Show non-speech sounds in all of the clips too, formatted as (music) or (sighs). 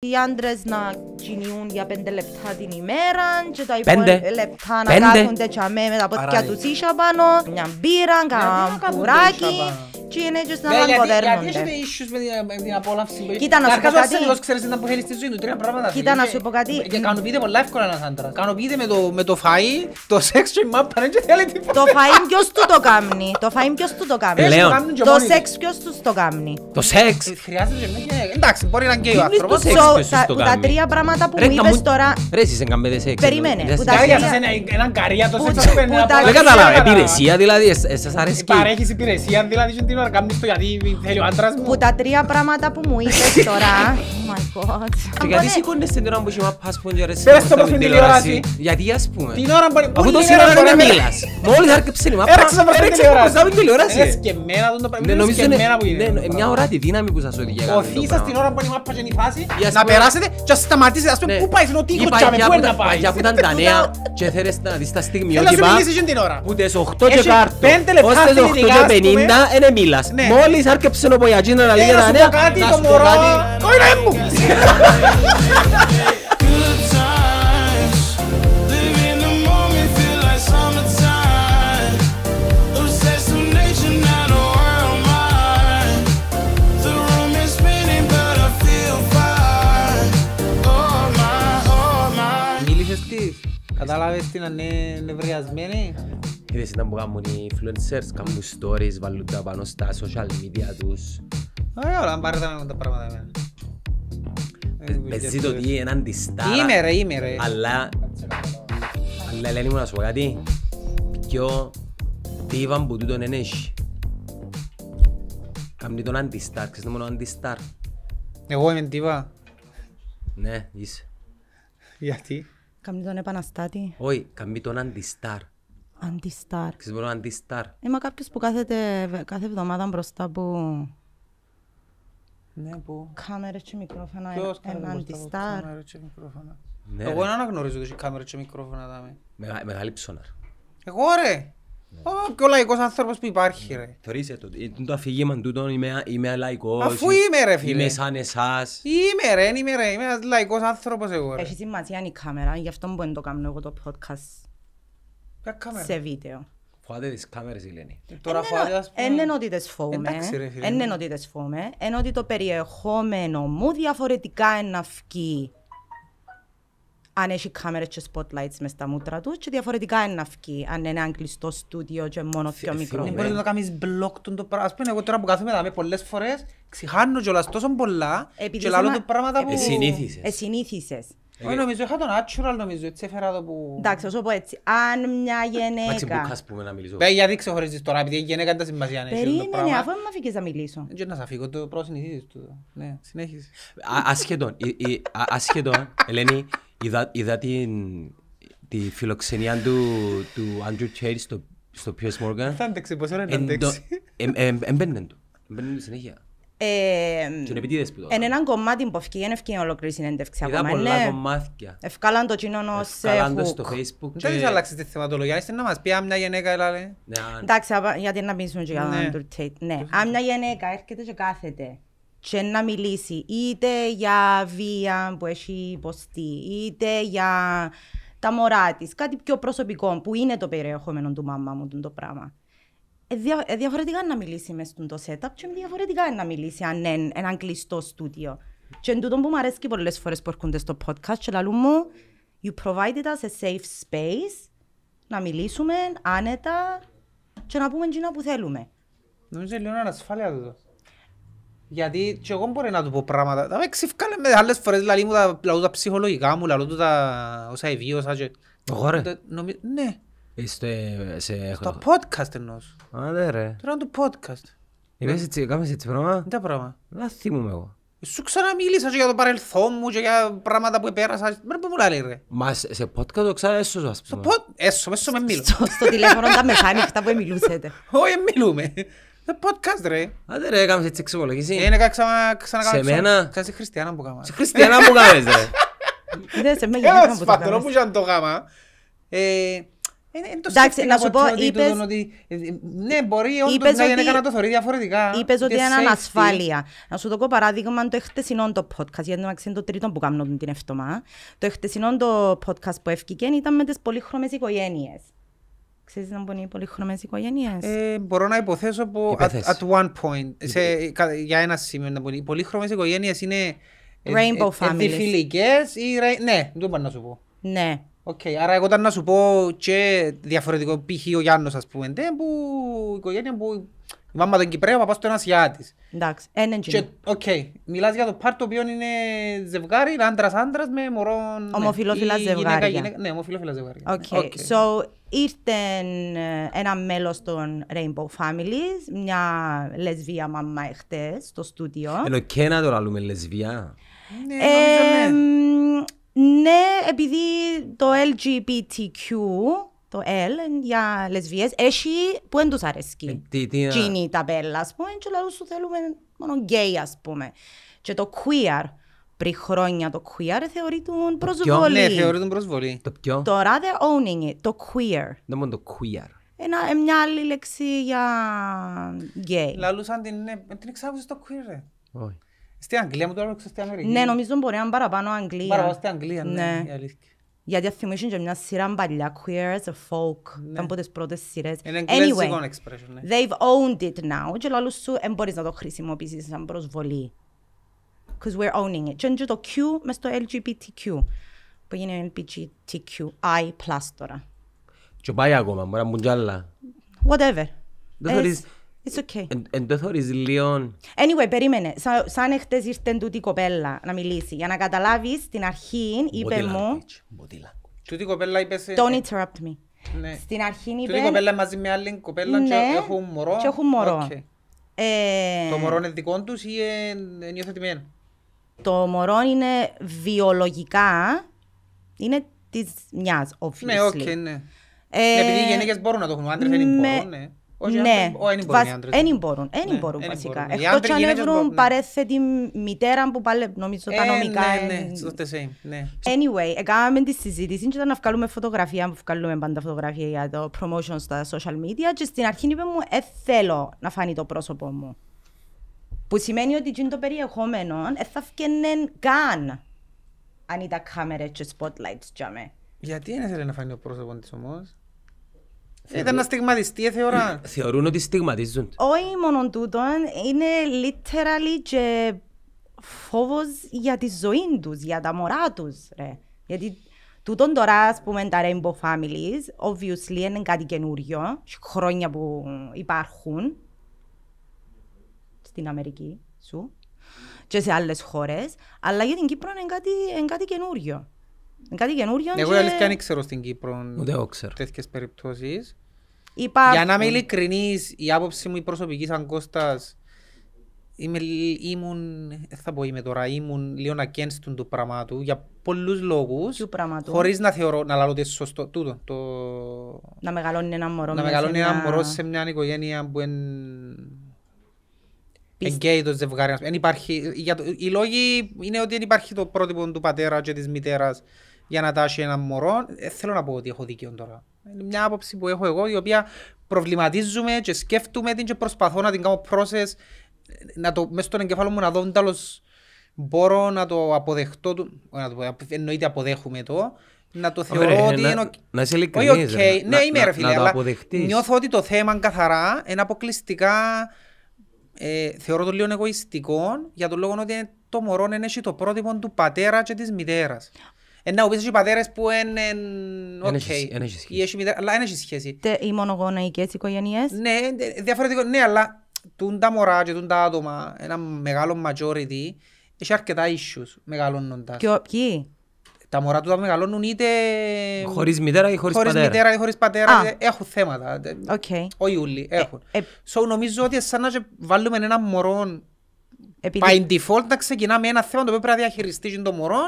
οι άντρες να κινιούν για πέντε λεπτά την ημέρα και τα υπόλοιπα λεπτά να πέντε. κάθονται τσαμέ με τα πόδια του ίσια πάνω, μια μπύρα, κανένα κουράκι και είναι να λαγκοδέρνονται. Γιατί έχετε issues με την απόλαυση Κοίτα να σου πω κάτι. ο ξέρεις να στη ζωή του, τρία πράγματα. Κοίτα να σου πω κάτι. Και κανοποιείται πολλά εύκολα ένας άντρας. Κανοποιείται με το φαΐ, το σεξ και η μάπα δεν θέλει τίποτα. Το φαΐ ποιος του το κάνει. Το φαΐ ποιος του το κάνει. Λέων. Το σεξ ποιος τους το κάνει. Το σεξ. Χρειάζεται Εντάξει, μπορεί να ο τρία που τώρα. Περίμενε. Δεν να κάνεις το γιατί θέλει ο άντρας μου. Που τα τρία πράγματα που μου είπες τώρα. Oh my god. Και γιατί την ώρα που είσαι μαπάς πόντι ώρες Πες το προς την τηλεόραση. Γιατί ας πούμε. Την ώρα Αφού τόση να μιλάς. (laughs) Μόλις άρκεψε η μαπά. Έρεξε το προς την τηλεόραση. Ναι, είναι σκεμμένα τον ναι, το ναι, πράγμα. Είναι Μια ώρα τη δύναμη που σας οδηγεί. Οθεί την ώρα που είναι η και είναι η φάση. Να πάει να πάει. Ε, να μιλάς. Ναι. Μόλις άρκεψε ο Πογιατζή να λέει ε, ένα νέα. Κάτι το μωρό. Κόιρε μου. Κατάλαβες την ανεβριασμένη. Είδες ήταν που κάνουν οι influencers, κάνουν stories, βάλουν τα πάνω στα social media τους. Ωραία, όλα, αν πάρε τα πράγματα εμένα. Παίζει ζητώ τι είναι αντιστάρα. Είμαι ρε, είμαι ρε. Αλλά, αλλά λένε μου να σου πω κάτι. Τι τίβαν που τούτον είναι εσύ. Κάμνει τον αντιστάρ, ξέρεις το μόνο αντιστάρ. Εγώ είμαι τίβα. Ναι, είσαι. Γιατί. Κάμνει τον επαναστάτη. Όχι, κάμνει τον αντιστάρ. Αντιστάρ. Ξέρεις μόνο αντιστάρ. Είμαι κάποιος που κάθεται κάθε εβδομάδα μπροστά από... Ναι, που... Κάμερα και μικρόφωνα, Ποιος ε, κάθεται μπροστά από κάμερα και μικρόφωνα. Ναι, Εγώ δεν αναγνωρίζω ότι κάμερα και μικρόφωνα δάμε. Μεγα, μεγάλη ψώνα. Εγώ ρε! Ο πιο λαϊκός άνθρωπος που υπάρχει ρε. Ναι. Θεωρείσαι ε, το, το ε, αφηγήμα τούτο, είμαι, είμαι λαϊκός. Αφού είμαι ρε φίλε. Είμαι σαν εσάς. Είμαι ρε, είμαι ρε, είμαι ένας λαϊκός άνθρωπος εγώ ρε. Έχεις σημασία η κάμερα, γι' αυτό μπορεί να το κάνω εγώ το podcast σε βίντεο. Φοβάται τις κάμερες η Λένη. Ε, τώρα φοβάται ας πούμε... Εν ενότητες φόβομαι. Εν ενότητες Εν ότι το περιεχόμενο μου διαφορετικά είναι αυκή αν έχει κάμερες και spotlights μες στα μούτρα τους και διαφορετικά είναι αυκή αν είναι ένα κλειστό στούντιο και μόνο πιο μικρό. Δεν μπορείς να κάνεις μπλοκ τον το πράγμα. Ας πούμε εγώ τώρα που κάθομαι δάμε πολλές φορές ξεχάνω κιόλας τόσο πολλά και λάλλον το πράγμα ε, που... Εσυνήθισες. Εσυνήθισες. Όχι, ε, νομίζω είχα τον natural, νομίζω, έτσι έφερα το που... Εντάξει, όσο πω έτσι, αν μια γενέκα... Εντάξει, που χάς πούμε να μιλήσω. Πέ, γιατί ξεχωρίζεις τώρα, επειδή η γενέκα δεν σημασία να έχει το αφού με αφήκες να μιλήσω. Δεν να σε αφήγω, το πρόσυνηθίζεις του. Ναι, συνέχισε. Ασχετών, ασχετών, Ελένη, είδα τη φιλοξενία του Άντρου Τσέρι στο Πιέρς Μόργαν. Θα αντέξει, πόσο ώρα είναι να αντέξει. Ε, ε, εμπαίνουν του, εμπαίνουν συνέχεια. Εν έναν κομμάτι που ευκεί, δεν ευκεί ολοκληρή συνέντευξη ακόμα. Είδα πολλά ναι. κομμάτια. Ευκάλαν το κοινόν ως Facebook. στο Facebook. Δεν ε, αλλάξει τη θεματολογία, είστε να μας πει αν μια έλα, έλαβε. Ναι, Εντάξει, γιατί να μιλήσουμε και για ναι. να του Ναι, αν μια έρχεται και κάθεται και να μιλήσει είτε για βία που έχει υποστεί, είτε για τα μωρά της, κάτι πιο προσωπικό που είναι το περιεχόμενο του μαμά μου το πράγμα. Ε, δια, ε, διαφορετικά να μιλήσει μες το setup και διαφορετικά να μιλήσει αν είναι έναν κλειστό στούντιο. Και εν τούτο που μου αρέσει πολλές φορές που έρχονται στο podcast και λαλού μου You provided us a safe space να μιλήσουμε άνετα και να πούμε εκείνα που θέλουμε. Νομίζω λίγο ανασφάλεια τούτο. Γιατί και εγώ μπορεί να του πω πράγματα. Τα με με άλλες φορές λαλεί δηλαδή μου τα, τα ψυχολογικά μου, λαλού τα όσα ευίωσα και... Εγώ ρε. Ναι. Είστε σε... Στο podcast εννοώ σου. Άντε ναι, ρε. Τώρα είναι το podcast. Είπες έτσι, κάνεις έτσι πράγμα. Τι πράγμα. Να θυμούμαι εγώ. Ε, σου ξαναμίλησα για το παρελθόν μου και για πράγματα που επέρασα. Μπρε που μου λέει ρε. Μα σε podcast το ξανά έσω ας πούμε. Στο σου, έσω, έσω με μίλω. Στο τηλέφωνο τα μεσάνυχτα που μιλούσετε. (laughs) Όχι, μιλούμε. Το ε, podcast ρε. Άντε ρε, έτσι ε, Είναι ξανακάνω. Σε μένα. σε χριστιανά που (laughs) Σε χριστιανά που ρε. σε ε, Εντάξει, να σου πω, είπες... Ναι, μπορεί όντως να έκανα το θεωρεί διαφορετικά. Είπες ότι είναι ανασφάλεια. Να σου δω παράδειγμα το εχθεσινό το podcast, γιατί είναι το τρίτο που κάνω την εβδομάδα. Το εχθεσινό το podcast που έφυγε ήταν με τις πολύχρωμες οικογένειες. Ξέρεις να οι πολύχρωμες οικογένειες. Ε, μπορώ να υποθέσω που at, at one point, σε, για ένα σημείο να μπορεί. Οι πολύχρωμες οικογένειες είναι... Rainbow ε, ε, families. Φιλικές ή... Ναι, δεν μπορώ να σου πω. Ναι. Οκ, okay, άρα εγώ ήταν να σου πω και διαφορετικό π.χ. ο Γιάννος ας πούμε, δεν που η οικογένεια που η μάμα των ο παπάς είναι Ασιάτης. Εντάξει, έναν γίνο. Οκ, μιλάς για το πάρ το οποίο είναι ζευγάρι, άντρας άντρας με μωρό... Ομοφιλόφιλα ναι, ζευγάρια. Γυναίκα, ναι, ομοφιλόφιλα ζευγάρια. Οκ, okay. Ναι, okay. so ήρθε ε, ένα μέλος των Rainbow Families, μια λεσβία μαμά εχθές στο στούντιο. Ενώ και να τώρα λαλούμε λεσβία. Ναι, ε, ναι, επειδή το LGBTQ, το L, για λεσβίες, έχει που δεν τους αρέσκει. Ε, τι, τι, Γίνει τα πέλα, ας πούμε, και λαλούς σου θέλουμε μόνο γκέι, ας πούμε. Και το queer, πριν χρόνια το queer θεωρείται προσβολή. Ναι, θεωρείται προσβολή. Το ποιο? Τώρα they're owning it, το queer. Δεν μόνο το queer. Ένα, ε, μια άλλη λέξη για γκέι. Λαλούσαν την, ε, την εξάγουσα στο queer, ρε. Όχι. Στην Αγγλία μου το έρωξε στην Αμερική. Ναι, νομίζω μπορεί να είναι παραπάνω Αγγλία. Παραπάνω στην Αγγλία, ναι, ναι. η αλήθεια. Γιατί θυμίσαι και μια σειρά παλιά, queer as a folk, ναι. ήταν από τις πρώτες σειρές. Είναι anyway, expression, ναι. they've owned it now και λόγω σου δεν μπορείς να το χρησιμοποιήσεις σαν προσβολή. Because we're owning it. Και το Q μες το LGBTQ, που είναι LGBTQI+, τώρα. Και πάει ακόμα, μπορεί να μπουν κι άλλα. Whatever. Δεν θεωρείς, It's okay. Εν το θεωρείς λίγο... Anyway, περίμενε. Σαν εχθές ήρθε τούτη κοπέλα να μιλήσει. Για να καταλάβεις, την αρχή είπε μου... Τούτη κοπέλα είπε... Don't interrupt me. Ναι. Στην αρχή είπε... Τούτη κοπέλα μαζί με άλλη κοπέλα και έχουν μωρό. Και έχουν μωρό. Ε, το μωρό είναι δικό τους ή είναι υιοθετημένο. Το μωρό είναι βιολογικά... Είναι της μιας, ναι, obviously. Ναι, okay, ε, ναι. Επειδή οι γυναίκες μπορούν να το έχουν, άντρες δεν μπορούν, ναι. ναι. Ναι, δεν μπορούν, δεν ναι, μπορούν βασικά. Εκτός αν έβρουν ναι. παρέθετη μητέρα που πάλι νομίζω τα ε, νομικά. Ναι, ναι, ναι. Anyway, έκαναμε τη συζήτηση και ήταν να βγάλουμε φωτογραφία, που βγάλουμε πάντα φωτογραφία για το promotion στα social media και στην αρχή είπε μου, ε, θέλω να φανεί το πρόσωπο μου. Που σημαίνει ότι το περιεχόμενο δεν θα φκαινεν καν αν ήταν κάμερα και spotlights για μέ. Γιατί δεν ήθελε να φανεί το πρόσωπος της όμως. Ε, ήταν να ε, στιγματιστεί, θεωρώ. Θεωρούν ότι στιγματίζουν. Όχι μόνο τούτο, είναι literally και φόβος για τη ζωή τους, για τα μωρά τους. Γιατί τούτον τώρα, ας πούμε, τα Rainbow Families, obviously είναι κάτι καινούριο, χρόνια που υπάρχουν στην Αμερική σου και σε άλλες χώρες, αλλά για την Κύπρο είναι κάτι, είναι κάτι καινούριο. Είναι κάτι καινούριο. Εγώ και... αλήθεια δεν ξέρω στην Κύπρο τέτοιες περιπτώσεις. Υπά... Για να είμαι ειλικρινής, η άποψη μου η προσωπική σαν Κώστας είμαι, ήμουν, θα πω είμαι τώρα, ήμουν λίγο ακένστον του πραγμάτου για πολλούς λόγους Χωρί χωρίς να θεωρώ να λαλώ ότι σωστό τούτο. Το... Να μεγαλώνει ένα μωρό, να μεγαλώνει ένα... μωρό σε μια οικογένεια που εν... Εγκαίει το ζευγάρι. υπάρχει, για το, οι λόγοι είναι ότι δεν υπάρχει το πρότυπο του πατέρα και της μητέρας για να τάσει ένα μωρό. Ε, θέλω να πω ότι έχω δίκιο τώρα. Είναι μια άποψη που έχω εγώ, η οποία προβληματίζουμε και σκέφτομαι την και προσπαθώ να την κάνω process, ε, να το, μέσα στον εγκέφαλο μου να δω τέλος μπορώ να το αποδεχτώ, να το, εννοείται αποδέχουμε το, να το θεωρώ ε, ότι είναι... Να είσαι ειλικρινής, ναι είμαι ρε φίλε, αλλά νιώθω ότι το θέμα καθαρά είναι αποκλειστικά, θεωρώ το λίγο εγωιστικό, για τον λόγο ότι το μωρό είναι το πρότυπο του πατέρα και της μητέρας. Ενώ ο πίσω οι πατέρες που είναι σχέση, Αλλά δεν έχει σχέση. Οι μονογονεϊκές οικογένειες. Ναι, διαφορετικό. Ναι, αλλά τούν τα μωρά και τούν τα άτομα, ένα μεγάλο majority, έχει αρκετά issues μεγαλώνοντας. Και ποιοι? Τα μωρά τους τα μεγαλώνουν είτε... Χωρίς μητέρα ή χωρίς, χωρίς πατέρα. μητέρα ή χωρίς πατέρα. Έχουν θέματα. Okay. Όχι όλοι ε, έχουν. Ε, ε... So νομίζω ότι σαν να βάλουμε ένα μωρό Επειδή... by default να ξεκινάμε με ένα θέμα το οποίο πρέπει να διαχειριστεί το μωρό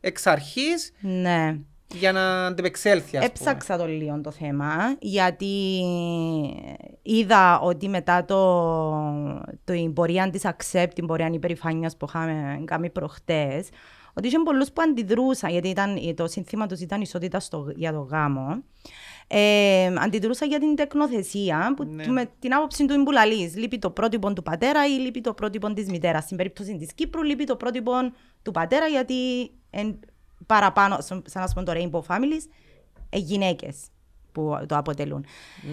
εξ αρχής. Ναι. Για να αντεπεξέλθει, πούμε. Έψαξα το λίγο το θέμα, γιατί είδα ότι μετά το, το πορεία της ΑΞΕΠ, την πορεία υπερηφάνειας που είχαμε κάνει προχτές, ότι είχε πολλούς που αντιδρούσαν, γιατί ήταν, το σύνθημα τους ήταν ισότητα στο, για το γάμο. Ε, αντιδρούσα για την τεκνοθεσία, που ναι. με την άποψη του Ιμπουλαλή. Λείπει το πρότυπο του πατέρα ή λείπει το πρότυπο της μητέρας. Στην περίπτωση της Κύπρου, λείπει το πρότυπο του πατέρα, γιατί εν, παραπάνω, σαν να σου πω το Rainbow Families, ε, γυναίκες που το αποτελούν.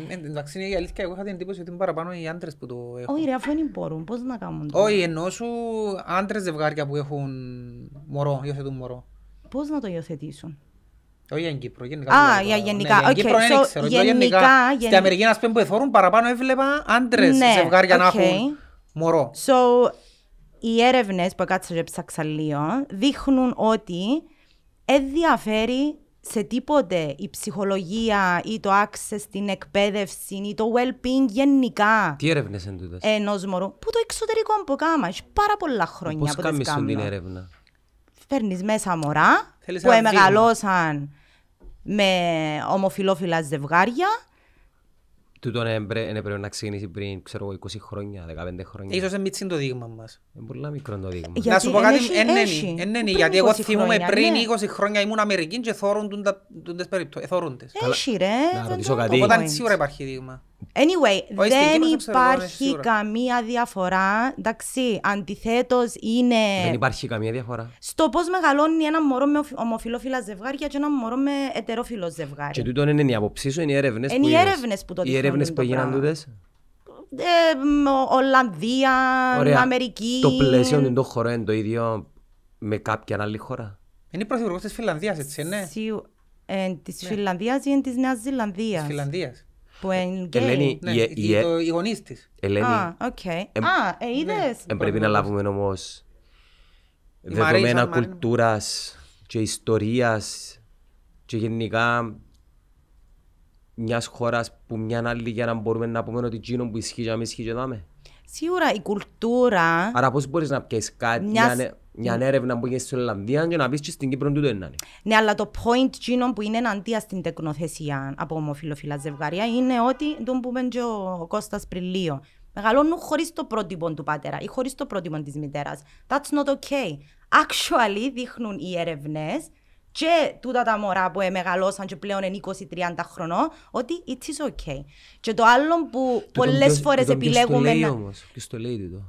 Εντάξει, είναι η αλήθεια. Εγώ είχα την εντύπωση ότι είναι παραπάνω οι άντρες που το έχουν. Όχι, ρε, αφού δεν μπορούν, πώς να κάνουν. το. Όχι, ενώ σου άντρες ζευγάρια που έχουν μωρό, υιοθετούν μωρό. Πώς να το υιοθετήσουν. Όχι για Κύπρο, γενικά. Α, για γενικά. Ναι, okay. Κύπρο δεν so, ξέρω. Γενικά, γενικά, Στην Αμερική, να πούμε που εθώρουν, παραπάνω έβλεπα άντρες ναι, ζευγάρια okay. να έχουν μωρό. So, οι έρευνες που έκατσα και ψάξα δείχνουν ότι ενδιαφέρει σε τίποτε η ψυχολογία ή το access στην εκπαίδευση ή το well-being γενικά. Τι έρευνες εντούτος; Ενός μωρού. Που το εξωτερικό που κάμας. Έχει πάρα πολλά χρόνια Πώς που δεν την έρευνα. Φέρνεις μέσα μωρά που εμεγαλώσαν με ομοφυλόφιλα ζευγάρια τούτο έπρεπε να ξεκινήσει πριν, ξέρω, 20 χρόνια, 15 χρόνια. Ίσως είναι το δείγμα μας. Είναι πολύ μικρό το δείγμα. Ε, να σου πω κάτι, ενένει, γιατί εγώ θυμούμαι πριν 20 ναι. χρόνια ήμουν Αμερική και θόρουν τις περιπτώσεις. Έχει ρε. Να ρωτήσω κάτι. Οπότε σίγουρα υπάρχει δείγμα. Anyway, δεν υπάρχει καμία διαφορά. Εντάξει, αντιθέτως είναι. Δεν υπάρχει καμία διαφορά. Στο πώς μεγαλώνει ένα μωρό με ομοφυλόφιλα ζευγάρια και ένα μωρό με ετερόφιλο ζευγάρι. Και τούτο είναι η αποψή σου, είναι οι έρευνες που Είναι οι έρευνες που το Οι έρευνε που έγιναν τούτες. Ε, Ολλανδία, Ωραία. Αμερική. Το πλαίσιο είναι το χώρο είναι το ίδιο με κάποια άλλη χώρα. Είναι η πρωθυπουργός της Φιλανδίας, έτσι, ε, ναι. Ε, της ναι. Φιλανδίας ή της Νέας Ζηλανδίας. Της Φιλανδίας. Που ε, είναι γκέι. Ναι, οι γονείς της. Ελένη. Α, οκ. Ε, Α, ε, είδες. Ναι. Πρέπει να ναι. λάβουμε όμως δεδομένα κουλτούρας και ιστορίας και γενικά μιας χώρας που μια άλλη για να μπορούμε να πούμε ότι εκείνο που ισχύει για να ισχύει και δάμε. Σίγουρα η κουλτούρα. Άρα, πώς μπορείς να πιέσεις κάτι, για μια, μια έρευνα που γίνει στην Ολλανδία, και να πεις και στην Κύπρο του είναι. Ναι, αλλά το point γίνον που είναι εναντίον στην τεκνοθεσία από ομοφυλοφιλά ζευγάρια είναι ότι, τον πούμε και ο Κώστας πριν λίγο, μεγαλώνουν χωρίς το πρότυπο του πατέρα ή χωρίς το πρότυπο της μητέρας. That's not okay. Actually, δείχνουν οι ερευνέ και τούτα τα μωρά που μεγαλώσαν και πλέον είναι 20-30 χρονών, ότι it is okay. Και το άλλο που πολλέ φορέ επιλέγουμε. Ποιος το λέει όμως, ποιος το λέει το.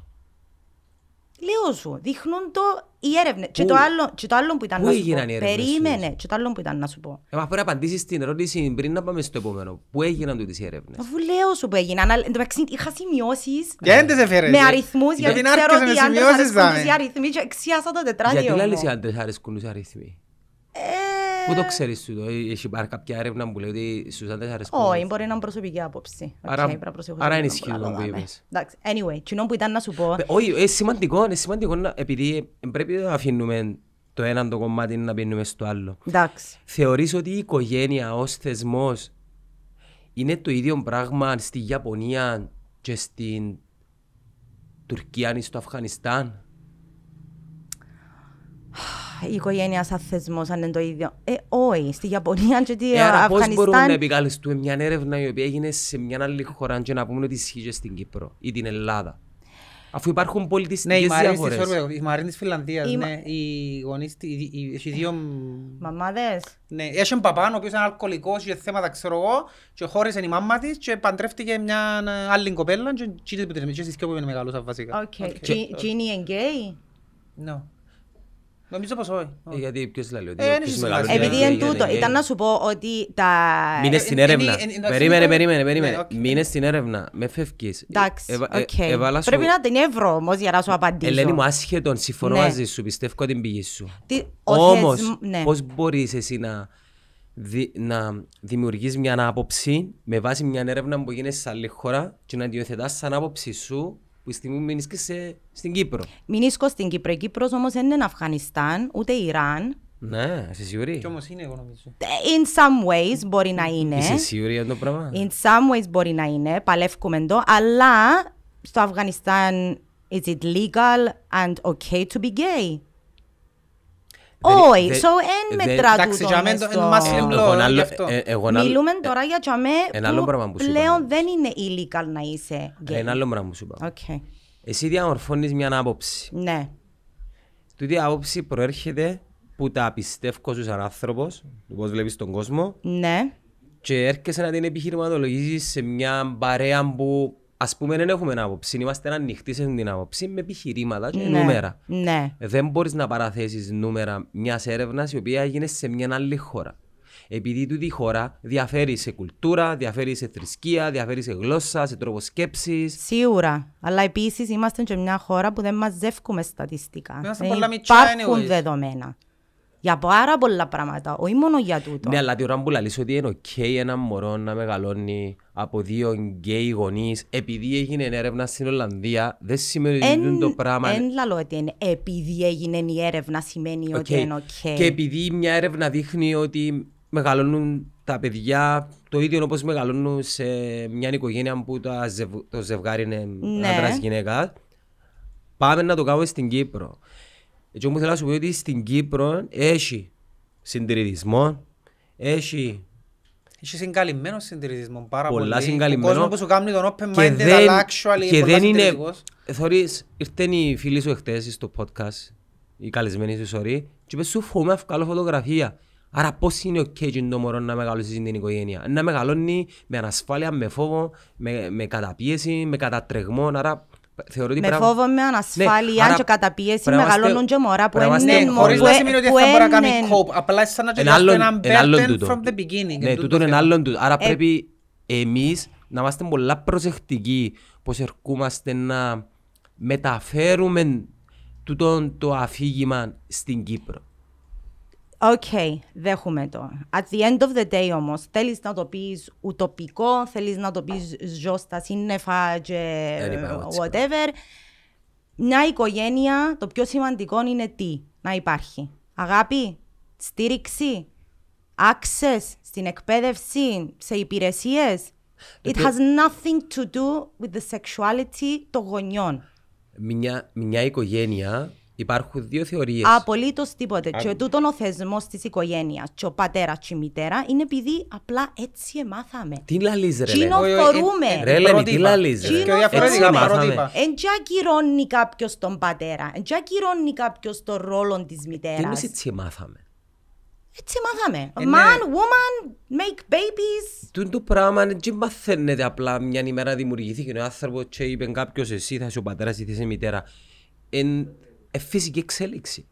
Λέω σου, δείχνουν το οι έρευνες. Και, το άλλο, και το άλλο που ήταν να σου πω. Οι Περίμενε. Και το άλλο που ήταν να σου πω. Ε, πρέπει να απαντήσεις στην ερώτηση πριν να πάμε στο επόμενο. Πού έγιναν τούτες οι έρευνες. Αφού λέω σου που έγιναν. Αλλά μεταξύ είχα σημειώσεις. Ε. Γιατί δεν σε Με αριθμούς. Γιατί δεν άρκεσε με σημειώσει. Γιατί οι αριθμοί. Και εξιάσα το Γιατί λέει οι άντρε αρέσκουν οι αριθμού. Πού το ξέρεις του, ε, έχει υπάρχει κάποια έρευνα που λέει ότι στους άντρες αρέσκουν. Όχι, μπορεί να είναι προσωπική άποψη. Άρα είναι ισχυρό που λεει οτι στου άντρε αρέσει. οχι μπορει anyway, κοινό που ήταν να σου πω... Όχι, είναι σημαντικό, είναι σημαντικό, επειδή ε, πρέπει να αφήνουμε το ένα το κομμάτι να πίνουμε στο άλλο. Εντάξει. Θεωρείς ότι η οικογένεια ως θεσμός είναι το ίδιο πράγμα στη Ιαπωνία και στην Τουρκία ή στο Αφγανιστάν. (sighs) (sighs) η οικογένεια σαν θεσμός, αν είναι το ίδιο. Ε, όχι. Στη Ιαπωνία, και τι ε, Αφγανιστάν... Πώ μπορούμε να επικαλεστούμε μια έρευνα η οποία έγινε σε μια άλλη χώρα, και να πούμε ότι ισχύει στην Κύπρο ή την Ελλάδα. Αφού υπάρχουν πολιτιστικές ναι, διαφορές. Η την ελλαδα αφου υπαρχουν πολιτιστικες ναι διαφορες η γονείς της Φιλανδίας, η... ναι, οι γονείς, έχει δύο... Μαμάδες. Ναι, έχει έναν παπάν ο οποίος είναι αλκοολικός και θέματα ξέρω εγώ και χώρισε η μάμα της και παντρεύτηκε μια άλλη κοπέλα και τσίτες που τρεμίζεις που είναι μεγάλο, βασικά. Οκ. είναι γκέι? No. Νομίζω πως όχι. Γιατί ποιος λέει ότι Επειδή είναι τούτο, ήταν να σου πω ότι τα... Μείνες στην έρευνα. Περίμενε, περίμενε, περίμενε. Μείνε στην έρευνα. Με φεύγεις. Εντάξει, οκ. Πρέπει να την εύρω όμως για να σου απαντήσω. Ελένη μου, άσχετον, συμφωνώ μαζί σου, πιστεύω την πηγή σου. Όμως, πώς μπορείς εσύ να... Δι, να δημιουργείς μια άποψη με βάση μια έρευνα που γίνεται σε άλλη χώρα και να διοθετάς σαν άποψη σου που στη μηνίσκη σε, στην Κύπρο. Μηνίσκω στην Κύπρο. Η Κύπρος όμως δεν είναι Αφγανιστάν, ούτε Ιράν. Ναι, είσαι σίγουρη. Κι όμως είναι, εγώ νομίζω. Ε, in some ways μπορεί να είναι. Είσαι σίγουρη για το πράγμα. In some ways μπορεί να είναι, παλεύκουμε εδώ. αλλά στο Αφγανιστάν is it legal and okay to be gay. Όχι, so εν μετρά τόνο. Ε, Μιλούμε ε, τώρα για ε, τσαμέ που πλέον δεν είναι illegal να είσαι γκέι. Ένα άλλο πράγμα που σου είπα. Εσύ διαμορφώνεις μια άποψη. Ναι. Τούτη άποψη προέρχεται που τα πιστεύω σου σαν άνθρωπος, πώς βλέπεις τον κόσμο. Ναι. Και έρχεσαι να την επιχειρηματολογήσεις σε μια παρέα που ας πούμε δεν έχουμε ένα άποψη, είμαστε ανοιχτοί σε την άποψη με επιχειρήματα και ναι, νούμερα. Ναι. Δεν μπορείς να παραθέσεις νούμερα μιας έρευνας η οποία έγινε σε μια άλλη χώρα. Επειδή τούτη η χώρα διαφέρει σε κουλτούρα, διαφέρει σε θρησκεία, διαφέρει σε γλώσσα, σε τρόπο σκέψης. Σίγουρα. Αλλά επίσης είμαστε και μια χώρα που δεν μαζεύουμε στατιστικά. Δεν ε, υπάρχουν δεδομένα. Για πάρα πολλά πράγματα, όχι μόνο για τούτο. Ναι, αλλά τη ώρα που λαλείς ότι είναι ok ένα μωρό να μεγαλώνει από δύο γκέι γονείς, επειδή έγινε έρευνα στην Ολλανδία, δεν σημαίνει ότι είναι το πράγμα. Δεν λαλώ ότι είναι επειδή έγινε η έρευνα σημαίνει okay. ότι είναι ok. Και επειδή μια έρευνα δείχνει ότι μεγαλώνουν τα παιδιά το ίδιο όπως μεγαλώνουν σε μια οικογένεια που το ζευγάρι είναι ναι. άντρας γυναίκα. Πάμε να το κάνουμε στην Κύπρο. Εγώ μου θέλω να σου πω ότι στην Κύπρο έχει συντηρητισμό, έχει... Έχει συγκαλυμμένο συντηρητισμό πάρα πολύ. Πολλά συγκαλυμμένο. Ο κόσμος που σου κάνει τον open mind δεν, αλλά και δεν είναι... Θωρείς, ήρθαν οι φίλοι σου εχθές στο podcast, οι καλεσμένοι σου, sorry, και είπες σου φοβούμαι να βγάλω φωτογραφία. Άρα πώς είναι ο okay το μωρό να μεγαλώσει την οικογένεια. Να μεγαλώνει με ανασφάλεια, με φόβο, με, με καταπίεση, με κατατρεγμό. Άρα Θεωρώ ότι με πράγμα... φόβο, με ανασφάλεια ναι, άρα... καταπίεση πραγμαστε... μεγαλώνουν και μωρά που είναι Χωρίς να σημαίνει ότι θα μπορεί να κάνει κόπ, απλά σαν να τελειώσουν έναν burden from the beginning. Ναι, τούτο είναι άλλον τούτο. Άρα ε. πρέπει εμείς να είμαστε πολλά προσεκτικοί πως ερχόμαστε να μεταφέρουμε τούτο το αφήγημα στην Κύπρο. Οκ, okay, δέχομαι το. At the end of the day όμως, θέλεις να το πεις ουτοπικό, θέλεις να το πεις ζως στα σύννεφα whatever. Μια οικογένεια, το πιο σημαντικό είναι τι να υπάρχει. Αγάπη, στήριξη, access στην εκπαίδευση, σε υπηρεσίες. It has nothing to do with the sexuality των γονιών. Μια, μια οικογένεια Υπάρχουν δύο θεωρίες. Απολύτως τίποτε. Α... Και τούτον ο θεσμός της οικογένειας, και ο πατέρας και η μητέρα, είναι επειδή απλά έτσι εμάθαμε. Τι λαλίζε, ρε. Τι νοφορούμε. Ρε, λέμε, τι διαφορετικά μάθαμε. Εν τζα ακυρώνει κάποιο τον πατέρα. Εν τζα ακυρώνει κάποιο τον ρόλο τη μητέρα. Τι εμεί έτσι μάθαμε. Έτσι μάθαμε. Ε, Man, ναι. woman, make babies. είναι το πράγμα δεν μαθαίνεται απλά μια ημέρα δημιουργήθηκε ο άνθρωπο και είπε κάποιο εσύ θα είσαι ο πατέρα ή θα είσαι η μητέρα. Ε, φυσική εξέλιξη.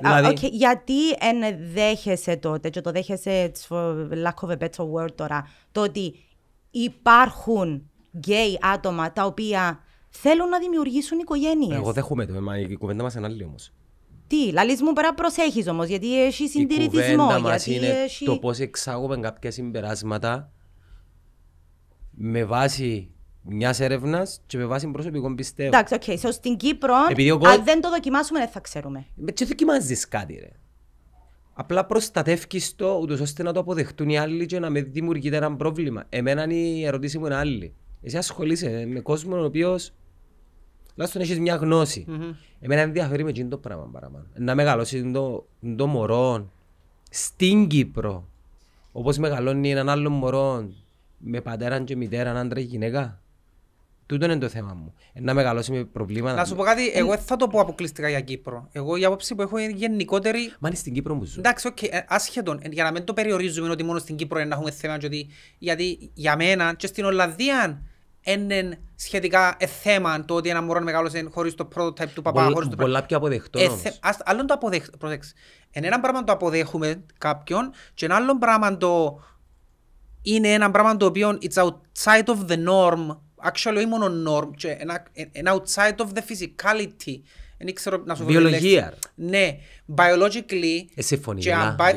Δηλαδή- οκ, γιατί ενδέχεσαι τότε, και το δέχεσαι, for lack of a better word τώρα, το ότι υπάρχουν γκέι άτομα τα οποία θέλουν να δημιουργήσουν οικογένειες. Εγώ δέχομαι το, η κουβέντα μας είναι άλλη όμως. Τι, λαλή μου πέρα προσέχεις όμως, γιατί έχει συντηρητισμό. Η κουβέντα μας είναι το πώς εξάγουμε κάποια συμπεράσματα με βάση μιας έρευνας και με βάση προσωπικών πιστεύω. Εντάξει, οκ. Okay. So, στην Κύπρο, αν δεν το δοκιμάσουμε, δεν θα ξέρουμε. Με τι δοκιμάζεις κάτι, ρε. Απλά προστατεύει το ούτως ώστε να το αποδεχτούν οι άλλοι και να με δημιουργείται ένα πρόβλημα. Εμένα είναι η ερωτήση μου είναι άλλη. Εσύ ασχολείσαι με κόσμο ο οποίος να έχεις μια γνώση. Mm-hmm. Εμένα ενδιαφέρει με εκείνο το πράγμα παραπάνω. Να μεγαλώσει το, το μωρό στην Κύπρο. Όπως μεγαλώνει έναν άλλο μωρό με πατέρα και μητέρα, άντρα και γυναίκα. Τούτο είναι το θέμα μου. Να μεγαλώσει με προβλήματα. Να σου πω κάτι, εγώ δεν θα το πω αποκλειστικά για Κύπρο. Εγώ η άποψη που έχω είναι γενικότερη. Μα είναι στην Κύπρο μου ζουν. Εντάξει, okay, ε, άσχετον. Ε, για να μην το περιορίζουμε ότι μόνο στην Κύπρο είναι να έχουμε θέμα. Γιατί, γιατί για μένα και στην Ολλανδία είναι σχετικά ε, θέμα το ότι ένα μωρό μεγάλωσε χωρίς το prototype του παπά. Πολύ, το... Πολλά πιο αποδεκτό. Ε, άλλο το Εν Ένα πράγμα το αποδέχουμε κάποιον και ένα άλλο πράγμα το. Είναι ένα πράγμα το οποίο it's outside of the norm actually ή μόνο norm, και outside of the physicality. Δεν να σου Βιολογία. Ναι, biologically. Εσύ φωνή.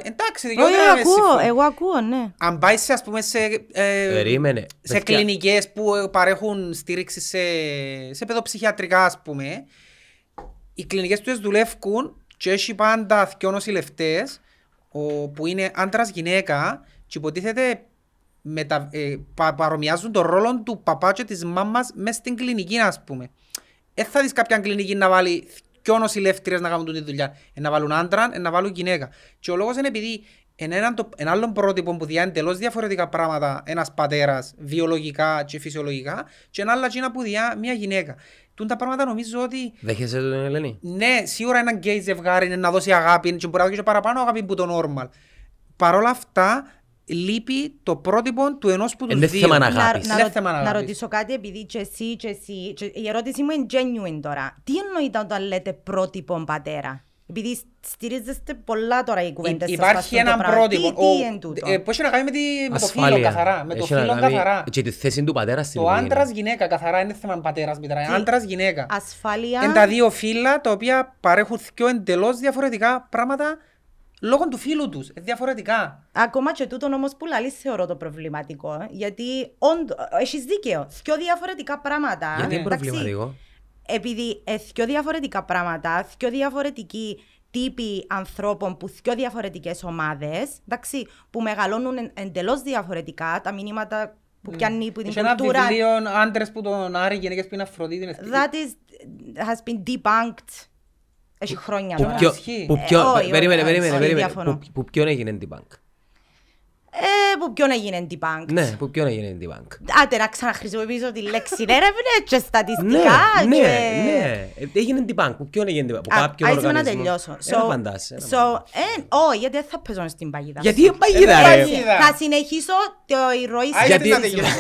Εντάξει, δεν ακούω, εγώ ακούω, ναι. Αν πάει σε, ας πούμε, σε, κλινικέ ε, κλινικές που παρέχουν στήριξη σε, σε παιδοψυχιατρικά, ας πούμε, οι κλινικές τους δουλεύουν και έχει πάντα δυο νοσηλευτές που ειναι άντρας άντρας-γυναίκα και υποτίθεται ε, πα, παρομοιάζουν τον ρόλο του παπά και της μάμας μέσα στην κλινική, ας πούμε. Δεν θα δεις κάποια κλινική να βάλει πιο νοσηλεύτριες να κάνουν τη δουλειά. Ε, να βάλουν άντρα, ε, να βάλουν γυναίκα. Και ο λόγος είναι επειδή ένα, το, ένα άλλο πρότυπο που διάνει εντελώς διαφορετικά πράγματα ένας πατέρας βιολογικά και φυσιολογικά, και ένα άλλο τσίνα που διά μια γυναίκα. Τούν τα πράγματα νομίζω ότι. Δέχεσαι το Ελένη. Ναι, σίγουρα ένα γκέι ζευγάρι είναι να δώσει αγάπη, και να δώσει παραπάνω αγάπη που το normal. Παρ' όλα αυτά, λείπει το πρότυπο του ενός που ε, τους δύο. Θέμα να, να, θέμα να, ρωτήσω κάτι, επειδή και εσύ, και εσύ. Και η ερώτησή μου είναι genuine τώρα. Τι εννοείται όταν λέτε πρότυπο πατέρα. Επειδή στηρίζεστε πολλά τώρα οι κουβέντες σας. Υπάρχει ένα πρότυπο. Τι, τι είναι ε, Πώς να κάνει με, το φίλο καθαρά. Με το φίλο καθαρά. Και τη θέση του πατέρας στην Το άντρας γυναίκα καθαρά είναι θέμα πατέρας Άντρας γυναίκα. Ασφάλεια. Είναι τα δύο φύλλα τα οποία παρέχουν πιο εντελώς διαφορετικά πράγματα λόγω του φίλου τους. Ε, διαφορετικά. Ακόμα και τούτο όμως που σε θεωρώ το προβληματικό. Ε, γιατί Έχεις δίκαιο. Πιο διαφορετικά πράγματα. Γιατί είναι προβληματικό. Επειδή ε, θεωρώ διαφορετικά πράγματα, πιο διαφορετικοί τύποι ανθρώπων που πιο διαφορετικές ομάδες, που μεγαλώνουν εντελώς διαφορετικά, τα μηνύματα που mm. πιάνει, που κουλτούρα. Είχε ένα βιβλίο άντρες που τον Άρη, γυναίκες πει να debunked έχει χρόνια τώρα. Που ε, Περίμενε, περίμενε, περίμενε. Που ποιον έγινε την bank. Ε, που ποιον έγινε την bank. Ναι, που ποιον έγινε την bank. Άτε να ξαναχρησιμοποιήσω τη λέξη έρευνε και στατιστικά. Ναι, ναι, ναι. Έγινε την bank. Που ποιον έγινε την bank. Που κάποιον οργανισμό. να τελειώσω. Ένα παντάς. Ε, όχι, γιατί δεν θα παίζω στην παγίδα. Γιατί ε, παγίδα ρε. Θα συνεχίσω τη ροή σκέψης. Γιατί να τελειώσω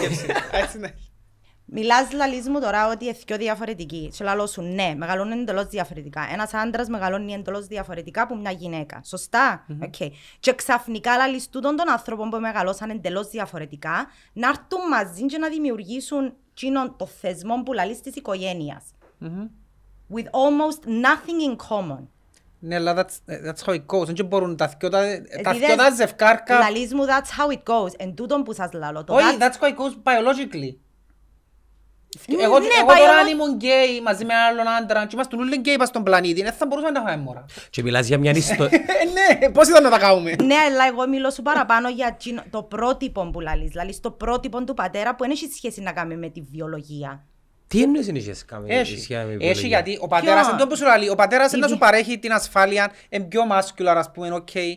Μιλάς λαλείς δηλαδή μου τώρα ότι πιο διαφορετική. Σε λαλό σου, ναι, μεγαλώνουν εντελώς διαφορετικά. Ένας άντρας μεγαλώνει εντελώς διαφορετικά από μια γυναίκα. Σωστά? Mm-hmm. Okay. Και ξαφνικά λαλείς τούτων των άνθρωπων που μεγαλώσαν εντελώς διαφορετικά να έρθουν μαζί και να δημιουργήσουν τσίνον το θεσμό που λαλείς της οικογένειας. Mm-hmm. With almost nothing in common. Ναι, αλλά that's, that's how it goes. Δεν μπορούν τα θυκιώτα, ε, τα θυκιώτα ζευκάρκα. Λαλείς μου, that's how it goes. Εν τούτον που σας λαλώ. Όχι, that's how it goes biologically. Εγώ, ναι, εγώ τώρα αν ήμουν γκέι μαζί με άλλον άντρα και είμαστε όλοι γκέι στον πλανήτη, δεν θα μπορούσαμε να φάμε μωρά. Και μιλάς για μια ιστορία. (laughs) Ε, ναι, πώς ήταν να τα κάνουμε. ναι, αλλά εγώ μιλώ σου παραπάνω για το πρότυπο που λαλείς. Λαλείς το πρότυπο του πατέρα που δεν έχει σχέση να κάνει με τη βιολογία. Τι εννοείς δεν είχες κάνει Έχει γιατί ο πατέρας, ο πατέρας να σου παρέχει την ασφάλεια, είναι πιο μάσκουλα, ας πούμε, οκ. Okay.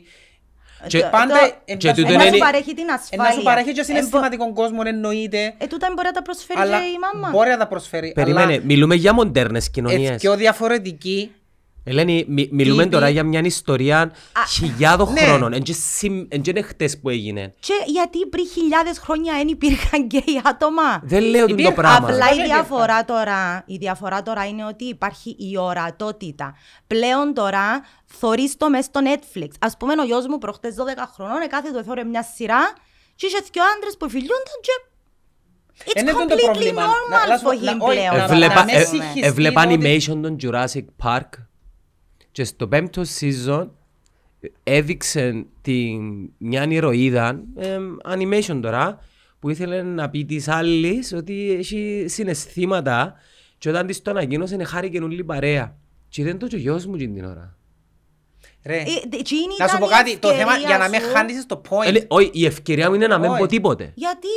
Ε, ε, πάντα... Και Να σου παρέχει την ασφάλεια. Να σου παρέχει και συναισθηματικό ε, κόσμο, εννοείται. Ε, τούτα μπορεί να τα προσφέρει και η μάμα. Μπορεί να τα προσφέρει. Περιμένε, μιλούμε για μοντέρνες κοινωνίε. Και διαφορετική Ελένη, μιλούμε τώρα για μια ιστορία χιλιάδων ναι. χρόνων. Εν είναι χτες που έγινε. Και γιατί πριν χιλιάδες χρόνια δεν υπήρχαν (laughs) γκέι άτομα. Δεν λέω είναι το πράγμα. Απλά η διαφορά, τώρα, τώρα είναι ότι υπάρχει η ορατότητα. Πλέον τώρα θωρείς το μέσα στο Netflix. Ας πούμε ο γιος μου προχτές 12 χρονών το εθώρε μια σειρά και είχε δυο άντρες που φιλούνταν και Είναι completely normal for him πλέον. Έβλεπα animation των Jurassic Park και στο πέμπτο season έδειξε την, μια ηρωίδα, ε, animation τώρα, που ήθελε να πει της άλλης ότι έχει συναισθήματα και όταν της το ανακοίνωσε χάρη και παρέα. Και δεν το και ο γιος μου την ώρα. Ε, να σου πω κάτι, το θέμα για να με χάνεις το point. όχι, η ευκαιρία μου είναι να μην πω τίποτε. Γιατί?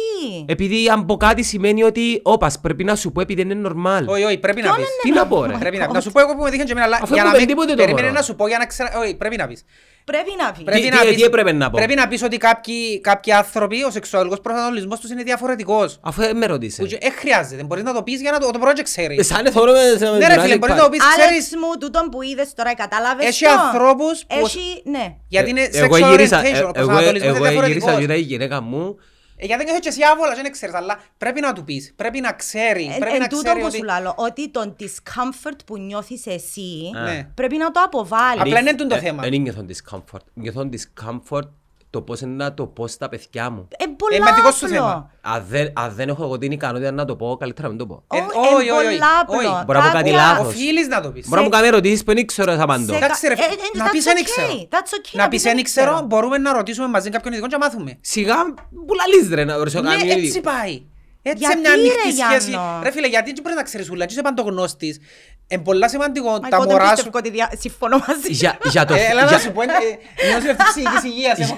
Επειδή αν πω κάτι σημαίνει ότι όπας πρέπει να σου πω επειδή είναι normal. Όχι, όχι, πρέπει να πεις. Τι να πω ρε. να σου πω εγώ που με δείχνει και εμένα, αλλά για να μην περίμενε να σου πω για να ξέρω, Όχι, πρέπει να πεις. Πρέπει να πεις. Πρέπει να πεις. Πρέπει να Πρέπει πεις ότι κάποιοι, κάποιοι άνθρωποι, ο σεξουαλικός προσανατολισμός τους είναι διαφορετικός. Αφού ε, με ρωτήσε. Ε, χρειάζεται. Μπορείς να το πεις για να το, το project ξέρεις. Ε, σαν εθώρομαι... Ναι ρε φίλε, μπορείς να το πεις, Άλεξ μου, τούτον που είδες τώρα, κατάλαβες Έχει ανθρώπους έχει, ναι. Γιατί είναι ε, sexual orientation. Ε, εγώ γύρισα γύρω η γυναίκα μου. Ε, γιατί δεν έχεις εσύ δεν ξέρεις, αλλά πρέπει να του πεις, πρέπει να ξέρει, πρέπει να ξέρει Εν ότι τον discomfort που νιώθεις εσύ, ναι. πρέπει να το αποβάλεις. Απλά είναι το θέμα. Δεν νιώθω discomfort. Νιώθω discomfort το πώς να το πω στα παιδιά μου. Ε, πολλά ε, απλό. Αν δεν, έχω εγώ την ικανότητα να το πω, καλύτερα μην το πω. Ε, ε, όχι, όχι, όχι. Μπορεί να μου κάνει λάθος. Οφείλεις να το πεις. Μπορεί να μου κάνεις ερωτήσεις που δεν ξέρω να απαντώ. Ε, να πεις δεν ξέρω. Να πει δεν ήξερα, μπορούμε να ρωτήσουμε μαζί κάποιον ειδικό και να μάθουμε. Σιγά, πουλαλεί ρε να ρωτήσω ναι, Έτσι πάει. Έτσι μια ανοιχτή σχέση. Ρε φίλε, γιατί δεν μπορεί να ξέρεις ούλα, είσαι παντογνώστης. Είναι πολύ σημαντικό τα μωρά σου... Συμφωνώ μαζί για, το... Έλα να σου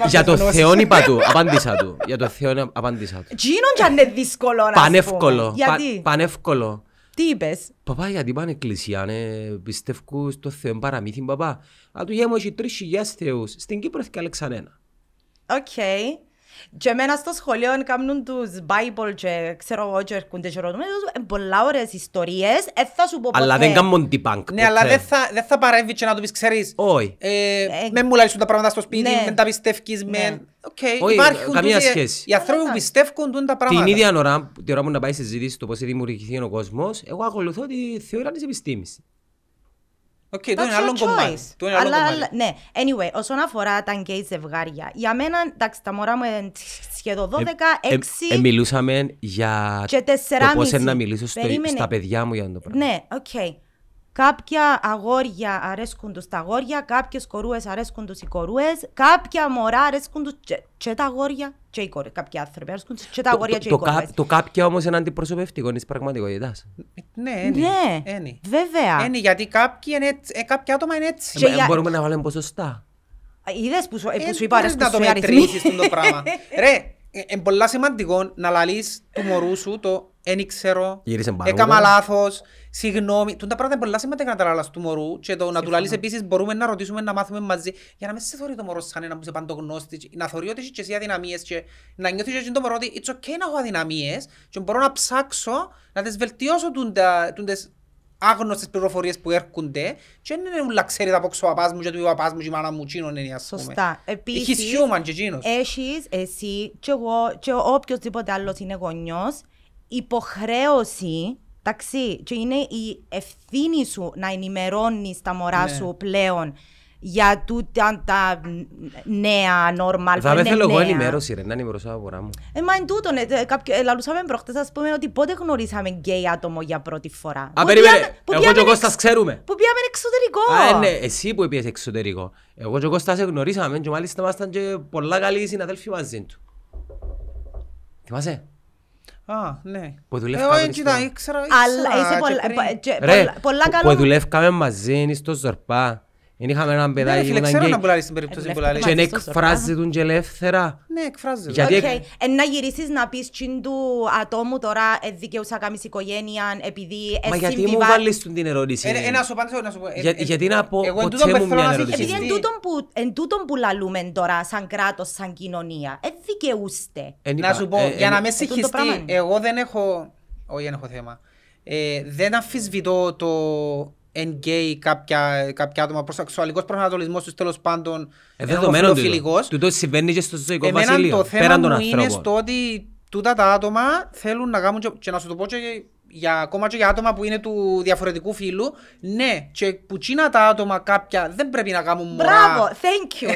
Για το ε, ε, ε, Θεό είπα του, απάντησα του. Για το Θεό απάντησα του. Γίνον είναι αν είναι δύσκολο να Πανεύκολο. Γιατί. Πανεύκολο. Τι είπες. Παπά, γιατί πάνε εκκλησία, ναι, πιστεύω στο Θεό, παραμύθι, παπά. αλλά του γέμω έχει τρεις χιλιάς θεούς. Στην Κύπρο έχει καλέξαν ένα. Οκ. Και εμένα στο σχολείο κάνουν τους Bible και ξέρω εγώ και έρχονται και «Ε, πολλά ωραίες ιστορίες, ε, θα σου πω ποτέ. Αλλά δεν κάνουν την πανκ Ναι, αλλά δεν θα, δεν θα παρέμβει και να το πεις ξέρεις. Όχι. Ε, ε με μου λαλίσουν τα πράγματα στο σπίτι, ναι. τα πιστεύεις, με... Okay. Ναι. Όχι, Υπάρχουν καμία τους, σχέση. Οι άνθρωποι που πιστεύουν τούν τα πράγματα. Την ίδια ώρα, την ώρα που να πάει συζήτηση το πώς δημιουργηθεί ο κόσμος, εγώ ακολουθώ τη θεωρία της επιστήμης okay, το είναι άλλο κομμάτι. Αλλά, κομμάτι. Ναι, anyway, όσον αφορά τα γκέι ζευγάρια, για μένα, εντάξει, τα μωρά μου είναι σχεδόν 12, 6... Ε, ε, ε, ε, μιλούσαμε για και το πώς είναι να μιλήσω στα παιδιά μου για να το πράγμα. Ναι, οκ. Κάποια αγόρια αρέσκουν τους τα αγόρια, κάποιες κορούες αρέσκουν τους οι κορούες, κάποια μωρά αρέσκουν τους και τα αγόρια και οι κόρες κάποιοι άνθρωποι αρέσκουν και τα αγόρια και οι κόρες. Το κάποιο όμως είναι αντιπροσωπευτικό, είναι πραγματικότητας. Ναι, ναι, είναι. Βέβαια. Είναι γιατί κάποιοι, ε, κάποια άτομα είναι έτσι. Ε, μπορούμε να βάλουμε ποσοστά. Είδες που σου ε, είπα αρέσκουν σου οι αριθμοί. Δεν το μετρήσεις το πράγμα. (laughs) Ρε, είναι πολλά σημαντικό να λαλείς του μωρού σου το «Εν ξέρω», «Έκαμα λάθος», «Συγγνώμη». Τούν τα πράγματα είναι πολλά σημαντικά να τα λάλεις του μωρού και το, να του λαλείς επίσης μπορούμε να ρωτήσουμε, να μάθουμε μαζί για να μην σε θωρεί το μωρό σαν ένα που είσαι παντογνώστης, να θωρεί ότι είσαι και εσύ αδυναμίες και να νιώθεις και το μωρό ότι «It's okay να έχω αδυναμίες και μπορώ να ψάξω, να τις βελτιώσω τούντες άγνωστες πληροφορίες που έρχονται και δεν είναι όλα ξέρει από ο παπάς μου και του παπάς μου και η μάνα μου τσίνο είναι ας πούμε. Σωστά. Επίσης, έχεις εσύ και εγώ και οποιοςδήποτε άλλος είναι γονιός υποχρέωση ταξί και είναι η ευθύνη σου να ενημερώνεις τα μωρά ναι. σου πλέον για τούτα τα νέα normal. Θα με θέλω εγώ ενημέρωση, ρε, να ενημερώσω από μου. Ε, μα εν τούτον, ε, κάποιο, ε, λαλούσαμε προχτές, ας πούμε, ότι πότε γνωρίσαμε γκέι άτομο για πρώτη φορά. Α, περίμενε, εγώ και ο Κώστας ξέρουμε. Που πήγαμε εξωτερικό. Α, ε, ναι, εσύ που πήγες εξωτερικό. Εγώ και ο Κώστας γνωρίσαμε και μάλιστα ήμασταν και πολλά καλοί συναδέλφοι μαζί του. Θυμάσαι. Α, ναι. Που ε, δουλεύκαμε. ήξερα, ήξερα. Αλλά είσαι πολλά, πολλά καλό. που δουλεύκαμε μαζί στο Ζορπά. Δεν είχαμε έναν ναι, παιδάκι που ήταν γκέι ε, και τον και ελεύθερα. Ναι, εκφράζει. Okay. Εν να γυρίσεις να πεις τσιν του ατόμου τώρα ε, δικαιούσα κάμεις οικογένεια επειδή Μα ε, γιατί μου βάλεις την ερώτηση. Ένα ε, σου απάντησω να σου πω. Γιατί να πω ποτέ μου μια ερώτηση. Επειδή εν τούτον που λαλούμε τώρα σαν κράτος, σαν κοινωνία, ε δικαιούστε. Να σου πω, για να με συγχυστεί, εγώ δεν έχω, όχι δεν έχω θέμα, δεν αφισβητώ το εν γκέι κάποια, κάποια άτομα προς προσανατολισμός τους τέλος πάντων ε, ε δεδομένο του τούτο συμβαίνει και στο ζωικό Εμένα το θέμα πέραν των μου είναι στο ότι τούτα τα άτομα θέλουν να κάνουν και, και να σου το πω και για, ακόμα και για άτομα που είναι του διαφορετικού φύλου, ναι, και που τσίνα τα άτομα κάποια δεν πρέπει να κάνουν μωρά. Μπράβο, thank you, (laughs)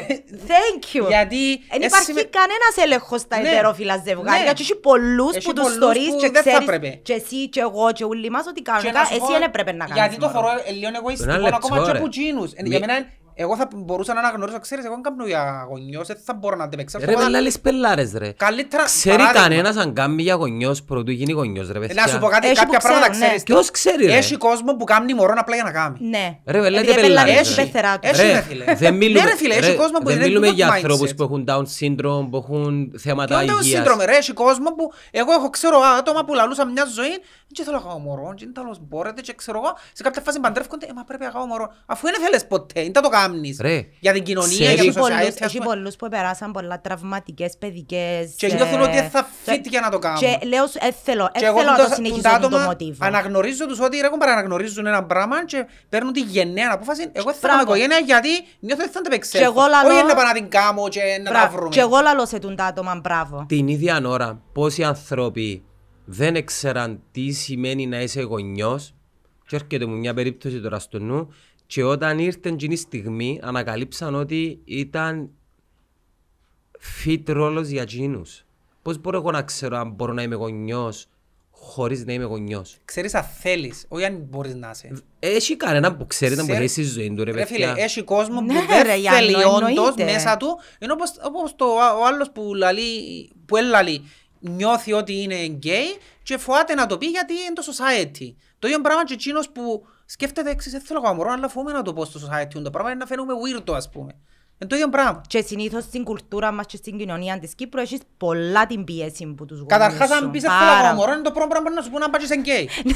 thank you. Γιατί... Δεν υπάρχει κανένα κανένας έλεγχος στα ναι, ετερόφυλα ζευγάρια ναι. και έχει πολλούς που τους στορείς και ξέρεις και εσύ και εγώ και όλοι μας ότι κάνουν, εσύ δεν πρέπει να κάνεις Γιατί το χωρώ λίγο εγωιστικό ακόμα και που τσίνους. Για μένα εγώ θα μπορούσα να αναγνωρίσω, ξέρεις, εγώ κάνω για γονιός, δεν θα μπορώ να αντεπεξέλθω. Ρε, αλλά λες πελάρες, ρε. Καλύτερα, ξέρει κανένας αν κάνει για γονιός, πρωτού γίνει γονιός, ρε, παιδιά. Να σου πω κάτι, Έχει κάποια πράγματα ξέρει. Ναι. ξέρεις. Ποιος ξέρει, ρε. Έχει κόσμο που κάνει μωρό απλά για να κάνει. Ναι. Ρε, ε, λέτε ε, πελάρες, ρε. Δεν μιλούμε για ανθρώπους που έχουν Down syndrome, που έχουν θέματα υγείας. Down syndrome, ρε, έχει κόσμο που, εγώ έχω ξέρω άτομα που λαλούσα μια ζωή δεν θέλω να κάνω μωρό, δεν θέλω μπορείτε και ξέρω εγώ. Σε κάποια φάση παντρεύκονται, «Ε, μα πρέπει να κάνω μωρό. Αφού δεν θέλεις ποτέ, δεν το κάνεις. Ρε. Για την κοινωνία, για το σοσιαλιστή. Έχει πολλούς που περάσαν πολλά τραυματικές παιδικές... Και νιώθουν ότι θα φύτει για να το κάνουν. Ε, ε, και λέω, θέλω, θέλω να το συνεχίσω το μοτίβο. Αναγνωρίζω τους ότι έχουν παραναγνωρίζουν ένα πράγμα και παίρνουν τη γενναία απόφαση. Εγώ θέλω οικογένεια γιατί νιώθω ότι θα επεξέλθω. Όχι να πάω να την κάνω και να τα βρούμε. Και εγώ λαλώ σε άτομα, μπράβο. Την ίδια ώρα, πόσοι άνθρωποι δεν ήξεραν τι σημαίνει να είσαι γονιός. Και έρχεται μου μια περίπτωση τώρα στο νου. Και όταν ήρθε την στιγμή, ανακαλύψαν ότι ήταν fit ρόλος για τζίνου. Πώς μπορώ εγώ να ξέρω αν μπορώ να είμαι γονιός χωρίς να είμαι γονιός. Ξέρεις αν θέλεις, όχι αν μπορείς να είσαι. Έχει κανένα που ξέρει να μπορεί στη ζωή του, ρε παιδί. έχει κόσμο που ναι, θέλει όντως μέσα του, ενώ όπω ο άλλος που, λέει, νιώθει ότι είναι γκέι και φοβάται να το πει γιατί είναι το society. Το ίδιο πράγμα και εκείνος που σκέφτεται εξής, δεν θέλω να μωρώ, αλλά φοβούμε να το πω στο society. Το πράγμα είναι να φαίνουμε weirdo ας πούμε. Είναι το ίδιο πράγμα. Και συνήθως στην κουλτούρα μας και στην κοινωνία της Κύπρου έχεις πολλά την πίεση που τους γονείς. Καταρχάς, αν πει θέλω να μωρώ», είναι το πρώτο πράγμα που να σου πούνε αν πάει σε (laughs) είναι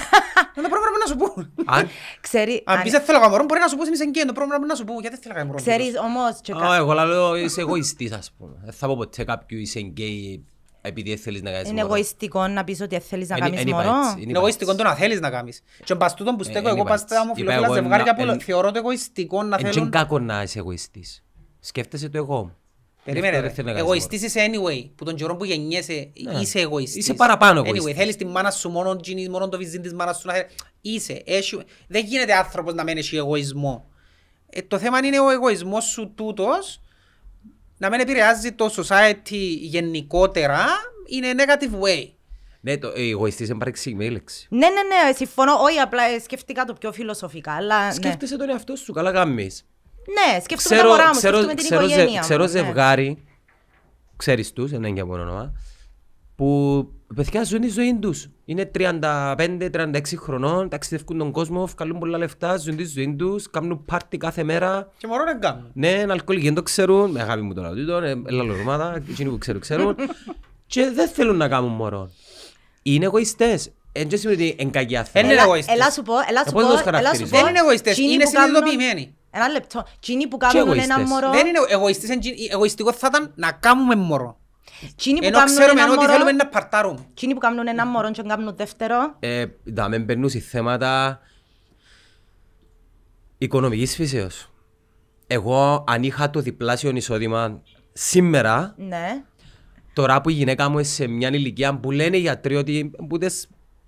το πρώτο πράγμα να σου πούνε. Αν, Ξέρει, αν πει θέλω να μπορεί να σου πούνε είσαι gay. Είναι το πρώτο πράγμα να σου πούνε. Γιατί θέλω Ξέρει όμω. Εγώ λέω είσαι εγωιστής, ας πούμε. Δεν θα πω ποτέ κάποιου είσαι επειδή θέλεις να κάνεις Είναι μωρό. εγωιστικό να πεις ότι θέλεις να κάνεις μωρό. Είναι εγωιστικό το να θέλεις να κάνεις. Και μπας τούτον που ε, στέκω εγώ πας τα ομοφιλόφιλα ζευγάρια που θεωρώ το εγωιστικό να θέλουν... Είναι κακό να είσαι εγωιστής. Σκέφτεσαι το εγώ. Περίμενε, εγωιστής είσαι anyway. Που τον καιρό που γεννιέσαι ναι. είσαι εγωιστής. Είσαι παραπάνω εγωιστής. Anyway, θέλεις τη μάνα σου μόνο, μόνο το βυζίν της μάνας σου να θέλεις. Είσαι. Δεν γίνεται άνθρωπος να μένεις εγωισμό. Ε, το θέμα είναι ο εγωισμός σου τούτος να μην επηρεάζει το society γενικότερα είναι negative way. Ναι, το ε, εγωιστή είναι παρεξήγημη λέξη. Ναι, ναι, ναι, συμφωνώ. Όχι, απλά ε, σκέφτηκα το πιο φιλοσοφικά. Αλλά, ναι. Σκέφτεσαι τον εαυτό σου, καλά γάμι. Ναι, σκέφτομαι ξέρω, τα μωρά ξέρω, την μου, ξέρω ναι. ζευγάρι, ξέρεις τους, είναι και μόνο όνομα, που Παιδιά ζουν η ζωή τους. Είναι 35-36 χρονών, ταξιδεύουν τον κόσμο, βγάλουν πολλά λεφτά, ζουν τη ζωή τους, κάνουν πάρτι κάθε μέρα. Και μωρό να κάνουν. Ναι, αλκοολικοί δεν το ξέρουν, με αγάπη μου τον αδίτο, ναι, ομάδα, εκείνοι που ξέρουν, ξέρουν. (laughs) και δεν θέλουν να κάνουν μωρό. Είναι εγωιστές. Δεν ε, σημαίνει ότι είναι κακιά θέλουν. Είναι εγωιστές. Ελά σου πω, ελά σου πω. Δεν είναι εγωιστές, είναι συνειδητοποιημένοι. Ένα λεπτό. Κοινοί που κάνουν ένα μωρό. Δεν είναι εγωιστικό θα ήταν να κάνουμε μωρό. Ενώ ξέρουμε ότι θέλουμε να παρτάρουμε. είναι που κάνουν ένα μωρό και κάνουν δεύτερο. Ε, δα με μπαίνουν σε θέματα οικονομικής φύσεως. Εγώ αν είχα το διπλάσιο εισόδημα σήμερα, ναι. τώρα που η γυναίκα μου είναι σε μια ηλικία που λένε οι γιατροί ότι που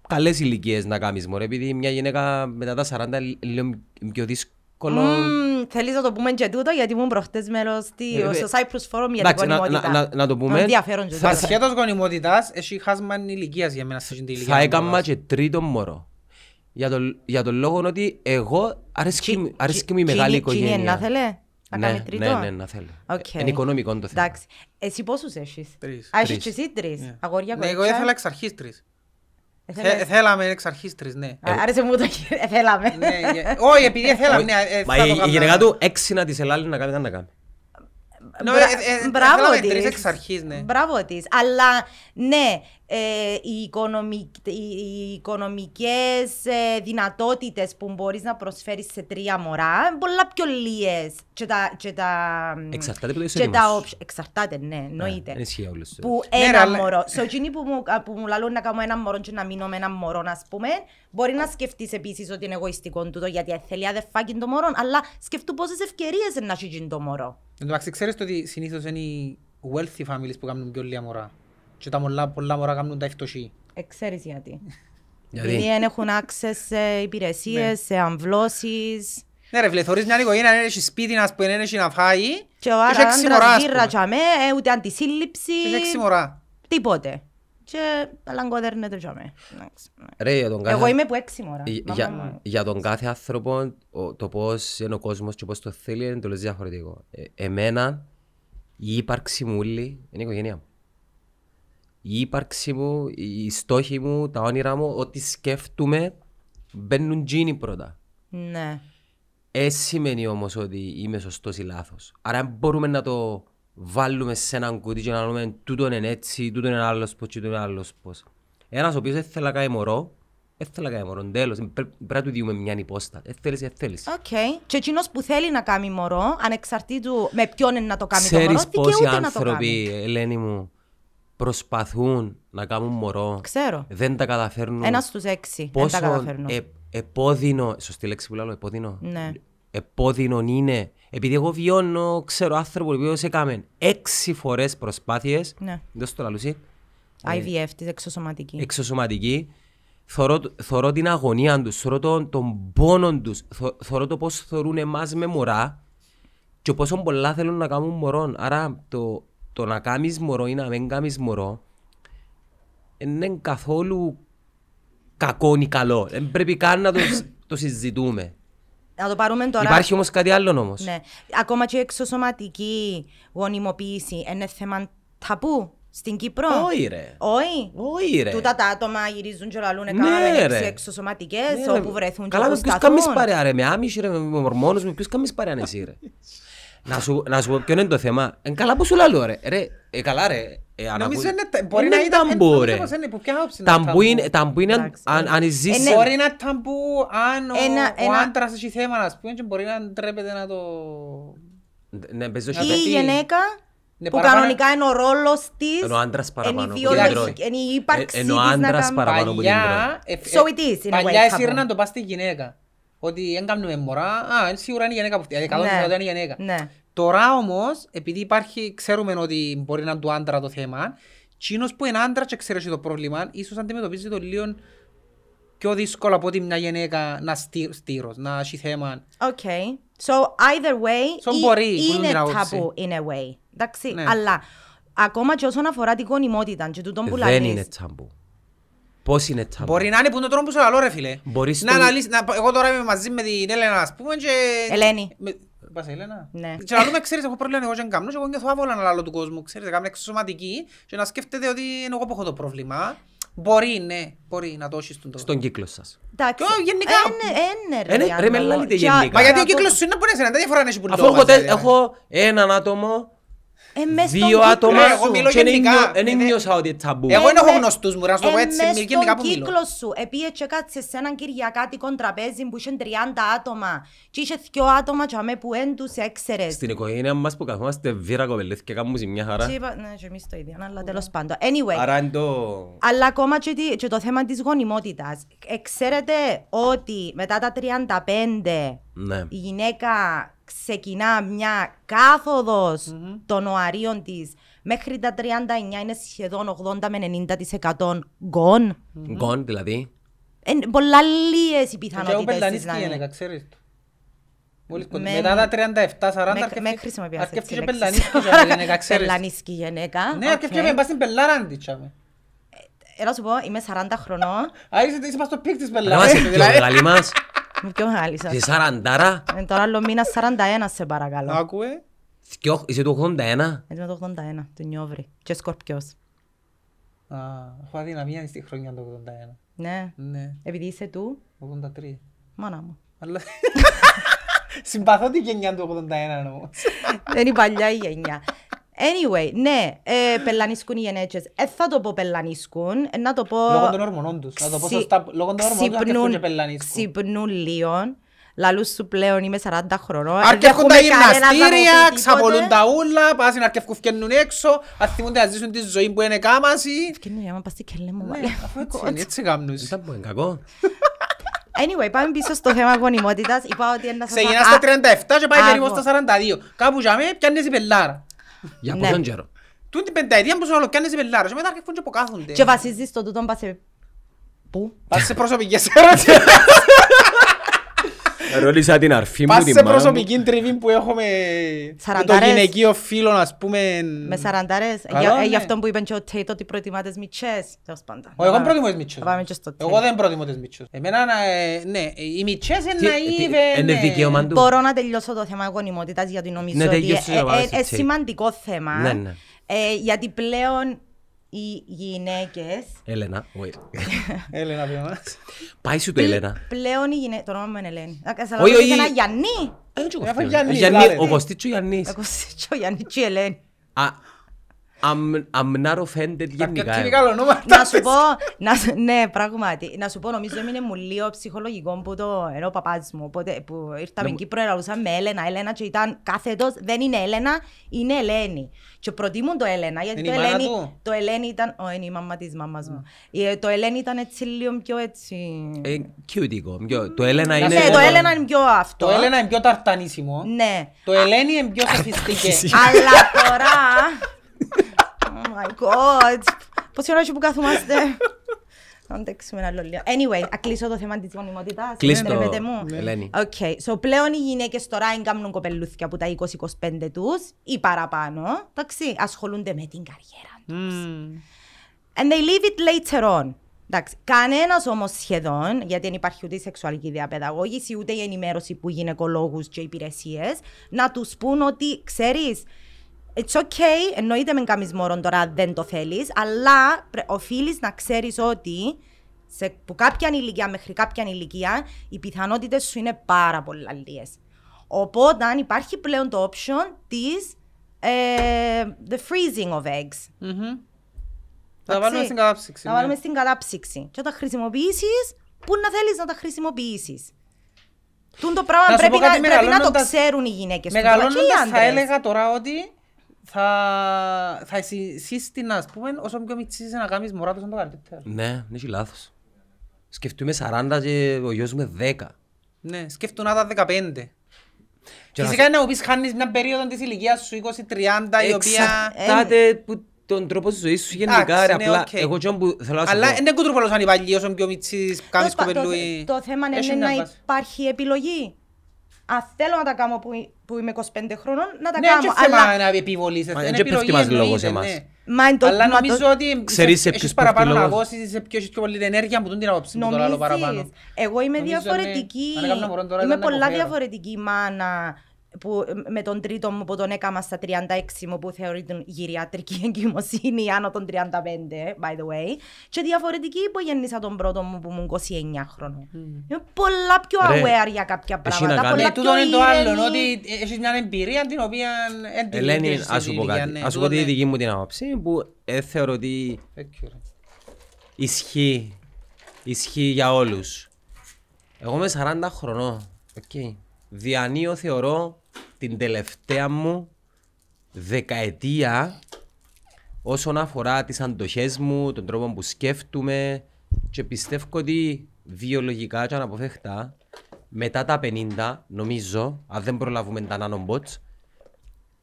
καλές ηλικίες να κάνεις μωρέ, επειδή μια γυναίκα μετά τα 40 είναι πιο δύσκολο δύσκολο. Mm, θέλεις να το πούμε και τούτο, γιατί ήμουν προχτές μέλος ε, στο ε, Cyprus Forum για την γονιμότητα. Να, να, να το πούμε. Ενδιαφέρον. Θα σχέτως γονιμότητας, έχει χάσμα ηλικίας για μένα σε αυτήν την ηλικία. Θα έκανα και τρίτο μωρό. Για, το, για τον λόγο ότι εγώ αρέσκει, αρέσκει μου η μεγάλη κι, οικογένεια. Κίνη να θέλε. Να ναι, ναι τρίτο. Ναι, ναι, να θέλω. Okay. Είναι οικονομικό το θέμα. Εντάξει. Εσύ πόσους έχεις. Τρεις. Α, έχεις και εσύ τρεις. Ναι. Αγόρια ναι, Εγώ ήθελα εξ αρχής τρεις. Θέλαμε εξ αρχής τρεις, ναι. Άρεσε μου το (laughs) θέλαμε. Ναι, Όχι, επειδή θέλαμε. Ναι, ε, η γυναικά του έξινα να της να κάνει, να κάνει. Ε, ε, ε, μπράβο τη. Ναι. Μπράβο τη. Αλλά ναι, οι, οικονομικ, οι οικονομικές ε, δυνατότητες που μπορείς να προσφέρεις σε τρία μωρά είναι πολλά πιο λίγες και τα, και τα, εξαρτάται που και τα Εξαρτάται, ναι, ναι εννοείται. Που ναι, ένα μωρό. Σε εκείνοι που μου, που μου λαλούν να κάνω ένα μωρό και να μείνω με ένα μωρό, ας πούμε, μπορεί να σκεφτείς επίσης ότι είναι εγωιστικό τούτο γιατί θέλει φάγει το μωρό, αλλά σκεφτού πόσες ευκαιρίες να σου γίνει το μωρό. Εν τω μεταξύ, ξέρεις ότι συνήθως είναι οι wealthy families που κάνουν πιο λίγα μωρά. Και τα πολλά, πολλά μωρά κάνουν τα ευτοχή. Ε, ξέρεις γιατί. Γιατί δεν έχουν access σε υπηρεσίες, ναι. σε αμβλώσεις. Ναι ρε φίλε, θωρείς μια οικογένεια, δεν έχει σπίτι να σπουδαίνει, δεν έχει να φάει. Και ο άντρας γύρρα τσαμέ, ε, ούτε αντισύλληψη. Τίποτε και λαγκοδέρνεται και με. τον κάθε... Εγώ είμαι που έξι ε, μωρά. Για, τον κάθε άνθρωπο, το πώς είναι ο κόσμος και πώς το θέλει είναι εντελώς διαφορετικό. Ε, εμένα, η ύπαρξη μου είναι η οικογένειά μου. Η ύπαρξη μου, οι στόχοι μου, τα όνειρά μου, ό,τι σκέφτομαι, μπαίνουν τζίνι πρώτα. Ναι. Έτσι ε, σημαίνει όμως ότι είμαι σωστός ή λάθος. Άρα μπορούμε να το βάλουμε σε έναν κουτί και να λέμε τούτο είναι έτσι, τούτο είναι άλλος, πώς και τούτο είναι άλλος, πώς. Ένας ο οποίος θέλει να κάνει μωρό, θέλει να κάνει μωρό, τέλος, πρέπει να του διούμε μια υπόστα, έθελες δεν έθελες. Οκ, και εκείνος που θέλει να κάνει μωρό, ανεξαρτήτου με ποιον είναι να το κάνει Ξέρεις το μωρό, δικαιούται να το κάνει. Ξέρεις πόσοι άνθρωποι, Ελένη μου, προσπαθούν να κάνουν μωρό, Ξέρω. δεν τα καταφέρνουν. Ένας στους έξι, δεν τα καταφέρνουν. ε, σωστή λέξη που λέω, επόδεινο. Ναι. είναι επειδή εγώ βιώνω, ξέρω άνθρωπο που έκαμε έξι φορές προσπάθειες. Ναι. Δώσε το λαλούσι. Ε, IVF, της εξωσωματική. Εξωσωματική. Θωρώ, θωρώ, την αγωνία τους, θωρώ τον, τον πόνο τους, θωρώ το πώς θεωρούν εμάς με μωρά και πόσο πολλά θέλουν να κάνουν μωρό. Άρα το, το να κάνεις μωρό ή να μην κάνεις μωρό δεν είναι καθόλου κακό ή καλό. Δεν πρέπει καν να το συζητούμε. Να το πάρουμε τώρα. Υπάρχει όμως κάτι άλλο όμως. Ναι. Ακόμα και η εξωσωματική γονιμοποίηση είναι θέμα ταπού στην Κύπρο. Όχι, ρε. Όχι. Όχι, ρε. Τούτα τα άτομα γυρίζουν και λαλούν ναι, κάναμε εξωσωματικές ναι, όπου βρεθούν και Καλά, με ποιους κάνεις παρέα ρε, με άμυση ρε, με μορμόνους, με ποιους κάνεις παρέα εσύ ρε. να, σου, να σου πω ποιο είναι το θέμα. Ε, καλά που σου λέω, ρε ε, καλά ρε, ε, νομίζω μπορεί να ήταν ταμπού ρε. Ταμπού είναι, ταμπού είναι αν ε, ζήσει... Ε, μπορεί να ταμπού αν ο άντρας έχει θέμα να πούμε και μπορεί να ντρέπεται να το... Ή ναι, η γυναίκα ναι, που κανονικά είναι ο ρόλος της, είναι ο άντρας παραπάνω είναι η ύπαρξή που της να κάνει. Παλιά εσύ να το πας στη γυναίκα. Ότι δεν κάνουμε μωρά, α, σίγουρα είναι η γυναίκα που φτιάχνει, 100% είναι η γυναίκα. Ναι, Τώρα όμως, επειδή υπάρχει, ξέρουμε ότι μπορεί να είναι του άντρα το θέμα, Τσίνος που είναι άντρα και ξέρεις το πρόβλημα, ίσως αντιμετωπίζει το λίγο πιο δύσκολο από ότι μια γυναίκα να στήρω, να έχει θέμα. Okay. So either way, so μπορεί, είναι ταμπού in a way. Εντάξει, ναι. αλλά ακόμα και όσον αφορά την γονιμότητα και τούτον που ε, λαλείς. Δεν είναι ταμπού. Πώς είναι ταμπού. Μπορεί να είναι που είναι τρόπο σου λαλό ρε φίλε. Μπορεί να αναλύσει. Εγώ τώρα είμαι μαζί με την Έλενα, ας πούμε. Και... Ελένη. Με... Βασίλενα. Ναι. Και να δούμε, ξέρεις, έχω πρόβλημα, εγώ δεν κάνω, εγώ νιώθω άβολα να λάλλω του κόσμου, ξέρεις, κάνω εξωσωματική και να σκέφτεται ότι εγώ που έχω το πρόβλημα. Μπορεί, ναι, μπορεί να το έχεις τον τρόπο. Στον κύκλο σας. Εντάξει. γενικά. Ε, ναι, ε, ναι, ε, ναι ρε, με λάλλετε γενικά. Μα γιατί ο κύκλος σου είναι που είναι σε ένα, δεν διαφορά αν έχει που Αφού εγώ δηλαδή. έχω έναν άτομο ε, δύο άτομα ε, και ε, δεν νιώσα ότι ταμπού. Εγώ δεν έχω γνωστούς μου, να σου το πω έτσι, γενικά που μιλώ. κύκλο σου, επίε και κάτσε σε έναν κυριακάτικο τραπέζι που είχε 30 άτομα και είχε δυο άτομα και αμέ που δεν τους έξερες. Στην οικογένεια μας που καθόμαστε βίρα κοπελέθη και κάνουμε μια χαρά. Ναι, και εμείς το ίδιο, αλλά τέλος πάντων. Anyway, αλλά ακόμα και το θέμα της γονιμότητας. Ξέρετε ότι μετά τα 35 ναι. η γυναίκα ξεκινά μια κάθοδος mm-hmm. των οαρίων της μέχρι τα 39 είναι σχεδόν 80 με 90% γκον. Γκον, δηλαδή. Είναι πολλά λίγες οι πιθανότητε. Και ο είναι, ξέρει. Μετά τα 37-40 αρκεύτηκε και πελανίσκη γενέκα, (laughs) ξέρεις. Πελανίσκη γενέκα. Ναι, αρκεύτηκε και πας στην πελάραντη, τσάμε. Ε, ε, έλα σου πω, είμαι 40 χρονών. Α, (laughs) είσαι στο πίκ της πελάραντης. Να δηλαδή. μας (laughs) Με πιο άλλη σας. Είσαι σαραντάρα. Ε, τώρα άλλο μήνα 41 σε παρακαλώ. Άκουε. Είσαι του 81. Ε, είμαι του 81, του Νιόβρη. Και σκορπιός. Α, έχω αδυναμία στη χρονιά του 81. Ναι. ναι. Επειδή είσαι του. 83. Μάνα μου. Αλλά... (laughs) Συμπαθώ τη γενιά του 81 όμως. Δεν είναι η παλιά η γενιά. Anyway, ναι, ε, πελανίσκουν οι γενέτσες. Ε, θα το πω πελανίσκουν, ε, να το πω... Λόγω των ορμονών τους. να το πω σωστά, λόγω των ορμονών τους να και πελανίσκουν. Ξυπνούν λίγο, Λαλούς σου πλέον είμαι 40 χρονών. Αρκεύκουν ε, τα γυμναστήρια, ξαπολούν τα ούλα, πας να αρκεύκουν φκένουν έξω, θυμούνται να ζήσουν τη ζωή που είναι κάμαση. Φκένουν για να πας τι κελέ μου, βάλε. Ναι, έτσι κάνουν. Ήταν που είναι κακό. Anyway, πάμε πίσω στο θέμα γονιμότητας. Είπα ότι ένα... Ξεκινάς στα 37 και πάει περίπου στα 42. Κάπου για μένα πιάνεις η πελάρα. Για ναι. πόσο καιρό. Τούν την πενταετία που σου ολοκάνεσαι με λάρος, μετά έρχονται και αποκάθονται. Και βασίζεις το τούτον πάσε... Πού? Πάσε σε προσωπικές ερωτήσεις. (laughs) Ρόλισα την αρφή μου, την μάνα προσωπική τριβή που έχω με το γυναικείο φίλο, ας πούμε... Με σαραντάρες. Ε, για ε, ναι. αυτό που είπαν και ο Τέιτ ότι προτιμά τις μητσές. Εγώ δεν προτιμώ τις μητσές. Εγώ δεν προτιμώ τις μητσές. Εμένα, ε, ναι, οι μητσές είναι ναΐβε. Ναι. Μπορώ να τελειώσω το θέμα γονιμότητας γιατί νομίζω ναι, ότι είναι σημαντικό θέμα. Γιατί πλέον οι γυναίκες. Έλενα, όχι. Έλενα, πει μας. Πάει σου το Έλενα. Πλέον οι γυναίκε. Το όνομα μου είναι Ελένη. Όχι, όχι. Ένα Γιάννη. Ε, ε, Γιάννη, ε, ο Κωστίτσο Γιάννης. Ο Κωστίτσο Γιάννη, τσι Ελένη. Α, I'm, not offended γενικά. Να σου πω, να, ναι, πράγματι. Να σου πω, νομίζω είναι μου λίγο ψυχολογικό που το ενώ ο παπάτης μου. Οπότε, που ήρθαμε στην Κύπρο, ελαλούσα με Έλενα, Έλενα και ήταν κάθε κάθετος, δεν είναι Έλενα, είναι Ελένη. Και προτιμούν το Έλενα, γιατί το Ελένη, το Ελένη ήταν, όχι είναι η μαμά της μαμάς μου. Ε, το Ελένη ήταν έτσι λίγο πιο έτσι... Ε, κιούτικο, το Έλενα ναι, είναι... το Έλενα είναι πιο αυτό. Το Έλενα είναι πιο ταρτανίσιμο. Ναι. Το Ελένη είναι πιο σαφιστικέ. Αλλά τώρα... Oh my god. Πόση ώρα που καθόμαστε. Αντέξουμε ένα Anyway, κλείσω το θέμα της Κλείστε το. μου. Ναι. Ελένη. Okay. So, πλέον οι γυναίκες τώρα εγκάμνουν κοπελούθια από τα 20-25 τους ή παραπάνω. Εντάξει, ασχολούνται με την καριέρα τους. Mm. And they leave it later on. Εντάξει, κανένας όμως σχεδόν, γιατί δεν υπάρχει ούτε η σεξουαλική διαπαιδαγώγηση, ούτε η ενημέρωση που γυναικολόγους και υπηρεσίες, να τους πούν ότι ξέρεις, It's okay, εννοείται με κάνεις μωρό τώρα δεν το θέλεις, αλλά οφείλεις να ξέρεις ότι σε, που κάποια ηλικία μέχρι κάποια ηλικία οι πιθανότητες σου είναι πάρα πολύ λίγε. Οπότε υπάρχει πλέον το option της ε, the freezing of eggs. mm Θα βάλουμε στην κατάψυξη. Θα βάλουμε ναι. στην κατάψυξη. Και όταν χρησιμοποιήσεις, πού να θέλεις να τα χρησιμοποιήσεις. Τούν το πράγμα πρέπει να, πρέπει να, το ξέρουν οι γυναίκες. Μεγαλώνοντας, θα έλεγα τώρα ότι θα, θα σύστηνα, ας πούμε, όσο πιο μητσίζεις να κάνεις μωρά τόσο το καλύτερο. Ναι, δεν έχει λάθος. Σκεφτούμε 40 και ο γιος μου 10. Ναι, σκεφτούμε τα 15. Φυσικά είναι να μου πεις χάνεις μια περίοδο της ηλικίας σου 20-30 η οποία... Εξαρτάται που τον τρόπο της ζωής σου γενικά ρε ναι, απλά εγώ και που θέλω να σου πω. Αλλά είναι κουτρουπολός αν υπάρχει όσο πιο μητσίζεις, κάνεις κοπελούι. Το θέμα είναι να υπάρχει επιλογή αν θέλω να τα κάνω που, που είμαι 25 χρόνων, να τα ναι, κάνω. αλλά... να επιβολείς. Μα δεν πέφτει μας εννοείται, εμάς. Μα το Αλλά νομίζω ότι Ξέρεις σε έχεις παραπάνω να αγώσεις, σε ποιος έχεις πιο πολύ ενέργεια που τον την άποψη μου τώρα άλλο παραπάνω. Εγώ είμαι διαφορετική, είμαι πολλά διαφορετική μάνα που με τον τρίτο μου που τον έκανα στα 36 μου που θεωρείται γυριατρική (laughs) εγκυμοσύνη άνω των 35, by the way και διαφορετική που γέννησα τον πρώτο μου που μου 29 χρονών. Mm. Είμαι πολλά πιο Ρε, aware για κάποια πράγματα. Εσύ πολλά ε, πιο είναι το άλλο, ότι έχεις μια εμπειρία την οποία Ελένη, ας σου πω κάτι. σου πω τη ε, δική μου την άποψη που ε, θεωρώ ότι ισχύει, ισχύει για όλους. Εγώ είμαι 40 χρονών διανύω θεωρώ την τελευταία μου δεκαετία όσον αφορά τις αντοχές μου, τον τρόπο που σκέφτομαι και πιστεύω ότι βιολογικά και αναποφέχτα μετά τα 50 νομίζω, αν δεν προλαβούμε τα nanobots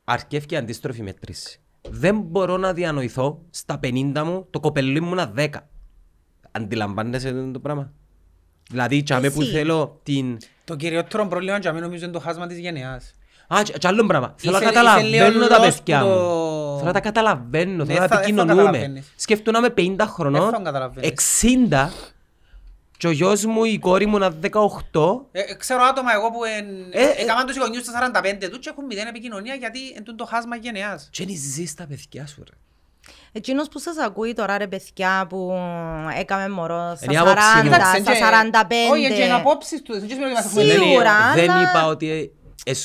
αρκεύει και αντίστροφη μέτρηση. Δεν μπορώ να διανοηθώ στα 50 μου το κοπελί μου να 10. Αντιλαμβάνεσαι το πράγμα. Δηλαδή, τσάμε που θέλω την... Το κυριότερο πρόβλημα τσάμε νομίζω είναι το χάσμα της γενεάς. Α, κι άλλο πράγμα. Θέλω να καταλαβαίνω τα παιδιά μου. Θέλω να τα καταλαβαίνω, θέλω ναι, να επικοινωνούμε. Σκέφτομαι με 50 χρονών, 60, και ο γιος μου, η κόρη μου, να 18. Ε, ε, ξέρω άτομα εγώ που ε, ε. έκαναν τους γονιούς στα 45 τους και έχουν μηδέν επικοινωνία γιατί είναι το χάσμα γενεάς. Και είναι ζεις τα παιδιά σου ρε. Εκείνος που σας ακούει τώρα, ρε παιδιά, που έκαμε μωρό στα 40, στα 45. Όχι, και απόψει του. Σίγουρα. Δεν είπα ότι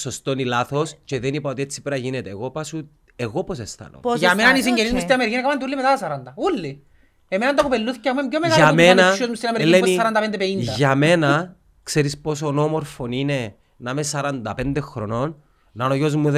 σωστό ή λάθος και δεν είπα ότι έτσι πρέπει να γίνεται. Εγώ πάσου, εγώ πώς αισθάνομαι. Για μένα οι συγγενείς μου στην Αμερική έκαναν τούλοι μετά τα 40. Όλοι. Εμένα το κοπελούθηκε μου πιο μεγάλο μέρο του μου στην Αμερική που 45-50. Για μένα, ξέρεις πόσο όμορφο είναι να είμαι 45 χρονών να είναι ο γιος μου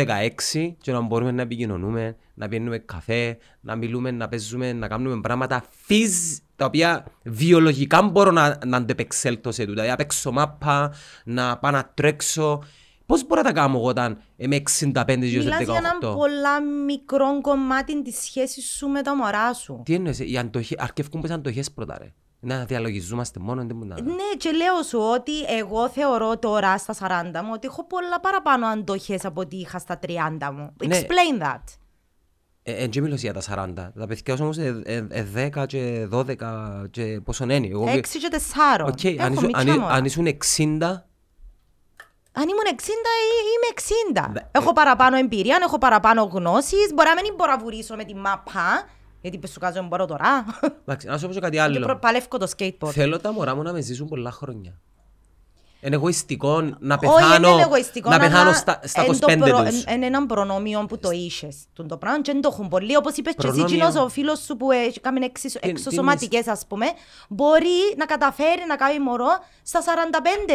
16 και να μπορούμε να επικοινωνούμε, να πίνουμε καφέ, να μιλούμε, να παίζουμε, να κάνουμε πράγματα φύζ, τα οποία βιολογικά μπορώ να, να αντεπεξέλθω σε τούτα. Δηλαδή, να παίξω μάπα, να πάω να τρέξω. Πώς μπορώ να τα κάνω εγώ όταν είμαι 65 και 18. Μιλάς για έναν πολλά μικρό κομμάτι της σχέσης σου με τα μωρά σου. Τι εννοείς, οι αρκεύκουν πες αντοχές πρώτα ρε. Να διαλογιζόμαστε μόνο, δεν μου να... Ναι, και λέω σου ότι εγώ θεωρώ τώρα στα 40 μου ότι έχω πολλά παραπάνω αντοχές από ότι είχα στα 30 μου. Ναι. Explain that. Ε, εν και μιλώ για τα 40. Τα παιδιά όμως 10 ε, ε, και 12 και πόσο είναι. Εγώ... 6 και 4. Okay, αν, ήσουν, αν, ήσουν 60, αν ήμουν 60 είμαι 60. Έχω παραπάνω εμπειρία, έχω παραπάνω γνώσεις. Μπορεί να μην μπορώ να βουρήσω με τη μαπά. Γιατί πες σου κάτω μπορώ τώρα. Εντάξει, να σου πω κάτι άλλο. Παλεύω το skateboard. Θέλω τα μωρά μου να με ζήσουν πολλά χρόνια είναι εγωιστικό να πεθάνω, Όχι, εγωιστικό, να πεθάνω στα, στα 25 τους. Είναι ένα προνόμιο που το είχες. Τον το πράγμα και δεν το έχουν πολλοί. Όπως είπες και εσύ, ο φίλος σου που έκαμε εξωσωματικές, ας πούμε, μπορεί να καταφέρει να κάνει μωρό στα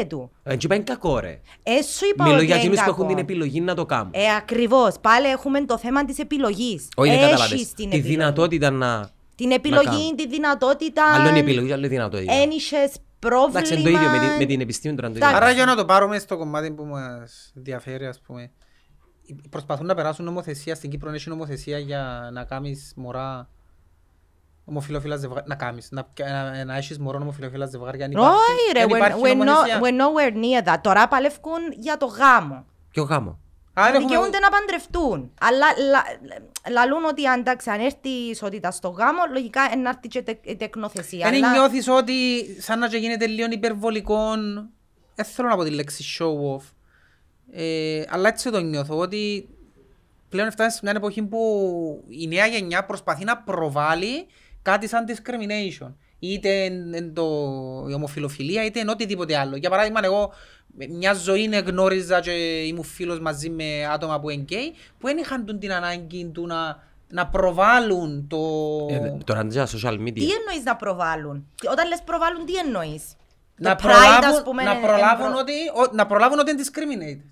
45 του. Έτσι και είπα κακό, ρε. Ε, σου είπα Μιλώ για εκείνους που έχουν την επιλογή να το κάνουν. Ε, ακριβώς. Πάλι έχουμε το θέμα της επιλογής. Όχι, δεν καταλάβες. Τη δυνατότητα να... Την επιλογή, τη δυνατότητα. Άλλο είναι η επιλογή, άλλο η δυνατότητα. Ένιχε πρόβλημα... Εντάξει, το ίδιο με την, με την επιστήμη τώρα. Το Άρα για να το πάρουμε στο κομμάτι που μας ενδιαφέρει, ας πούμε. Προσπαθούν να περάσουν νομοθεσία, στην Κύπρο έχει νομοθεσία για να κάνεις μωρά ομοφιλόφιλα ζευγάρια, να κάνεις, να, έχεις μωρό ομοφιλόφιλα ζευγάρια, αν υπάρχει, Όχι ρε, we're, we're, we're nowhere near that. Τώρα παλεύκουν για το γάμο. Ποιο γάμο? δικαιούνται να παντρευτούν. Αλλά λαλούν ότι αν έρθει η ισότητα στο γάμο, λογικά ενάρτηκε έρθει και η τεκνοθεσία. Δεν νιώθεις ότι σαν να γίνεται λίγο υπερβολικό, δεν ε, θέλω να πω τη λέξη show off, ε, αλλά έτσι το νιώθω, ότι πλέον φτάνεις σε μια εποχή που η νέα γενιά προσπαθεί να προβάλλει κάτι σαν discrimination είτε εν το, η ομοφιλοφιλία, είτε εν οτιδήποτε άλλο. Για παράδειγμα, εγώ μια ζωή γνώριζα και ήμουν φίλος μαζί με άτομα που είναι γκέι, που δεν είχαν την ανάγκη του να, να προβάλλουν το. Ε, το αντζά, social media. Τι εννοείς να προβάλλουν. Όταν λες προβάλλουν, τι εννοείς. Να, προλάβουν, να, ότι, ο, να προλάβουν ότι είναι discriminated.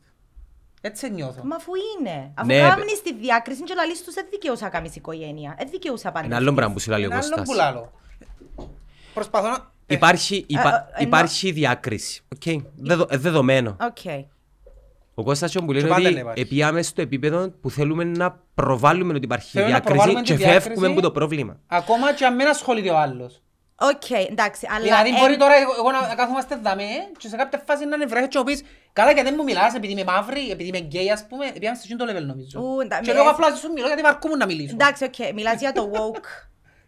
Έτσι νιώθω. Μα αφού είναι. Αφού ναι, κάμνει τη διάκριση, και λαλή τους δεν δικαιούσα καμία οικογένεια. Δεν δικαιούσα πάντα. Ένα άλλο πράγμα που σου λέει ο Κώστα. άλλο Προσπαθώ να... Ε, υπάρχει, ε, υπά, uh, ε, υπάρχει διάκριση. Okay. Δεδο, δεδομένο. Okay. Ο Κώστας που λέει ότι επιάμε στο επίπεδο που θέλουμε να προβάλλουμε ότι υπάρχει διάκριση και φεύγουμε από το πρόβλημα. Ακόμα και αν μην ασχολείται ο άλλος. Οκ, okay, εντάξει, αλλά... Δηλαδή μπορεί ε... τώρα εγώ να καθόμαστε δαμέ και σε κάποια φάση να είναι νευρέχεις και να πεις «Καλά γιατί μου μιλάς επειδή είμαι μαύρη, επειδή είμαι γκέι ας πούμε» επειδή είμαι στο level νομίζω. Ου, και λόγω απλά σου μιλώ γιατί βαρκούμουν να μιλήσω. Εντάξει, οκ, μιλάς για το woke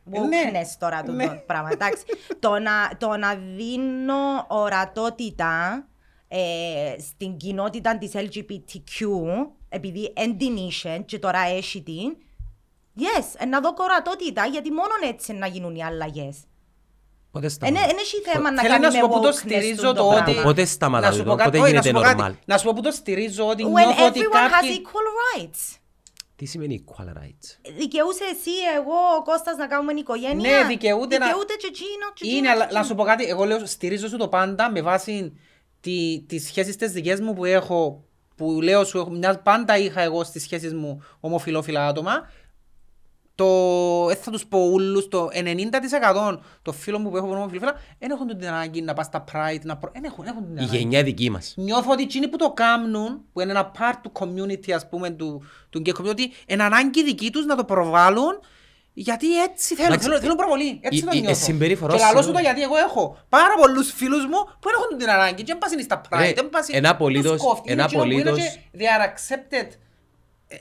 ναι. τώρα ναι. το πράγμα. Εντάξει, το, να, το να δίνω ορατότητα ε, στην κοινότητα της LGBTQ, επειδή εν την και τώρα έχει την, yes, ε, να δω ορατότητα, γιατί μόνο έτσι να γίνουν οι αλλαγές. Πότε ε, ναι, σταματά. Δεν έχει θέμα να κάνει με το στηρίζω το ότι... Πότε σταματά, πότε γίνεται νορμάλ. Να σου πω που το στηρίζω ότι νιώθω ότι κάποιοι... Τι σημαίνει equal rights. Ε, δικαιούσε εσύ, εγώ, ο Κώστας να κάνουμε οικογένεια. Ναι, δικαιούται, δικαιούται να... και εκείνο, Είναι, αλλά σου πω κάτι, εγώ λέω στηρίζω σου το πάντα με βάση τη, τις σχέσεις τις δικές μου που έχω, που λέω σου, μια, πάντα είχα εγώ στις σχέσεις μου ομοφιλόφιλα άτομα το, ε, θα τους πω ούλους, το 90% των φίλων που έχω φίλοι φιλφίλα, δεν έχουν την ανάγκη να πάει στα Pride, να προ... έχουν, έχουν την ανάγκη. Η γενιά δική μας. Νιώθω ότι εκείνοι που το κάνουν, που είναι ένα part του community, ας πούμε, του, του gay community, είναι ανάγκη δική τους να το προβάλλουν, γιατί έτσι θέλω, Μάξε, θέλω, θέλω ε, προβολή, έτσι το νιώθω. Ε, και λαλώσουν το γιατί εγώ έχω πάρα πολλούς φίλους μου που έχουν την ανάγκη και δεν πας είναι στα Pride, δεν πας είναι τους κόφτει, είναι εκείνο they are accepted,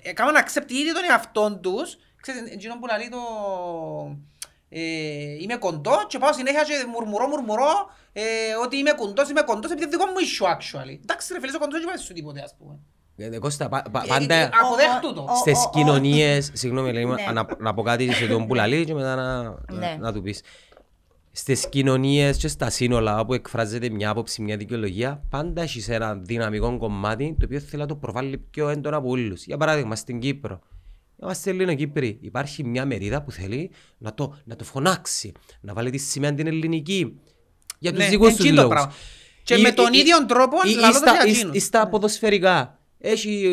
έκαναν accept ήδη τον εαυτόν τους, ξέρεις, που λέει το... Ε, είμαι κοντός και πάω συνέχεια και μουρμουρώ, μουρμουρώ ε, ότι είμαι κοντός, είμαι κοντός επειδή δικό μου ίσιο actually. Εντάξει ρε φίλε, είσαι κοντός και πάει σου τίποτε ας πούμε. Κώστα, πάντα στις κοινωνίες, συγγνώμη να πω κάτι σε τον Πουλαλή και μετά ναι. να του πεις. Στις κοινωνίες και στα σύνολα όπου εκφράζεται μια άποψη, μια δικαιολογία, πάντα έχεις ένα δυναμικό κομμάτι το οποίο θέλει να το προβάλλει πιο έντονα από όλους. Για παράδειγμα, στην Κύπρο, Είμαστε Ελληνοκύπροι. Υπάρχει μια μερίδα που θέλει να το, να το φωνάξει, να βάλει τη σημαία την ελληνική. Για τους ναι, δικούς τους λόγου. Και ή, με τον ή, ίδιο τρόπο ή, στα, ναι. ποδοσφαιρικά. Έχει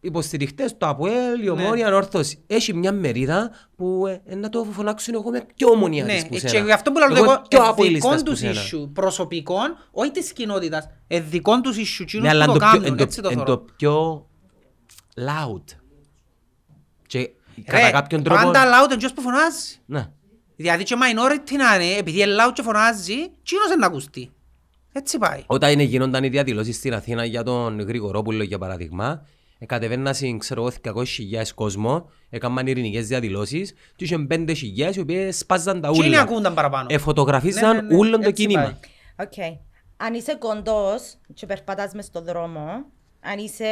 ε, υποστηριχτές το ΑΠΟΕΛ, η Ομόνια, ναι. Έχει μια μερίδα που ε, ε να το φωνάξουν εγώ με πιο ομονία ναι. Ε, και γι' αυτό που λέω εγώ, εγώ δικών του ίσου προσωπικών, όχι της κοινότητας. Ε, δικών τους ίσου, κοινού ναι, που το κάνουν. Είναι το πιο loud Κατά κάποιον τρόπο... Πάντα loud είναι που φωνάζει. Ναι. Δηλαδή και minority να είναι, επειδή είναι loud και φωνάζει, κοινός δεν ακουστεί. Έτσι πάει. Όταν είναι, γίνονταν οι διαδηλώσεις στην Αθήνα για τον Γρηγορόπουλο για παράδειγμα, ε, κατεβαίνασαν ξέρω εγώ 200.000 κόσμο, έκαναν ειρηνικές διαδηλώσεις και είχαν 5.000 οι οποίες σπάζαν τα ούλα. Και ακούνταν παραπάνω. Εφωτογραφίσαν ναι, ναι, ναι. όλο το κίνημα. Okay. Αν είσαι κοντός και περπατάς μες στον δρόμο, αν είσαι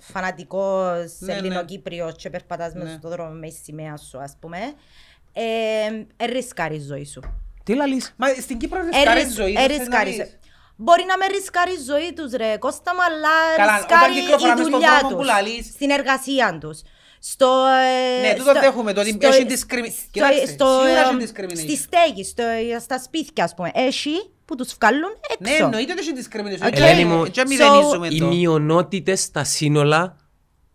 φανατικό ναι, Ελληνοκύπριο ναι. και περπατάς ναι. μέσα στον δρόμο με σημαία σου, ας πούμε, ε, ε, ρισκάρεις η ζωή σου. Τι λαλεί. Μα στην Κύπρο ρισκάρει ε, ζωή σου. Ε, Μπορεί να με ρισκάρεις η ζωή τους, ρε Κώστα, μου, αλλά ρισκάρει η δουλειά του. Στην εργασία τους. Ε, ναι, τούτο δεν έχουμε, το ότι έχει discrimination. Στη στέγη, στα σπίτια, ας πούμε. Έχει που τους βγάλουν ναι, έξω. Ναι, εννοείται ότι discrimination. Okay. Ελένη μου, so, οι μειονότητες στα σύνολα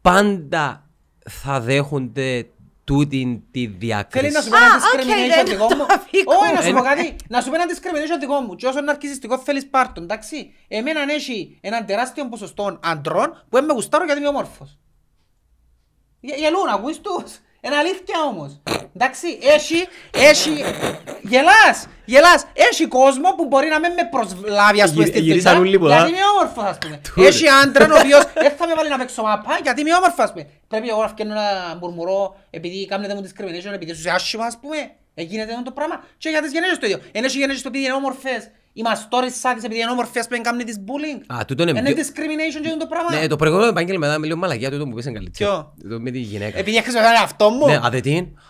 πάντα θα δέχονται τούτη τη διακρίση. Θέλει να σου πει ένα discrimination δικό μου. Όχι, να σου πω κάτι. Να σου πει ένα discrimination δικό μου. Και όσο είναι αρκισιστικό θέλεις πάρτον, εντάξει. Εμένα έχει έναν τεράστιο ποσοστό αντρών που με γουστάρω γιατί είμαι ομόρφος. Για, για λούνα, ακούεις τους. Είναι αλήθεια όμως. Εντάξει, έχει, έχει, γελάς, Γελάς! έχει κόσμο που μπορεί να με με προσλάβει ας πούμε στην τρίτσα, γιατί είμαι όμορφος ας πούμε. Έχει άντρα ο (laughs) οποίος δεν θα με βάλει να παίξω μαπά, γιατί είμαι όμορφος ας πούμε. Πρέπει εγώ να φτιάχνω να μπουρμουρό, επειδή κάνετε μου discrimination, επειδή είσαι άσχημα ας πούμε. Εγίνεται αυτό το πράγμα και για τις γενέσεις το ίδιο. Ενέχει οι το επειδή είναι όμορφες οι μαστόρες σάδες επειδή είναι όμορφες που κάνουν τις bullying. Α, τούτο είναι... Είναι discrimination και το πράγμα. Ναι, το προηγούμενο επάγγελμα ήταν με λίγο μαλακιά τούτο που πέσαν καλύτερα. Ποιο? με τη γυναίκα. Επειδή έχεις να αυτό μου. Ναι, αδε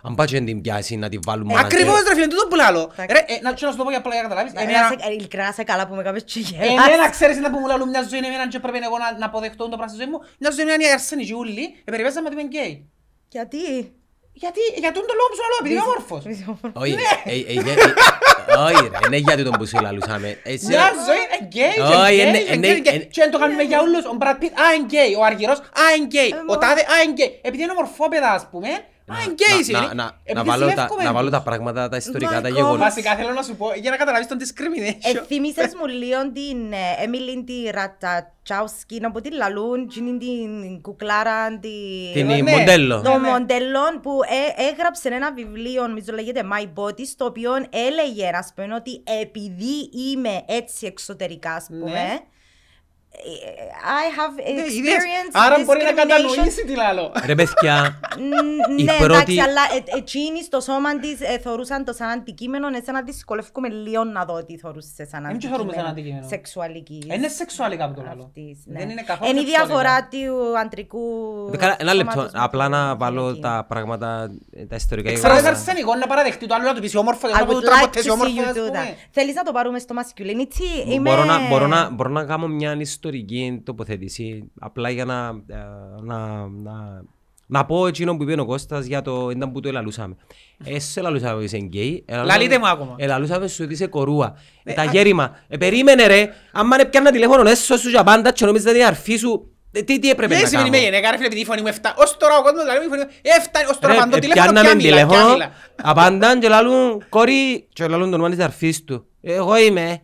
αν πάτσε να την πιάσει να την βάλουμε. Ακριβώς ρε φίλε, τούτο που λάλλω. Ρε, ε, να σου το πω για απλά καταλάβεις. Ειλικρά σε καλά που με κάποιες τσιγέλας. να που μου γιατί, για τον λόγο που σου λέω, επειδή οχι όμορφος. Όχι, ναι. ε, ε, ε, όχι, είναι γιατί τον που σου ζωή είναι γκέι, και το κάνουμε για όλους. Ο Μπρατ Πιτ, είναι γκέι. Ο Αργυρός, είναι γκέι. Ο Τάδε, είναι γκέι. Επειδή είναι ομορφόπεδα, να βάλω τα πράγματα, τα ιστορικά, τα γεγονότα. Βασικά θέλω να σου πω, για να καταλάβεις τον discrimination. Θυμήσε μου λίγο την ε, Έμιλιν τη Ρατατσάουσκι, να πω την Λαλούν, την Κουκλάρα, την ε, ναι. Μοντέλο. Το ναι, ναι. Μοντέλο που ε, έγραψε ένα βιβλίο, νομίζω λέγεται My Body, το οποίο έλεγε, ότι επειδή είμαι έτσι εξωτερικά, ας πούμε, ε, ε, ε, I have ναι, experience Άρα μπορεί να κατανοήσει τι άλλο. Ρε παιδιά, η Ναι, εντάξει, αλλά εκείνη στο σώμα της θεωρούσαν το σαν αντικείμενο, εσένα να δυσκολεύκουμε λίγο να δω τι θεωρούσες σαν αντικείμενο. και θεωρούμε σαν Σεξουαλική. Είναι σεξουαλικά από το άλλο. Δεν ναι. είναι καθόλου Είναι η διαφορά του αντρικού Ένα λεπτό, απλά να βάλω τα πράγματα, τα ιστορικά. Εξαρτάται σαν εγώ να παραδεχτεί το άλλο να του πεις όμορφο, Θέλεις να το πάρουμε στο masculinity. Μπορώ να κάνω μια ιστορία ιστορική τοποθέτηση, απλά για να, ε, να, να, να πω εκείνο που είπε ο Κώστας για το ήταν που το ελαλούσαμε. Εσύ ελαλούσαμε ότι είσαι γκέι. Λαλείτε μου ακόμα. Ελαλούσαμε σου ότι είσαι κορούα. Ε, Τα γέρημα. Ε, περίμενε ρε, άμα είναι πιάνα τηλέφωνο, έσω σου για πάντα και ότι είναι δηλαδή αρφή σου τι, τι έπρεπε να κάνω. Δεν σημαίνει γυναίκα, ρε φίλε, επειδή η φωνή μου έφτα. Ως τώρα ο κόσμος λέει, έφτα. ως τώρα παντώ τηλέφωνο και άμυλα. Απάνταν και λαλούν κόρη και λαλούν το όνομα της αρφής του. Εγώ είμαι.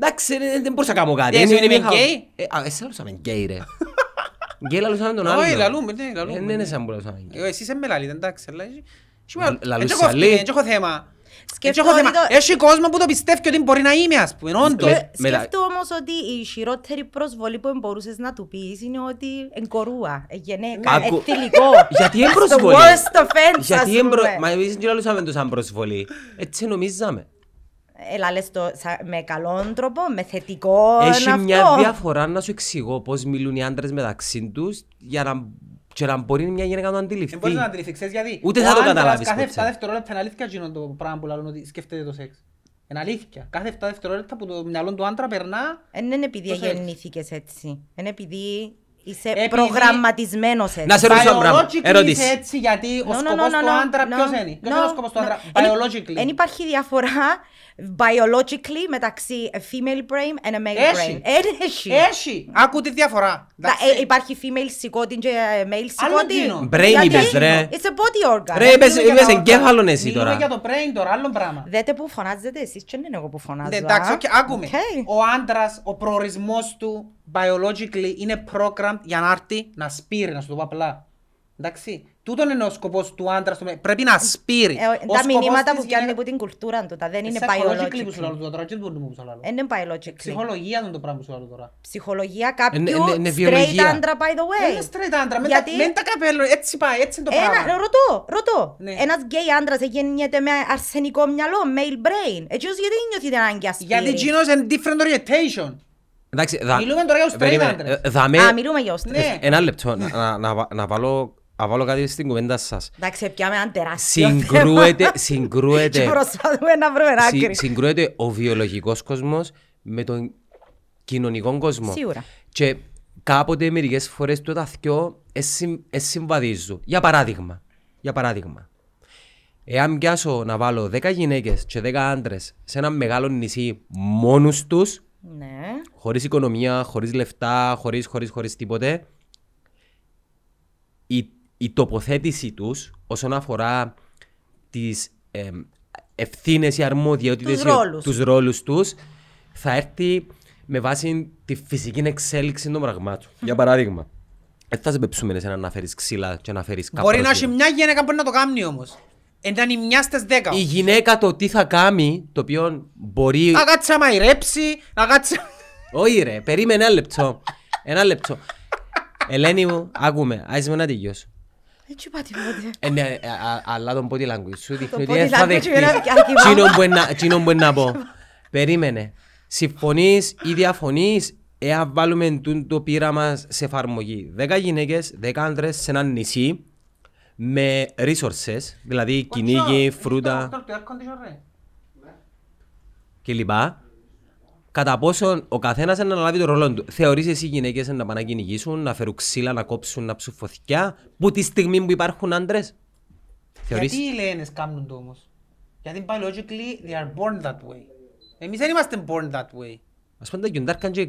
Εντάξει, δεν μπορούσα να κάνω κάτι. Ε, δεν είναι γκέι. Ε, εσύ λαλούσαμε γκέι ρε. Γκέι (laughs) λαλούσαμε τον άλλο. Όχι, ναι, Δεν είναι ναι, ναι. σαν που λαλούσαμε γκέι. Ε, εσύ είσαι με εντάξει. έχω θέμα. Έχει κόσμο που το πιστεύει ότι μπορεί να είμαι, ας πούμε, όντως. όμως ότι η χειρότερη προσβολή που μπορούσες να του πεις είναι ότι εγκορούα, είναι (laughs) δεν Έλα λες το με καλόν τρόπο, με θετικό Έχει αυτό. μια διαφορά να σου εξηγώ πώς μιλούν οι άντρες μεταξύ τους για να και να μπορεί μια γυναίκα να το αντιληφθεί. Δεν μπορείς να το αντιληφθείς, ξέρεις γιατί. Ούτε θα το καταλάβεις. Κάθε 7 δευτερόλεπτα είναι αλήθεια γίνονται το πράγμα που λέω ότι σκέφτεται το σεξ. Είναι αλήθεια. Κάθε 7 δευτερόλεπτα που το μυαλό του άντρα περνά. Δεν ναι, είναι επειδή γεννήθηκες έτσι. Είναι επειδή είσαι Επειδή... προγραμματισμένος έτσι. Να σε ρωτήσω ένα πράγμα. Ερώτηση. Είσαι έτσι γιατί ο σκοπός του άντρα ποιος είναι. Δεν υπάρχει διαφορά biologically μεταξύ female brain and a male brain. Ε, έχει. Έχει. Άκου τη διαφορά. Ε, υπάρχει female σηκώτη και ε, male σηκώτη. Brain είπες δηλαδή, ρε. It's a body organ. Ρε είπες εγκέφαλον εσύ τώρα. Μιλούμε για το brain τώρα, άλλο πράγμα. Δέτε που φωνάζετε εσείς και δεν είναι εγώ που φωνάζω. Ναι, εντάξει, άκουμε. Ο άντρας, ο προορισμός του biologically είναι programmed για να έρθει να σπείρει, να σου το πω απλά. Εντάξει. Τούτον είναι ο σκοπός του άντρα. Πρέπει να σπείρει. Ε, τα μηνύματα που πιάνει από την κουλτούρα του, δεν είναι biological. Είναι biological. Ψυχολογία είναι το πράγμα που σου λέω τώρα. Ψυχολογία ε, ναι, κάποιου Είναι, ναι, straight άντρα, by the way. Είναι straight άντρα. Γιατί... Μην τα καπέλω, έτσι πάει, έτσι είναι το πράγμα. Ρωτώ, ρωτώ. Ναι. Ένας gay άντρας γεννιέται με αρσενικό μυαλό, male brain. Έτσι γιατί νιώθει την άγκια ασπείρει. Γιατί γίνω σε different orientation. Εντάξει, δα... μιλούμε τώρα για ους straight άντρες. Ε, Α, μιλούμε για ους straight. Ένα λεπτό, να, να, να βάλω Α βάλω κάτι στην κουβέντα σας. Εντάξει, πιάμε ένα τεράστιο συγκρούεται, θέμα. Συγκρούεται, (laughs) συγκρούεται ο βιολογικός κόσμος με τον κοινωνικό κόσμο. Σίγουρα. Και κάποτε μερικές φορές το ταθιό συμβαδίζουν. Για παράδειγμα, για παράδειγμα, εάν πιάσω να βάλω 10 γυναίκες και 10 άντρες σε ένα μεγάλο νησί μόνο τους, ναι. χωρίς οικονομία, χωρίς λεφτά, χωρίς, χωρίς, χωρίς τίποτε, η η τοποθέτησή τους όσον αφορά τις ευθύνε ή αρμόδιότητε τους ρόλους τους θα έρθει με βάση τη φυσική εξέλιξη των πραγμάτων. Για παράδειγμα, δεν θα σε πεψούμε σε να αναφέρει ξύλα και να φέρεις κάποιο. Μπορεί να έχει μια γυναίκα που να το κάνει όμως. Ήταν η μια στις δέκα. Η γυναίκα το τι θα κάνει, το οποίο μπορεί. Να μαϊρέψει, άμα ηρέψει, να Όχι ρε, περίμενε ένα λεπτό. Ένα λεπτό. (laughs) Ελένη μου, άκουμε, άισε με να τελειώσω. Έτσι ε, είπα ε, ναι, ε, αλλά τον body language σου δείχνει ότι θα δεχτείς. να πω. Περίμενε. Συμφωνείς ή διαφωνείς, εάν βάλουμε το πείραμα σε εφαρμογή. Δέκα γυναίκες, δέκα άντρες σε ένα νησί με resources, δηλαδή κυνήγι, φρούτα Και λοιπά κατά πόσο ο καθένας να αναλάβει το ρόλο του. Θεωρείς εσύ οι γυναίκες να πάνε να κυνηγήσουν, να φέρουν ξύλα, να κόψουν, να ψουφωθιά, που τη στιγμή που υπάρχουν άντρες. Θεωρείς... Γιατί οι Ελένε κάνουν το όμως. Γιατί biologically they are born that way. Εμείς δεν είμαστε born that way. Ας πούμε τα γιουντάρκαν και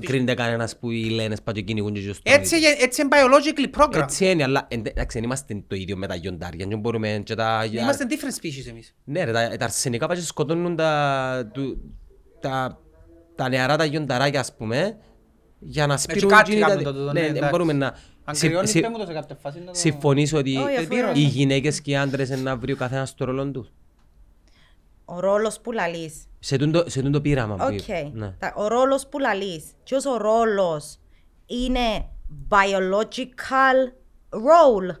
κρίνεται κανένας που οι Ελένες πάνε και κυνηγούν και γιουστούν. Έτσι είναι biologically programmed. Έτσι είναι, αλλά εντάξει, είμαστε το ίδιο με τα γιουντάρια και μπορούμε και τα... Είμαστε different species εμείς. Ναι ρε, τα τα αρσενικά πάνε και σκοτώνουν τα τα νεαρά τα γιονταράκια ας πούμε για να κάτι σπείρουν ναι, ναι δεν μπορούμε να... Συμφωνήσω ότι οι γυναίκες και οι άντρες να βρει ο καθένας το ρόλο τους. Ο ρόλος που λαλείς. Σε τούν το πείραμα. Ναι. Ο ρόλος που λαλείς. Ποιος ο ρόλος είναι biological role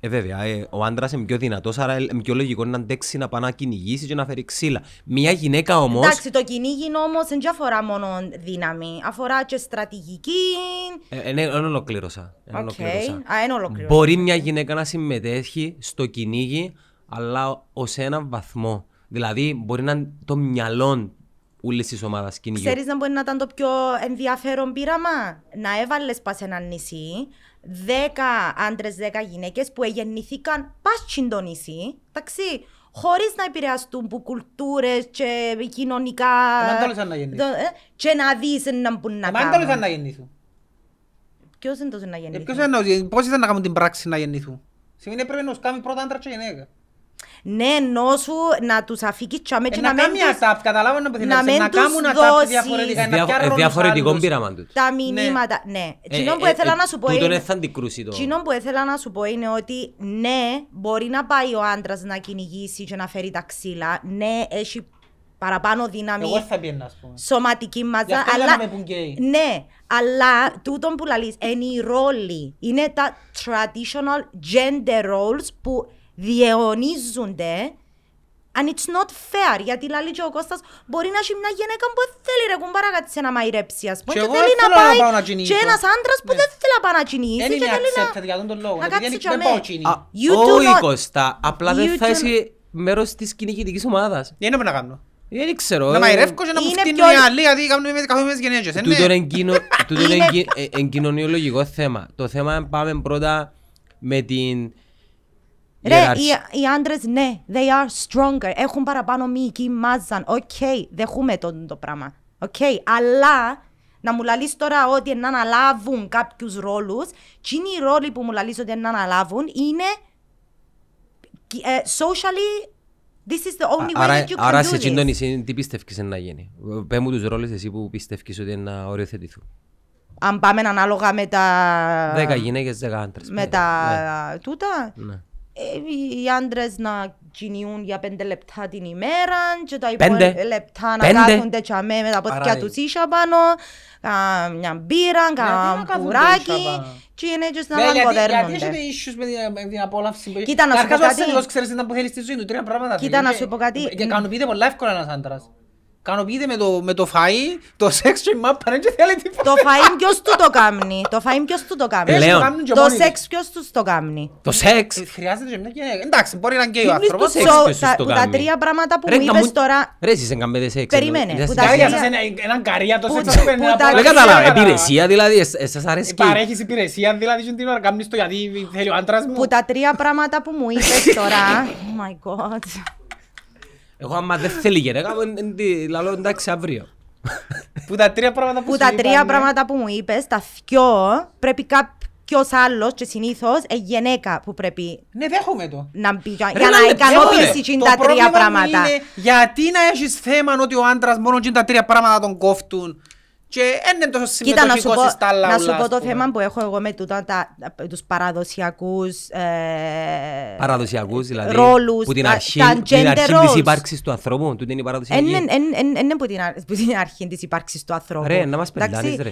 ε, βέβαια, ε, ο άντρας είναι πιο δυνατός, άρα ε, είναι πιο λογικό να αντέξει να πάει να κυνηγήσει και να φέρει ξύλα. Μια γυναίκα όμως. Εντάξει, το κυνήγι όμως δεν αφορά μόνο δύναμη, αφορά και στρατηγική. Ε, ε, ναι, εν ολοκλήρωσα. Okay. ολοκλήρωσα. Α, Μπορεί μια γυναίκα να συμμετέχει στο κυνήγι, αλλά ως έναν βαθμό. Δηλαδή, μπορεί να είναι το μυαλό όλης της ομάδας κυνηγή. Ξέρεις να μπορεί να ήταν το πιο ενδιαφέρον πείραμα. Να έβαλες πας σε ένα νησί, 10 άντρε, 10 γυναίκες που γεννηθήκαν πάσχην το νησί, εντάξει, χωρίς να επηρεαστούν που κουλτούρες και κοινωνικά. Μάνταλεσαν να γεννηθούν. Ε, και να δεις να μπουν να κάνουν. Μάνταλεσαν να γεννηθούν. Ποιος είναι το να γεννηθούν. Ε, ε Πώς ήταν να κάνουν την πράξη να γεννηθούν. Σημαίνει πρέπει να κάνουν πρώτα άντρα και γυναίκα ναι, ενώ σου να τους αφήκεις τσάμε ε, και να μην τους... Να καταλάβω να να ε, μην κάνουν ατάπ διαφορετικά, να ε, Διαφορετικό πείραμα τους. Τα μηνύματα, ναι. Κοινό ναι. που ήθελα να σου πω είναι... Κοινό που ήθελα να σου πω είναι ότι ναι, μπορεί να πάει ο άντρας να κυνηγήσει και να φέρει τα ξύλα. Ναι, έχει παραπάνω δύναμη. Εγώ θα πιένα, ας πούμε. Σωματική μάζα, Αλλά... Ναι, αλλά τούτον που λαλείς είναι οι ρόλοι. Είναι τα traditional gender roles που διαιωνίζονται And it's not fair, γιατί λέει και ο Κώστας μπορεί να έχει μια γυναίκα που δεν θέλει ρε κουμπάρα κάτι σε να μαϊρέψει ας πούμε και, και θέλει να πάει να και ένας άντρας που ναι. δεν θέλει να πάει να κινήσει και θέλει να... για τον λόγο, κάτσει και αμέ. Όχι Κώστα, απλά δεν θα είσαι μέρος της κυνηγητικής ομάδας. Δεν είναι να κάνω. Ε, δεν ξέρω. Να ε. μαϊρεύκω και να μου φτύνουν οι άλλοι, γιατί κάνουμε καθόλου μέσα γενέτσες. Ε, τούτο είναι εγκοινωνιολογικό (laughs) θέμα. Το θέμα πάμε πρώτα με την Ρε, οι, οι άντρες, ναι, they are stronger. Έχουν παραπάνω μυϊκή μάζα. Οκ, okay, δεχούμε το, το πράγμα. Οκ, okay, αλλά να μου λαλείς τώρα ότι να αναλάβουν κάποιους ρόλους και είναι οι ρόλοι που μου λαλείς ότι να αναλάβουν είναι uh, socially This is the only way άρα, that you άρα can do σε Άρα ε, τι πιστεύεις να γίνει. Πες μου τους εσύ που πιστεύεις ότι να οριοθετηθούν. Αν πάμε ανάλογα με τα... Δέκα γυναίκες, δέκα άντρες. Με πέρα. τα... Ναι. Τούτα. Ναι. Ε, οι άντρες να κινούν για πέντε λεπτά την ημέρα και τα υπόλοιπα λεπτά να κάθονται τσαμέ με τα πόδια τους ε. ίσια πάνω, μια μπύρα, κάνα κουράκι και είναι έτσι να λαγκοδέρνονται. Γιατί έχετε issues με την απόλαυση Κοίτα να σου πω κάτι. Καρκάς ο ασύλλος ξέρεις να που θέλεις στη ζωή του, τρία πράγματα. Κοίτα να δηλαδή, σου πω κάτι. Και κανοποιείται πολύ εύκολα ένας άντρας. Κανοποιείται με το, με το φαΐ, το σεξ και η μάπα δεν θέλει τίποτα. Το φαΐ ποιος του το κάνει, το φαΐ ποιος του το κάνει. Λέων. Το σεξ ποιος τους το κάνει. Το σεξ. Χρειάζεται και μια γυναίκα. Εντάξει, μπορεί να είναι και ο άνθρωπος. Το σεξ ποιος τους το κάνει. Τα τρία πράγματα που μου είπες τώρα. Ρε εσείς δεν κάνετε σεξ. Περίμενε. Που τα Έναν καρία το σεξ. Δεν καταλάβω, Επιρεσία δηλαδή, σας αρέσει. Παρέχεις υπηρεσία δηλαδή και να κάνεις το γιατί θέλει ο άντρας μου. Που τα τρία πράγματα που μου είπες τώρα. (laughs) Oh my god. Εγώ άμα δεν θέλει γυναίκα, λέω εντάξει αύριο. Που τα τρία πράγματα που, που, τα τρία πράγματα που μου είπες, τα δυο, πρέπει κάποιος άλλος και συνήθως η γυναίκα που πρέπει. Ναι, δέχομαι το. Να μπει, για να ικανοποιήσει τα τρία πράγματα. γιατί να έχεις θέμα ότι ο άντρας μόνο τα τρία πράγματα τον κόφτουν. Και δεν είναι τόσο συμμετοχικό Κοίτα, στα άλλα Να σου πω το θέμα που έχω εγώ με τούτα, τα, τους παραδοσιακούς ε, Παραδοσιακούς δηλαδή ρόλους, που την αρχή, τα, την αρχή της υπάρξης του ανθρώπου Τούτη είναι η παραδοσιακή Είναι που την αρχή της υπάρξης του ανθρώπου Ρε να μας πεντάνεις ρε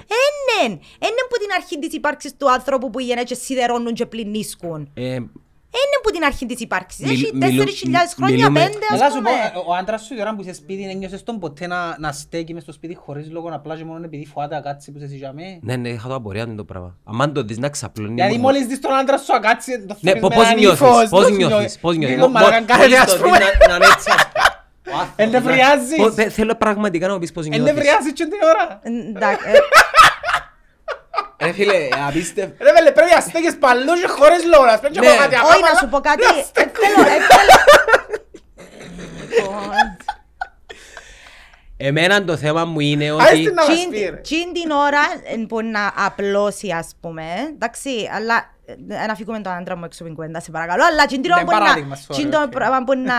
Είναι που την αρχή της υπάρξης του ανθρώπου που οι γενέτσες σιδερώνουν και πληνίσκουν ε, ε, είναι που την αρχή της υπάρξης. Έχει χιλιάδες χρόνια, πέντε ας πούμε. Ο άντρας σου, η ώρα που είσαι σπίτι, δεν νιώσες τον ποτέ να, να στέκει μες στο σπίτι χωρίς λόγο να πλάζει μόνο επειδή φοβάται ακάτσι που για συζητάμε. Ναι, ναι, είχα το απορία το πράγμα. Αν το δεις να ξαπλώνει. Δηλαδή μόλις δεις τον άντρα σου ακάτσι, το θέλεις ναι, με έναν ύφος. Πώς νιώθεις, πώς νιώθεις. Εν Θέλω πραγματικά να μου πεις πώς νιώθεις. Εν και την ώρα. Ε, εντάξει. (laughs) Ρε φίλε, απίστευτο. Ρε φίλε, πρέπει να στέκεις πω ναι. και Όχι, να σου πω κάτι. Ε, ε, (laughs) Εμένα το θέμα μου είναι ότι... Τσιν την ώρα που να απλώσει, ας πούμε. Εντάξει, αλλά ε, να φύγουμε τον άντρα μου έξω από την σε παρακαλώ. Αλλά την ώρα που είναι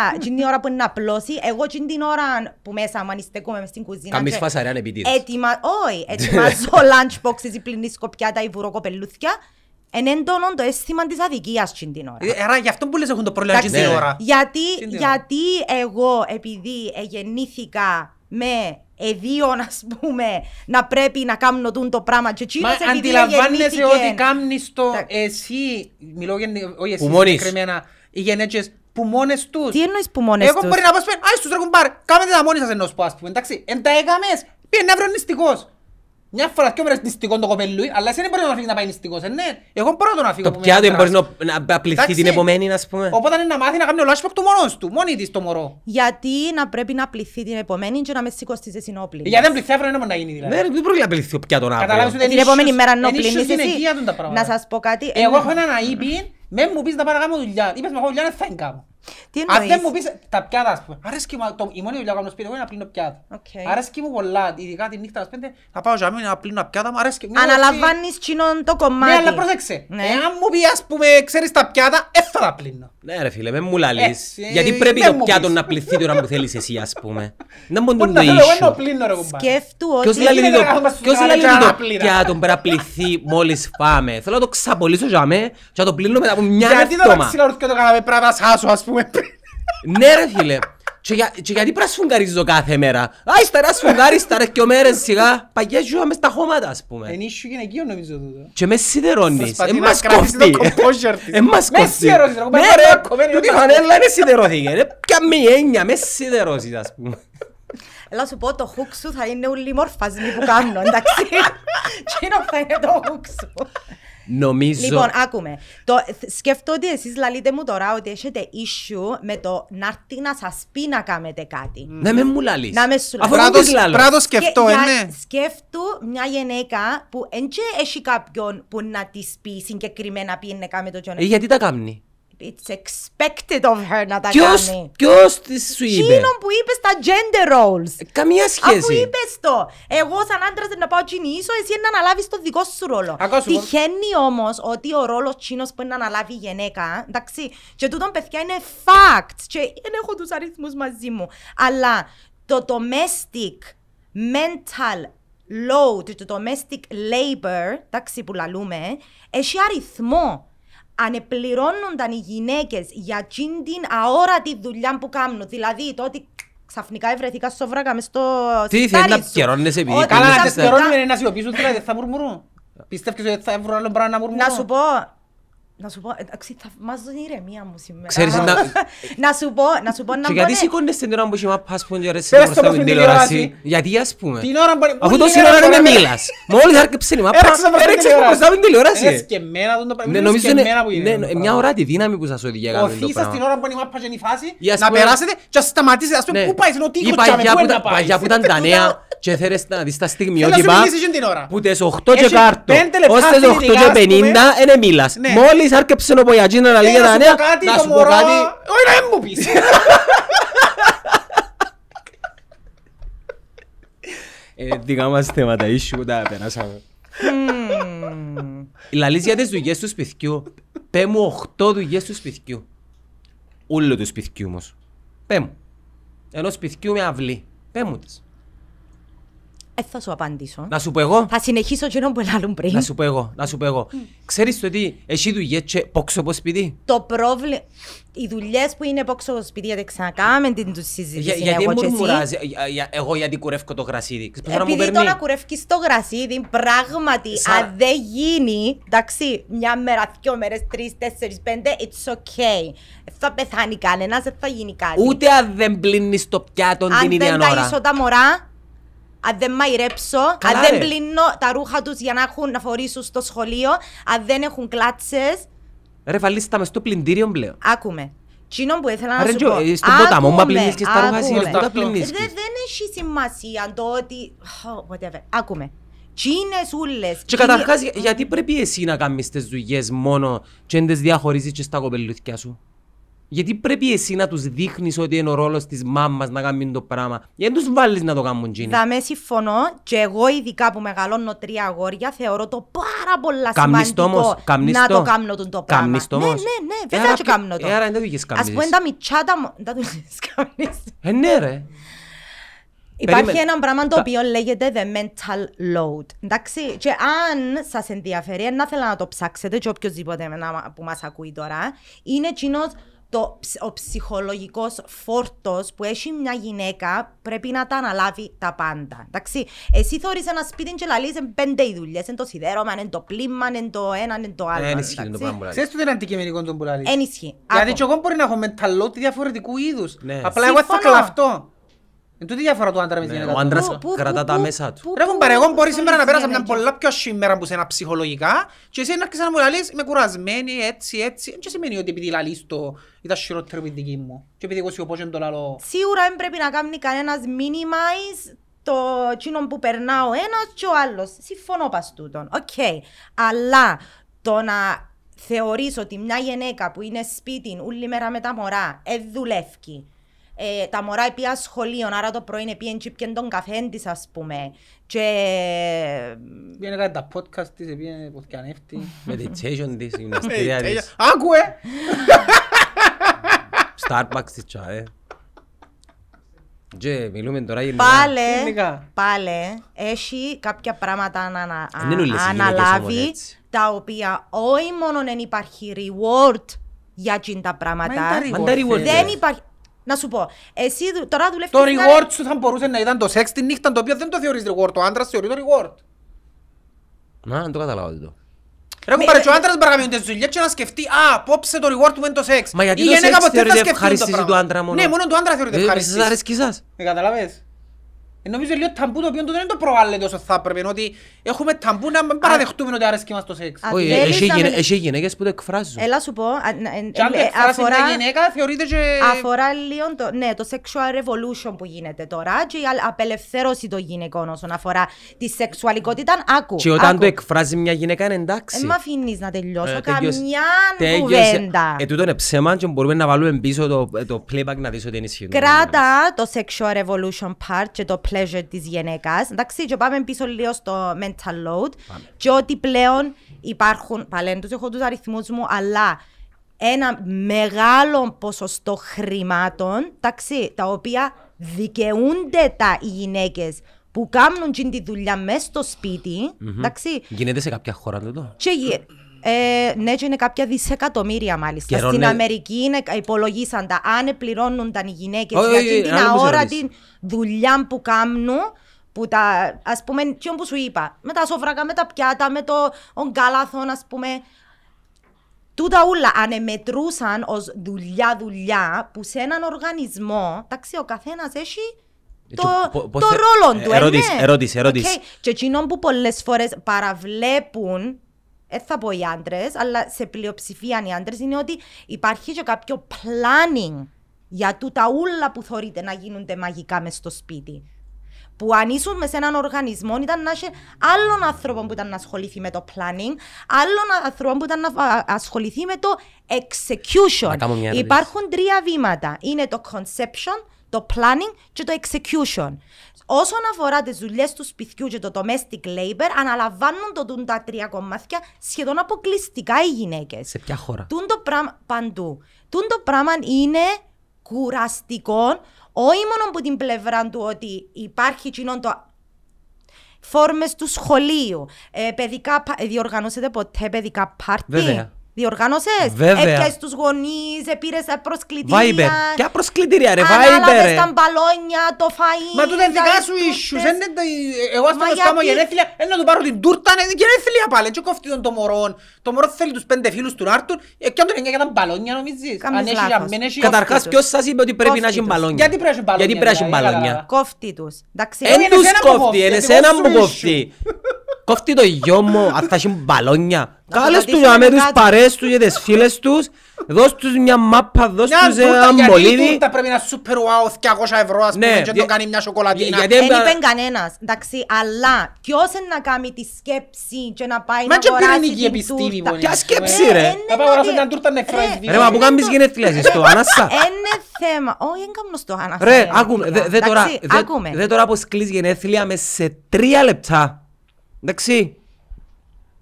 να απλώσει, εγώ την ώρα που μέσα μου ανιστέκομαι μες στην κουζίνα. Καμίς φασαρία είναι Έτοιμα, όχι, ετοιμάζω (laughs) lunchboxes, η πληνή σκοπιά, τα υβουροκοπελούθια. Εν έντονον το αίσθημα της αδικίας την ώρα. Ε, ε, άρα γι' αυτό που λες έχουν το πρόβλημα την ώρα. Γιατί, γιατί εγώ επειδή γεννήθηκα με εδίον, ας πούμε, να πρέπει να κάνω τούν το πράγμα και εκείνος Μα αντιλαμβάνεσαι ότι κάνεις το εσύ, μιλώ για όχι εσύ συγκεκριμένα, οι γενέτσες που μόνες τους. Τι εννοείς που μόνες τους. Εγώ μπορεί να πω, ας τους ρε κουμπάρ, κάμετε τα μόνοι σας ενός που ας πούμε, εντάξει, εν τα έκαμες, πήγαινε αυρονιστικός. Μια φορά πιο βρες νηστικό το κοπέλου, αλλά εσύ δεν μπορείς να φύγεις να πάει νηστικός, ε, ναι. Εγώ μπορώ να φύγω. Το πιάτο μπορείς να πληθεί την επομένη, ας πούμε. Οπότε είναι να μάθει να κάνει ο λάσπακ του μωρός του, μόνη της το μωρό. Γιατί να πρέπει να πληθεί την επομένη και να με σηκώσεις εσύ νόπλη. Γιατί δεν πληθεί αύριο είναι να γίνει δηλαδή. Ναι, δεν μπορεί να πληθεί ο πιάτο να Την επόμενη μέρα νόπλη είναι εσύ. Να σας πω κάτι. Εγώ ε, έχω ναι. έναν αείπιν, με μου πεις να πάω να κάνω δουλειά. Είπες με έχω δουλειά να θα κάνω. Αν δεν μου πεις τα πιάτα, ας πούμε. Αρέσκει μου, το, η μόνη δουλειά που κάνω σπίτι εγώ είναι να πλύνω πιάτα. Okay. Αρέσκει μου πολλά, ειδικά τη νύχτα πέντε, να πάω για να πλύνω πιάτα μου, αρέσκει Αναλαμβάνεις κοινόν το κομμάτι. Ναι, αλλά πρόσεξε. Ναι. Εάν μου πεις, ας πούμε, ξέρεις τα πιάτα, τα πλύνω. Ναι ρε φίλε, με μου λαλείς. Ε, Γιατί πρέπει ναι, το πιάτο να πληθεί τώρα που θέλεις εσύ, ας πούμε. ότι... το πλύνω ναι ρε φίλε. Και γιατί πρέπει να σφουγγαρίζω κάθε μέρα. Άιστα σταρά σφουγγάρεις τα ρες και ο μέρες σιγά. Παγιά ζούμε τα χώματα ας πούμε. Είναι ίσιο γυναικείο νομίζω τούτο. Και μες σιδερώνεις. Εν μας κοφτεί. Εν μας κοφτεί. Ναι ρε, τούτη φανέλα είναι σιδερώθηκε. Ρε μη έννοια, με σιδερώσεις ας πούμε. Έλα σου πω το χούκ σου θα είναι όλοι μορφασμοί που κάνω, εντάξει. Τι είναι θα είναι το χούκ σου. Νομίζω... Λοιπόν, άκουμε. Το, σκεφτώ ότι εσείς λαλείτε μου τώρα ότι έχετε issue με το να έρθει να σας πει να κάνετε κάτι. Να με μου λαλείς. Να με σου λαλείς. Πράγματι σκεφτώ, και, ναι. Σκέφτου μια γυναίκα που δεν έχει κάποιον που να της πει συγκεκριμένα πει να κάνει το τζονέ. Ε, γιατί τα κάνει. It's expected of her να τα ποιος, κάνει. Ποιος της σου είπε. Εκείνον που είπες στα gender roles. Καμία σχέση. Αφού είπες το, εγώ σαν άντρας να πάω τσινίσω, εσύ είναι να αναλάβεις το δικό σου ρόλο. Τυχαίνει όμως ότι ο ρόλος τσίνος που είναι να αναλάβει η γυναίκα, εντάξει, και τούτον παιδιά είναι facts και δεν έχω τους αριθμούς μαζί μου. Αλλά το domestic, mental, load, το domestic labor, εντάξει που λαλούμε, έχει αριθμό ανεπληρώνονταν οι γυναίκες για την αόρατη δουλειά που κάνουν. Δηλαδή το ότι ξαφνικά ευρεθήκα σοβράκα μες στο Τι θέλει να σε επειδή Καλά να τις πιερώνουμε να σιωπήσουν, δηλαδή θα μουρμουρούν. Πιστεύεις ότι θα βρουν άλλο πράγμα να μουρμουρούν. Να σου πω, να σου πω, ε, εντάξει, θαυμάζω την ηρεμία μου σήμερα. Ξέρεις, να... να σου πω, να σου πω να μπω... Γιατί σηκώνεσαι την ώρα που είχε μαπάς που είναι να την τηλεόραση. Γιατί ας πούμε. Αφού τόση ώρα δεν με μιλάς. Μόλις άρκεψε η την τηλεόραση. Έρεξε και εμένα ναι, Νομίζω είναι ναι, ναι, μια ώρα δύναμη που σας οδηγεί την ώρα που η και είναι η να περάσετε και να (laughs) και θέλεις να δεις τα στιγμιότυπα που τις 8 και κάρτο ως τις 8 και 50 δεν ε, ναι, μίλας. Ναι. Μόλις άρκεψε ο να λέει τα ναι, νέα, να σου πω κάτι... Όχι να μου πεις. Ε, δικά ίσου τα περάσαμε. Λαλείς για τις δουλειές του Σπιθκιού, Πέ μου 8 δουλειές του Σπιθκιού. Όλο του Σπιθκιού όμως. Πέ μου. με αυλή. Ε, θα σου απαντήσω. Να σου πω εγώ. Θα συνεχίσω και να μου πριν. Να σου πω εγώ. Να σου πω εγώ. Ξέρεις το ότι εσύ δουλειές και πόξο από σπίτι. Το πρόβλημα... Οι δουλειές που είναι πόξο από σπίτι, γιατί ξανακάμε την συζήτηση. Για, γιατί εγώ ε, ε, για εγώ γιατί κουρεύω το γρασίδι. Επειδή το να κουρεύει το γρασίδι, πράγματι, Σα... αν δεν γίνει, εντάξει, μια μέρα, δυο μέρες τρεις, τέσσερις, πέντε, it's okay. Θα πεθάνει κανένας δεν θα γίνει κάτι. Ούτε αν δεν πλύνεις το πιάτο την ίδια ώρα. Αν δεν τα μωρά, αν δεν μαϊρέψω, αν δεν πλύνω τα ρούχα τους για να έχουν να φορήσουν στο σχολείο, αν δεν έχουν κλάτσες. Ρε, Φαλίστα, μες στο πλυντήριο πλέον. Άκουμε. Τσινό που ήθελα να σου πω. Ε, στον ποταμό, μα πλύνεις και στα ρούχα σου, τα πλυνίσκεις. Ε, δεν έχει σημασία το ότι... Whatever. Άκουμε. Τσίνες ούλες. Και καταρχάς, γιατί πρέπει εσύ να κάνεις τις δουλειές μόνο και δεν τις διαχωρίζεις και στα κοπελουθιά σου. Γιατί πρέπει εσύ να τους δείχνεις ότι είναι ο ρόλος της μάμας να κάνει το πράγμα. Γιατί τους βάλεις να το κάνουν τζίνι. Θα με συμφωνώ και εγώ ειδικά που μεγαλώνω τρία αγόρια θεωρώ το πάρα πολύ σημαντικό όμως, να το κάνω τον το πράγμα. Ναι, όμως. Ναι, ναι, ναι, βέβαια ε, και κάνω το. Ε, άρα δεν το είχες καμνήσεις. Ας πούμε τα μητσάτα μου, δεν το είχες Ε, ναι ρε. Υπάρχει ένα πράγμα το οποίο λέγεται the mental load. Εντάξει, και αν σας ενδιαφέρει, να θέλω να το ψάξετε, και οποιοδήποτε που μας ακούει τώρα, είναι κοινό το, ο ψυχολογικός φόρτος που έχει μια γυναίκα πρέπει να τα αναλάβει τα πάντα. Εντάξει, εσύ θεωρείς ένα σπίτι και λαλείς εν πέντε οι δουλειές, εν το σιδέρωμα, εν το πλήμα, είναι το ένα, εν το άλλο. Δεν ε, ισχύει το πράγμα. Ξέρεις ότι είναι αντικειμενικό το που λαλείς. Δεν ισχύει. Γιατί και εγώ μπορεί να έχω μεταλλότη διαφορετικού είδους. Ναι. Απλά εγώ θα κλαφτώ. Εν τούτη διαφορά του άντρα με τη ναι, γυναίκα. Ο άντρας κρατά τα μέσα του. Ρε παρέ, εγώ μπορεί σήμερα να πέρασα μια πολλά πιο σήμερα που σένα ψυχολογικά και εσύ να έρχεσαι να μου λαλείς είμαι κουρασμένη, έτσι, έτσι. Και σημαίνει ότι επειδή λαλείς το ήταν χειρότερο με δική μου. Και επειδή εγώ και το λαλό. Σίγουρα δεν πρέπει να κάνει κανένας minimize το κοινό που περνά ο ένας και ο άλλος. Συμφωνώ πας τούτον. Οκ. Αλλά το να θεωρείς ότι μια γυναίκα που είναι σπίτι όλη μέρα με τα μωρά, ε, δουλεύει ε, τα μωρά πήγαν σχολείο, άρα το πρωί πήγαν και πήγαν τον καφέ της ας πούμε. Και... Πήγαν κάτι τα podcast της, πήγαν ποθκιανεύτη. Meditation της, (laughs) γυμναστήρια της. Άκουε! (laughs) Starbucks της τσάε. Και μιλούμε τώρα για Πάλε, πάλε, έχει κάποια πράγματα να ε, αναλάβει τα οποία όχι μόνο δεν υπάρχει reward για τα πράγματα. Δεν υπάρχει. Να σου πω, εσύ τώρα δουλεύεις... Το reward σου θα μπορούσε να ήταν το σεξ τη νύχτα, το οποίο δεν το θεωρείς reward, ο άντρας θεωρεί το reward. Να, δεν το καταλάβατε το. Ρε και ο άντρας μπορεί να κάνει τις και να σκεφτεί «Α, απόψε το reward μου είναι το σεξ». Μα γιατί το σεξ θεωρείται ευχαριστήση του άντρα μόνο. Ναι, μόνο του άντρα θεωρείται ευχαριστήση. Δεν σας αρέσκει εσάς. Με καταλαβες. Ε, νομίζω λίγο ταμπού το οποίο δεν είναι το προάλλεται όσο θα έπρεπε. Ότι έχουμε ταμπού να μην παραδεχτούμε ότι αρέσκει μας το σεξ. Όχι, έχει γυναίκες που το εκφράζουν. Έλα σου πω. Ε, ε, και αν το μια γυναίκα θεωρείται και... Αφορά λίγο το, ναι, το sexual revolution που γίνεται τώρα και η απελευθέρωση των γυναικών όσον αφορά τη σεξουαλικότητα. Άκου. Και όταν το εκφράζει μια γυναίκα είναι εντάξει. Μα αφήνεις να τελειώσω καμιά κουβέντα. Ε, τούτο είναι ψέμα και μπορούμε να βάλουμε πίσω το playback να δεις ότι είναι ισχυρό. Κράτα το sexual revolution part και το playback pleasure της γυναίκας. Εντάξει, και πάμε πίσω λίγο στο mental load πάμε. και ότι πλέον υπάρχουν, παλέν έχω τους αριθμούς μου, αλλά ένα μεγάλο ποσοστό χρημάτων, ταξί, τα οποία δικαιούνται τα οι γυναίκες που κάνουν την δουλειά μέσα στο σπίτι. Mm-hmm. Γίνεται σε κάποια χώρα, δεν το. Και ε, ναι, και είναι κάποια δισεκατομμύρια μάλιστα. Στην ναι. Αμερική είναι, ε, υπολογίσαν τα αν οι γυναίκε για την αόρατη δουλειά που κάνουν. Που τα, ας πούμε, τι που σου είπα, με τα σόφρακα, με τα πιάτα, με το ογκάλαθον, ας πούμε. Τούτα όλα ανεμετρούσαν ω δουλειά-δουλειά που σε έναν οργανισμό, εντάξει, ο καθένας έχει ε, το, το, ρόλο του. Ερώτηση, ερώτηση. Ε, ναι. Και εκείνο που πολλές φορές παραβλέπουν δεν θα πω οι άντρες, αλλά σε πλειοψηφία οι άντρες, είναι ότι υπάρχει και κάποιο planning για τούτα ούλα που θεωρείται να γίνονται μαγικά μες στο σπίτι. Που αν ήσουν σε έναν οργανισμό, ήταν να είσαι άλλον άνθρωπο που ήταν να ασχοληθεί με το planning, άλλον άνθρωπο που ήταν να ασχοληθεί με το execution. Υπάρχουν τρία βήματα. Είναι το conception, το planning και το execution. Όσον αφορά τις δουλειές του σπιτιού και το domestic labor, αναλαμβάνουν το τα τρία κομμάτια σχεδόν αποκλειστικά οι γυναίκες. Σε ποια χώρα. πράγμα παντού. το πράγμα είναι κουραστικό, όχι μόνο από την πλευρά του ότι υπάρχει κοινό το φόρμες του σχολείου, ε, παιδικά, διοργανώσετε ποτέ παιδικά πάρτι. Βέβαια. Διοργάνωσες, έπιασες τους γονείς, επήρες προσκλητήρια. Βάιμπερ, ποια προσκλητήρια ρε, Βάιμπερ. Ανάλαβες τα μπαλόνια, το φαΐ. Μα τούτα είναι δικά σου ίσους, εγώ ας το κάνω γενέθλια, έλα να του πάρω την τούρτα, γενέθλια πάλι, και κόφτει τον το μωρό. Το μωρό θέλει τους πέντε φίλους του να έρθουν, ε, και αν τον έγινε για τα μπαλόνια νομίζεις. Καταρχάς ποιος σας είπε ότι πρέπει να έχει μπαλόνια. Γιατί πρέπει να έχει δηλαδή, μπαλόνια. Κόφτη του. Εν τους κόφτει, εν εσένα μου Κόφτει το γιο μου, αν θα έχει μπαλόνια. Κάλες του για με τους παρέες τους και τις φίλες τους. Δώσ' τους μια μάπα, δώσ' τους ένα μολύβι. Τα πρέπει να σούπερ wow, 200 ευρώ ας ναι, πούμε και το κάνει μια σοκολατίνα. Δεν είπε κανένας, εντάξει, αλλά ποιος είναι να κάνει τη σκέψη και να πάει να αγοράσει την τούρτα. Ποια ε. σκέψη ρε. Να πάει αγοράσει την τούρτα να Ρε μα που κάνεις γενέθλια στο Άνασσα. Είναι θέμα, όχι δεν κάνω στο Ρε, ε, άκουμε, Δεν τώρα πως γενέθλια με σε τρία λεπτά. Εντάξει.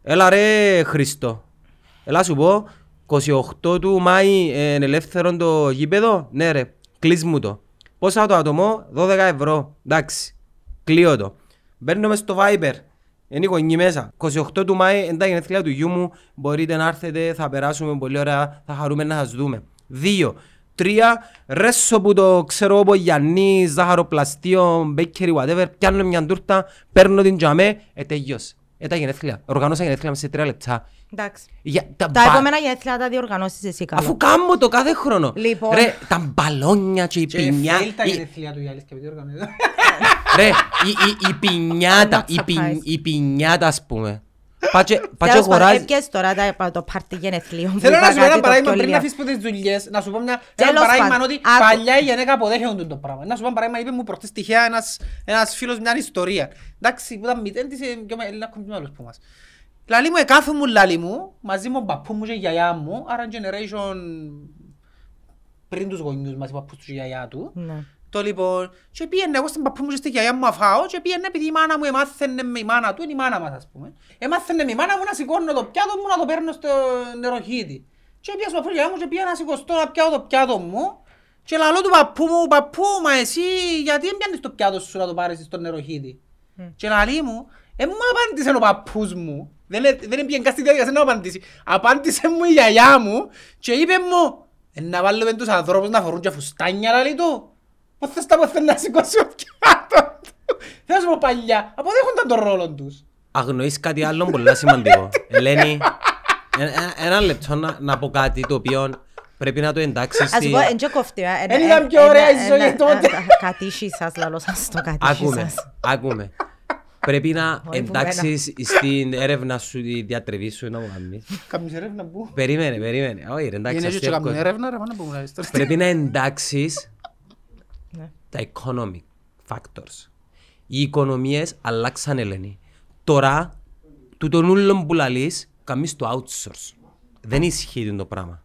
Έλα ρε Χριστό. Έλα σου πω, 28 του Μάη ε, εν ελεύθερο το γήπεδο. Ναι ρε, κλείς μου το. Πόσα το άτομο, 12 ευρώ. Εντάξει, κλείω το. Μπαίνω στο Viber. Είναι γονή μέσα. 28 του Μάη, τα γενεθλία του γιού μου. Μπορείτε να έρθετε, θα περάσουμε πολύ ωραία, θα χαρούμε να σας δούμε. Δύο τρία, ρέσω που το ξέρω όπου Γιάννη, Ζαχαροπλαστείο, Μπέκερι, whatever, πιάνω μια ντούρτα, παίρνω την τζαμέ, ε, τέγιος. Ε, τα γενέθλια. Οργανώσα γενέθλια μέσα σε τρία λεπτά. Εντάξει. Για, τα τα επόμενα γενέθλια τα διοργανώσεις εσύ καλά. Αφού κάνω το κάθε χρόνο. Λοιπόν. Ρε, τα μπαλόνια και η πινιά. Και τα γενέθλια του Γιάννης και Ρε, η πινιάτα, η πινιάτα ας πούμε. Πάτσε αγοράζει. Έπιες τώρα το πάρτι γενεθλίων. Θέλω να σου πω ένα παράδειγμα πριν να αφήσεις τις δουλειές. Να σου πω ένα παράδειγμα ότι παλιά η γενέκα αποδέχονται το πράγμα. Να σου πω ένα παράδειγμα είπε μου προχτές τυχαία ένας φίλος μια ιστορία. Εντάξει που ήταν μητέν της ένα ε, κομμάτιος που μας. Λαλή μου μου λαλή μου μαζί με παππού μου και γιαγιά μου. Άρα generation πριν τους γονιούς μας, οι παππούς του και γιαγιά του. Ναι. Το λοιπόν, και πήγαινε εγώ στην παππού μου και στη γιαγιά μου αφάω και πήγαινε επειδή η μάνα μου εμάθαινε με η μάνα του, είναι η μάνα μας ας πούμε. Εμάθαινε με η μάνα μου να σηκώνω το πιάτο μου να το παίρνω στο νεροχύτη. Και πήγαινε στην παππού μου και πήγαινε να σηκωστώ να πιάω το πιάτο μου και λαλό του παππού μου, παππού μα εσύ γιατί δεν πιάνεις το πιάτο σου να το πάρεις στο νεροχύτη. Mm. Και λαλή μου, ε απάντησε ο παππούς μου, δεν, δεν πήγαινε καν στη διαδικασία να Απάντησε μου η γιαγιά μου και είπε μου, ε, να βάλουμε τους ανθρώπους να φορούν και φουστάνια λαλεί του. Πώς θες τα μαθαίνουν να σηκώσει ο κάτω. Θέλω να σου πω παλιά, αποδέχονταν τον ρόλο τους. Αγνοείς κάτι άλλο πολύ σημαντικό. (laughs) Ελένη, ε, ε, ένα λεπτό να πω κάτι το οποίο πρέπει να το εντάξεις Ας πω, εν ε, Εν ήταν πιο ωραία η ζωή τότε. Κατήσι σας, λαλό σας το κατήσι σας. Ακούμε, Πρέπει να εντάξεις στην έρευνα σου, τη διατρεβή σου, να μου κάνεις. Κάμεις έρευνα που. Περίμενε, περίμενε. Όχι, εντάξει. Πρέπει να εντάξεις τα economic factors. Οι οικονομίες αλλάξαν, Ελένη. Τώρα, του τον ούλον που το outsource. Δεν ισχύει το πράγμα.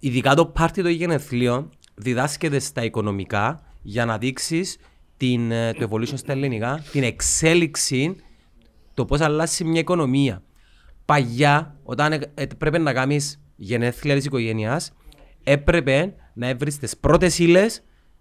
Ειδικά το πάρτι των γενεθλίων διδάσκεται στα οικονομικά για να δείξεις ε, το evolution στα ελληνικά, την εξέλιξη, το πώς αλλάζει μια οικονομία. Παλιά, όταν ε, ε, έπρεπε να κάνεις γενέθλια της οικογένειας, έπρεπε να βρει τις πρώτες ύλες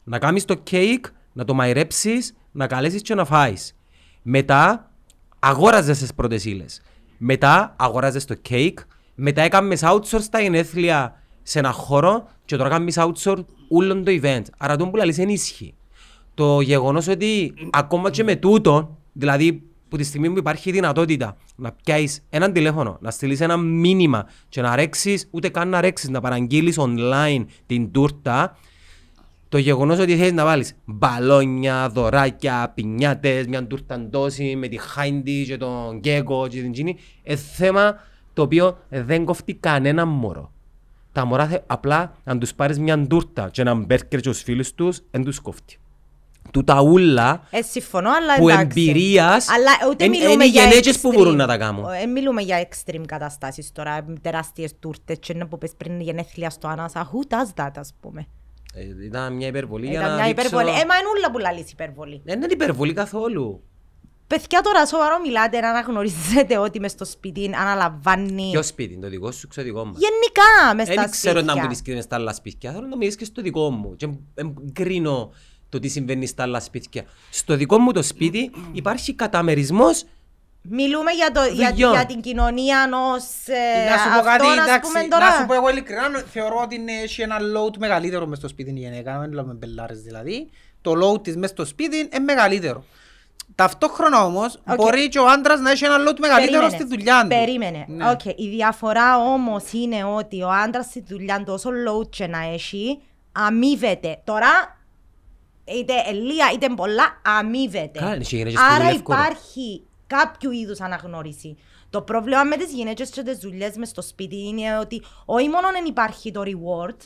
να κάνεις το κέικ, να το μαϊρέψεις, να καλέσεις και να φάεις. Μετά αγόραζες τις πρώτες ύλες. Μετά αγοράζες το κέικ, μετά έκαμες outsource τα γενέθλια σε ένα χώρο και τώρα κάνεις outsource όλων το event. Άρα το που λαλείς ενίσχυει. Το γεγονός ότι ακόμα και με τούτο, δηλαδή που τη στιγμή που υπάρχει η δυνατότητα να πιάσεις έναν τηλέφωνο, να στείλεις ένα μήνυμα και να ρέξεις, ούτε καν να ρέξεις, να παραγγείλεις online την τούρτα, το γεγονός ότι θέλεις να βάλεις μπαλόνια, δωράκια, πινιάτες, μια τουρταντόση με τη Χάιντι και τον Γκέκο και την Τζίνι, είναι θέμα το οποίο δεν κόφτει κανένα μωρό. Τα μωρά απλά αν τους πάρεις μια τούρτα και έναν μπέρκερ και τους φίλους τους, δεν τους κόφτει. Του τα ούλα ε, συμφωνώ, αλλά που εμπειρία είναι οι γενέτσε που μπορούν να τα κάνουν. Ε, μιλούμε για extreme καταστάσεις τώρα, τεράστιες τούρτες, και να που πες πριν γενέθλια στο Άννα, who does that, ας πούμε. Ε, ήταν μια υπερβολή για να μια υπερβολή. Ε, μα είναι όλα που λαλείς υπερβολή. Ε, δεν είναι υπερβολή καθόλου. Παιδιά τώρα σοβαρό μιλάτε να αναγνωρίζετε ότι μες στο σπίτι αναλαμβάνει... Ποιο σπίτι, το δικό σου, το δικό μου. Γενικά μες στα σπίτια. Δεν ξέρω να μου και μες στα άλλα σπίτια, θέλω να μιλήσεις και στο δικό μου. Και εγκρίνω το τι συμβαίνει στα άλλα σπίτια. Στο δικό μου το σπίτι υπάρχει καταμερισμός Μιλούμε για, το, για, για, την κοινωνία ω. Ε, να σου πω κάτι, εντάξει, πούμε τώρα. να σου πω εγώ ειλικρινά, θεωρώ ότι είναι, έχει ένα load μεγαλύτερο μες στο σπίτι η γενικά, δεν λέμε μπελάρες δηλαδή. Το load της μες στο σπίτι είναι μεγαλύτερο. Ταυτόχρονα όμως, okay. μπορεί και ο άντρας να έχει ένα load μεγαλύτερο Περίμενε. στη δουλειά του. Περίμενε. Ναι. Okay. Η διαφορά όμως είναι ότι ο άντρας στη δουλειά του, όσο load και να έχει, αμείβεται. Τώρα είτε ελία είτε πολλά αμείβεται. Άρα υπάρχει κάποιου είδους αναγνώριση. Το πρόβλημα με τις γυναίκες και τις δουλειές μες στο σπίτι είναι ότι όχι μόνο δεν υπάρχει το reward,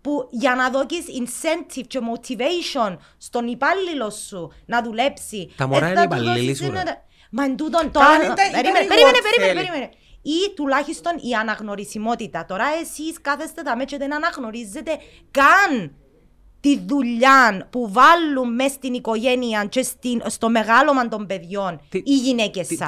που για να δώσει incentive και motivation στον υπάλληλο σου να δουλέψει. Τα μωρά ε, είναι υπαλλήλοι σου. Μα εν τούτον το... Περίμενε, περίμενε, περίμενε. Ή τουλάχιστον η αναγνωρισιμότητα. Τώρα τωρα εσει κάθεστε τα μέτια δεν αναγνωρίζετε καν τη δουλειά που βάλουν μέσα στην οικογένεια και στην, στο μεγάλωμα των παιδιών τι, οι γυναίκες σα.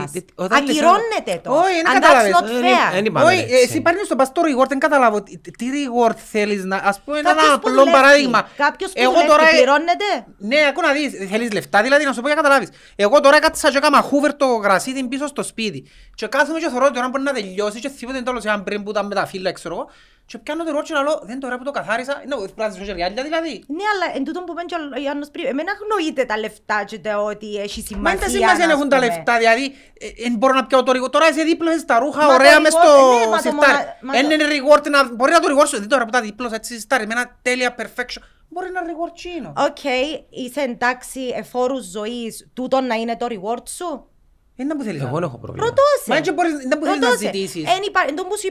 Ακυρώνεται το. Όχι, ε, δεν καταλαβαίνω. Όχι, ε, ε, εσύ παίρνεις στον παστό reward, δεν καταλάβω. Τι reward θέλεις να. Ας πούμε ένα απλό παράδειγμα. Κάποιος που τώρα... πληρώνεται. Ναι, ακούω να δεις. Θέλεις λεφτά, δηλαδή να σου πω για καταλάβεις. Εγώ τώρα κάτσα και έκανα χούβερ το γρασίδι πίσω στο σπίτι. Και κάθομαι και θεωρώ ότι τώρα μπορεί να τελειώσει. Και θυμούνται τέλο, αν πριν που ήταν με τα φύλλα, ξέρω και πιάνω το ρότσο λαλό, δεν το ρέπω το καθάρισα, είναι ο πράσινος και γυαλιά, δηλαδή. Ναι, αλλά εν τούτο που πέντε ο Ιάννος πριν, εμένα γνωρίζετε τα λεφτά και το ότι έχει σημασία. Μα είναι τα σημασία έχουν τα λεφτά, δηλαδή, δεν ε, μπορώ να πιάω το ρίγο. Τώρα είσαι δίπλωσες τα ρούχα, ωραία μες στο ε, ναι, σιρτάρι. Είναι reward, μπορεί να το reward σου, δεν το ρέπω τα δίπλωσα, έτσι σιρτάρι, με ένα τέλεια perfection. Μπορεί να ρηγόρ είναι. Οκ, είσαι εντάξει εφόρους ζωής, τούτο να είναι το reward σου. Δεν είναι που θέλεις. Εγώ έχω πρόβλημα. Ρωτώσε. Μα δεν μπορείς, δεν που θέλεις να ζητήσεις.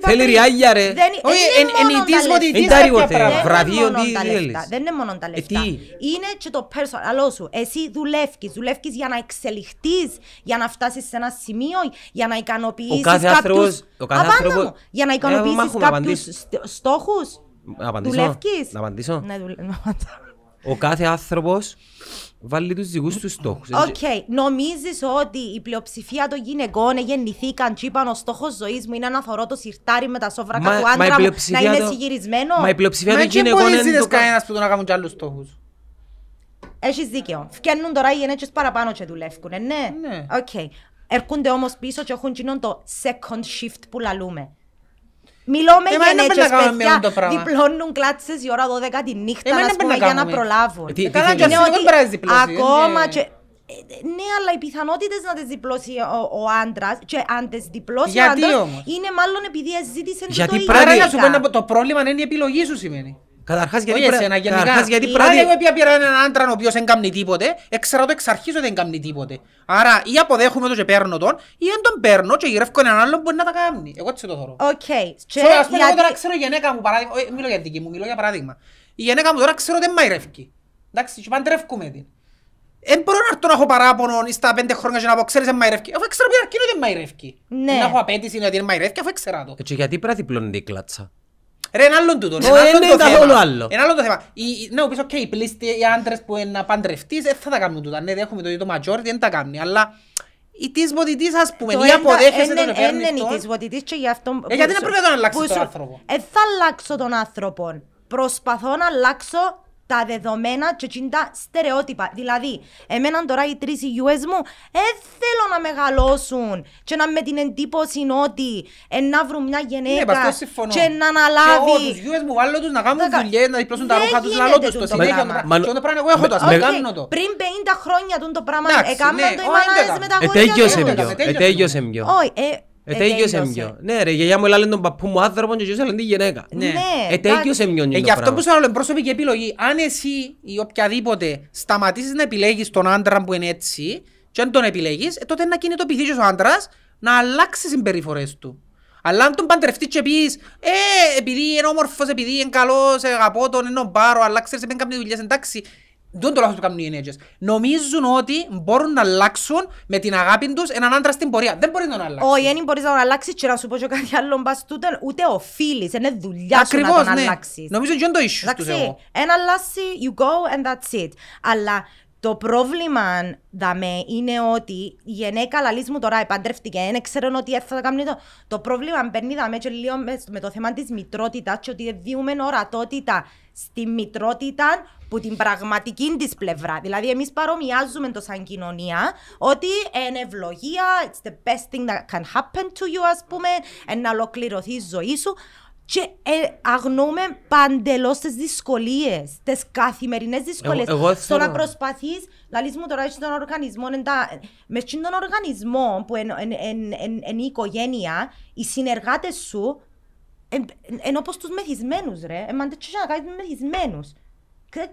Θέλει ριάγια ρε. Δεν... Όχι, μόνο τα λεφτά. Δεν είναι μόνο τα ε, λεφτά. Είναι και το personal σου. Εσύ δουλεύκεις για να εξελιχθείς, για να φτάσεις σε ένα σημείο, για να ικανοποιήσεις κάποιους... Βάλει τους δικούς τους στόχους. Οκ. Okay. Νομίζεις ότι η πλειοψηφία των γυναικών γεννηθήκαν και είπαν ο στόχος ζωής μου είναι να θωρώ το σιρτάρι με τα σόβρακα του άντρα μου να είναι το... Μα η πλειοψηφία των γυναικών είναι. Δεν κανένας που το να κι άλλους στόχους. Έχεις δίκιο. Φτιάχνουν τώρα οι γενέτσε παραπάνω και δουλεύουν. Ναι. ναι. Okay. Έρχονται όμως πίσω και έχουν το second shift που λαλούμε. Μιλώ με γενέτσες, παιδιά, διπλώνουν κλάτσες η ώρα 12 τη νύχτα, ας πούμε, για να προλάβουν. Ε, είναι ότι ακόμα και... Ε, ε, ναι, αλλά οι πιθανότητες να τις διπλώσει ο, άντρας, άντρας και αν τις διπλώσει ο άντρα είναι μάλλον επειδή ζήτησε την Γιατί πρέπει να σου πω το πρόβλημα είναι η επιλογή σου σημαίνει. Καταρχάς, γιατί πρέπει έναν άντρα ο οποίος δεν κάνει τίποτε, το δεν τίποτε. Άρα ή αποδέχομαι το και παίρνω τον, ή αν τον παίρνω και έναν άλλον μπορεί να τα κάνει. Εγώ έτσι το θεωρώ. Οκ. η μου παράδειγμα. Μιλώ για δική μου, Η μου τώρα ξέρω δεν Εντάξει, και παντρεύκουμε την. Δεν μπορώ να έχω παράπονο στα πέντε χρόνια και να πω ξέρεις είναι Ναι. Να έχω απέτηση αφού ε, Ρε, είναι άλλον τούτο. Είναι καθόλου άλλο. Είναι άλλο το θέμα. Ναι, πεις, οκ, οι πλήστοι, οι άντρες που να παντρευτείς, δεν θα τα κάνουν τούτα. Ναι, έχουμε το ίδιο majority, δεν τα κάνει, αλλά... Η της βοτητής ας πούμε, ή αποδέχεσαι τον εφέρνης Είναι η της βοτητής και γι' αυτό... Ε, γιατί να πρέπει να τον αλλάξεις τον άνθρωπο. Ε, θα αλλάξω τον άνθρωπο. Προσπαθώ να αλλάξω τα δεδομένα και τα στερεότυπα. Δηλαδή, εμένα τώρα οι τρεις γιουέ μου δεν θέλω να μεγαλώσουν και να με την εντύπωση ότι ε, να βρουν μια ναι, γυναίκα ναι, και να αναλάβει. Και του γιουές μου βάλω τους να κάνουν Δεκα... δουλειές, να διπλώσουν τα ρούχα τους, να λέω τους το συνέχεια. το πράγμα εγώ έχω το, ας Πριν 50 χρόνια ναι, το πράγμα έκαναν το οι με τα γόρια. Ετέγιωσε μιο. Ετέγιο ε, σε μοιό. Ναι, ρε, η γιαγιά μου έλαβε τον παππού μου άνθρωπος και γιούσε τη γυναίκα. Ναι. Ετέγιο σε μοιό. γι' αυτό που σου λέω επιλογή. Αν εσύ ή οποιαδήποτε σταματήσεις να επιλέγεις τον άντρα που είναι έτσι, και αν τον επιλέγεις, ε, τότε να κινητοποιηθείς ο άντρας να αλλάξεις συμπεριφορές του. Αλλά αν τον παντρευτείς και πεις «Ε, επειδή είναι όμορφος, επειδή είναι καλός, αγαπώ τον, είναι ο μπάρο, αλλά ξέρεις, δεν κάνει δουλειά, εντάξει, δεν το λάθος που κάνουν οι ενέργειες. Νομίζουν ότι μπορούν να αλλάξουν με την αγάπη τους έναν άντρα στην πορεία. Δεν μπορεί να τον αλλάξει. Όχι, δεν μπορείς να τον αλλάξεις και να σου πω και κάτι άλλο. Μπας τούτε, ούτε οφείλεις. Είναι δουλειά Ακριβώς, σου να τον ναι. αλλάξεις. Νομίζω ότι είναι το ίσιο τους εγώ. Ένα λάση, you go and that's it. Αλλά το πρόβλημα δαμέ είναι ότι η γενέκα λαλείς μου τώρα επαντρεύτηκε, δεν ξέρω ότι θα το κάνει το. Το πρόβλημα παίρνει δαμέ και λίγο μες, το θέμα της μητρότητας και ότι διούμε ορατότητα στη μητρότητα που την πραγματική της πλευρά. Δηλαδή, εμείς παρομοιάζουμε το σαν κοινωνία ότι είναι ευλογία, it's the best thing that can happen to you, ας πούμε, να ολοκληρωθεί η ζωή σου. Και ε, αγνοούμε παντελώς τις δυσκολίες, τις καθημερινές δυσκολίες. Στο θέλω... να προσπαθεί, δηλαδή μου τώρα, έχεις τον οργανισμό, εν τα, τον οργανισμό που είναι η οικογένεια, οι συνεργάτες σου, είναι όπως τους μεθυσμένους, ρε. εμάντε Μαντέ, να κάνεις με μεθυσμένου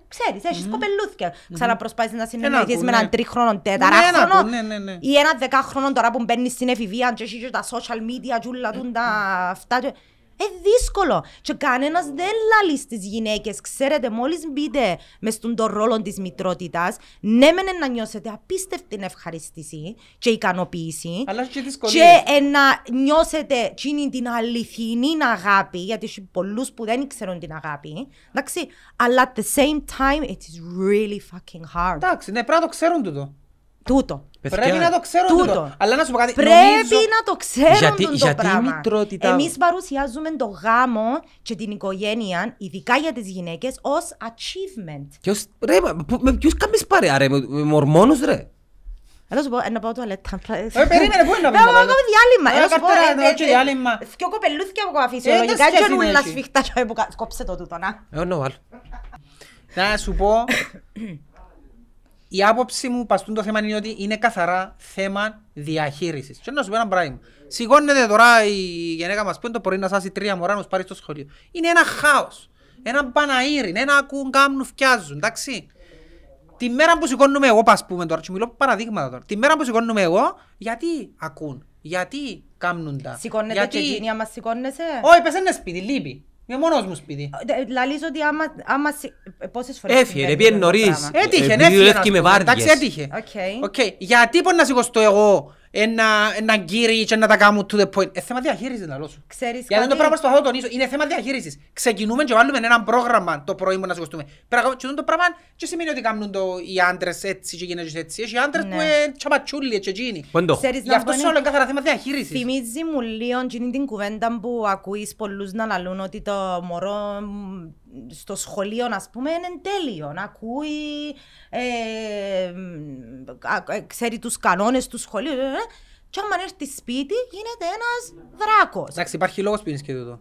ξέρεις, έχεις mm-hmm. κοπελούθια. Mm-hmm. Ξαναπροσπάσεις να συνεννοηθείς με έναν ναι. τρίχρονο, ναι, τεταράχρονο ναι, ή έναν δεκάχρονο τώρα που μπαίνεις στην εφηβεία και τσέχει τα social media, τζούλα, τούντα, αυτά. Είναι δύσκολο. Και κανένας δεν λαλεί στις γυναίκες. Ξέρετε, μόλις μπείτε μες στον το ρόλο της μητρότητας, ναι, μεν να νιώσετε απίστευτη ευχαριστήση και ικανοποίηση. Αλλά και δυσκολίες. Και ε, να νιώσετε την αληθινή αγάπη, γιατί έχει πολλούς που δεν ξέρουν την αγάπη. Εντάξει, αλλά at the same time, it is really fucking hard. Εντάξει, ναι, πράγμα το ξέρουν τούτο. Τούτο. Πρέπει να το ξέρουν τούτο. τούτο. Αλλά να σου πω κάτι. Πρέπει νομίζω... να το ξέρουν γιατί, το γιατί η Μητρότητα... Εμείς παρουσιάζουμε το γάμο και την οικογένεια, ειδικά για τις γυναίκες, ως achievement. ως... ρε, με ποιους κάνεις παρέα ρε, με μορμόνους ρε. Έλα σου πω, να πάω τουαλέτα. Ε, περίμενε, πού είναι να πάμε. Να πάω διάλειμμα. Έλα σου ε, ε, διάλειμμα. έχω και (coughs) η άποψη μου παστούν το θέμα είναι ότι είναι καθαρά θέμα διαχείρισης. Και να σου πω ένα πράγμα. Σηκώνεται τώρα η γυναίκα μας πέντε το πρωί να σάσει τρία μωρά να πάρει στο σχολείο. Είναι ένα χάος. Ένα μπαναήρι. Ένα ακούν κάμνου φτιάζουν. Εντάξει. Τη μέρα που σηκώνουμε εγώ, πας πούμε τώρα, και μιλώ παραδείγματα τώρα. Τη μέρα που σηκώνουμε εγώ, γιατί ακούν. Γιατί κάμνουν τα. Σηκώνεται γιατί... και εκείνη, άμα σηκώνεσαι. Όχι, πες ένα σπίτι, λείπει. Είμαι μόνος μου σπίτι. Ε, λαλείς ότι άμα... άμα ε, πόσες φορές... Έφυγε, ρε πήγαινε νωρίς. Έτυχε, ε, έφυγε. Εντάξει, έτυχε. Οκ. Okay. Γιατί μπορεί να σηκωστώ εγώ ένα κύρι και να τα κάνουν to the point. Είναι θέμα διαχείρισης, λόγω σου. Ξέρεις Γιατί κάτι... το πράγμα προσπαθώ να τονίσω. Είναι θέμα διαχείρισης. Ξεκινούμε και βάλουμε ένα πρόγραμμα το πρωί μου να σηκωστούμε. Και το πράγμα και σημαίνει ότι κάνουν το, οι άντρες έτσι και γίνονται έτσι. Έχει άντρες ναι. που είναι τσαπατσούλοι και εκείνοι. Γι' αυτό σε όλο καθαρά θέμα διαχείρισης. Θυμίζει μου λίγο την κουβέντα που ακούεις πολλούς να λαλούν ότι το μωρό στο σχολείο, α πούμε, είναι τέλειο. Να ακούει, ε, ε, ξέρει τους κανόνες του σχολείου. Ε, και αν έρθει σπίτι, γίνεται ένας δράκο. Εντάξει, υπάρχει λόγος που είναι και τούτο.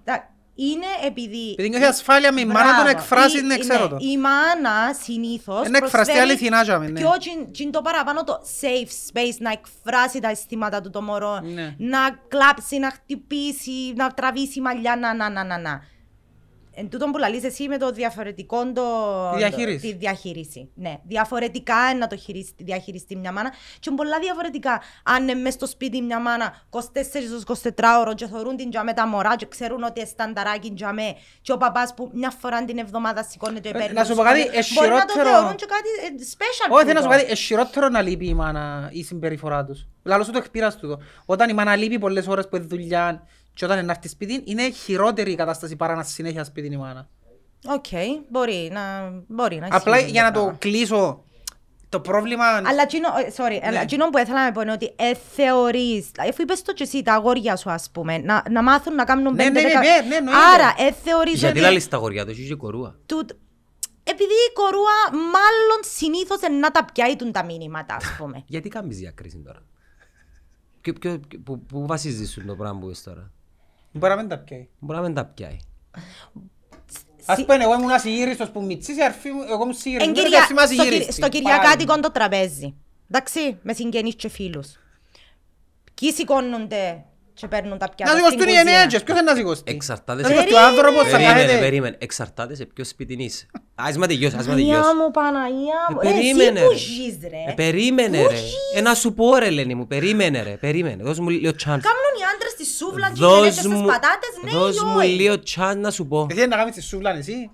Είναι επειδή. Επειδή νιώθει ασφάλεια με η μάνα τον εκφράζει, την ναι, ξέρω το. Η μάνα συνήθως. Είναι εκφραστεί αληθινά, Ναι. Και είναι το παραπάνω το safe space να εκφράσει τα αισθήματα του το μωρό. Ναι. Να κλάψει, να χτυπήσει, να τραβήσει μαλλιά, να, να, να, να. να εν τούτο που λαλείς εσύ με το διαφορετικό το, διαχείριση. Το, τη διαχείριση. Ναι, διαφορετικά να το διαχειριστεί μια μάνα και πολλά διαφορετικά. Αν είναι μέσα στο σπίτι μια μάνα 24 24 ώρο και θεωρούν την τζαμέ τα μωρά και ξέρουν ότι στανταράκι τζαμέ και ο παπάς που μια φορά την εβδομάδα σηκώνει ε, ε, το υπέρ. Ε, να σου πω κάτι, μπορεί να το θεωρούν και κάτι special. Όχι, θέλω να σου πω κάτι, εσχυρότερο να λείπει η μάνα η συμπεριφορά τους. σου το εκπείρας του. Όταν η μάνα λείπει πολλές ώρες που δουλειά και όταν είναι έρθει σπίτι είναι χειρότερη η κατάσταση παρά να συνέχεια σπίτι η μάνα. Οκ, okay, μπορεί να, μπορεί να Απλά για να το κλείσω το πρόβλημα... Αλλά κοινό, ε, sorry, αλλά ναι. κοινό που ήθελα να πω είναι ότι ε, θεωρείς, αφού είπες το και εσύ τα αγόρια σου ας πούμε, να, να μάθουν να κάνουν ναι, πέντε... Ναι, ναι, ναι, ναι, ναι, Άρα, ε, θεωρείς Γιατί ότι... Γιατί τα αγόρια το είσαι κορούα. Του, επειδή η κορούα μάλλον συνήθως να τα πιάιτουν τα μήνυματα, ας πούμε. (laughs) Γιατί κάνεις διακρίση τώρα. Πού βασίζεις το πράγμα που είσαι τώρα. Μπορεί να μην τα πιάει. να μην Ας πούμε, εγώ ήμουν ασυγύριστος που μητσής, εγώ ήμουν συγυρισμένος και είμαι Στο κυριακάτικο το τραπέζι. Εντάξει, με συγγενείς και φίλους. Ποιοι σηκώνονται και παίρνουν τα πιάτα στην κουζίνα. Να σηκωστούν οι ενέργειες, ποιος είναι να σηκωστεί. Εξαρτάται σε ποιο άνθρωπος θα κάθεται. Περίμενε, εξαρτάται σε ποιο σπίτι είσαι. Ας μα τελειώσει, ας μα τελειώσει. Παναγία μου, Παναγία ε, μου. ζεις ρε. περίμενε ρε. Ε, ε, να σου πω ρε Λένη μου, περίμενε ρε. Περίμενε, δώσ' μου λίγο chance. Κάμνουν οι άντρες τη σούβλα και οι γυναίκες πατάτες, ναι ή όχι. Δώσ' μου λίγο chance να σου πω. Εσύ να κάνεις τη σούβλα εσύ.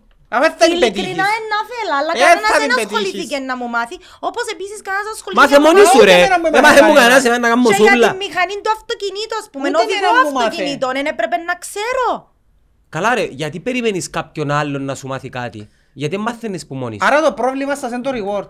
Ειλικρινά είναι να θέλω, αλλά ε, κανένας δεν ασχολήθηκε να μου μάθει, όπως επίσης κανένας ασχολήθηκε Μάθε μόνοι σου ρε, δεν ε, μάθε μου κανένας εμένα να κάνω σούβλα. Και για τη μηχανή του αυτοκινήτου ας πούμε, ενώ οδηγώ αυτοκινήτων, δεν έπρεπε να ξέρω. Καλά ρε, γιατί περιμένεις κάποιον άλλον να σου μάθει κάτι, γιατί μάθαινες που μόνοι σου. Άρα το πρόβλημα σας είναι το reward.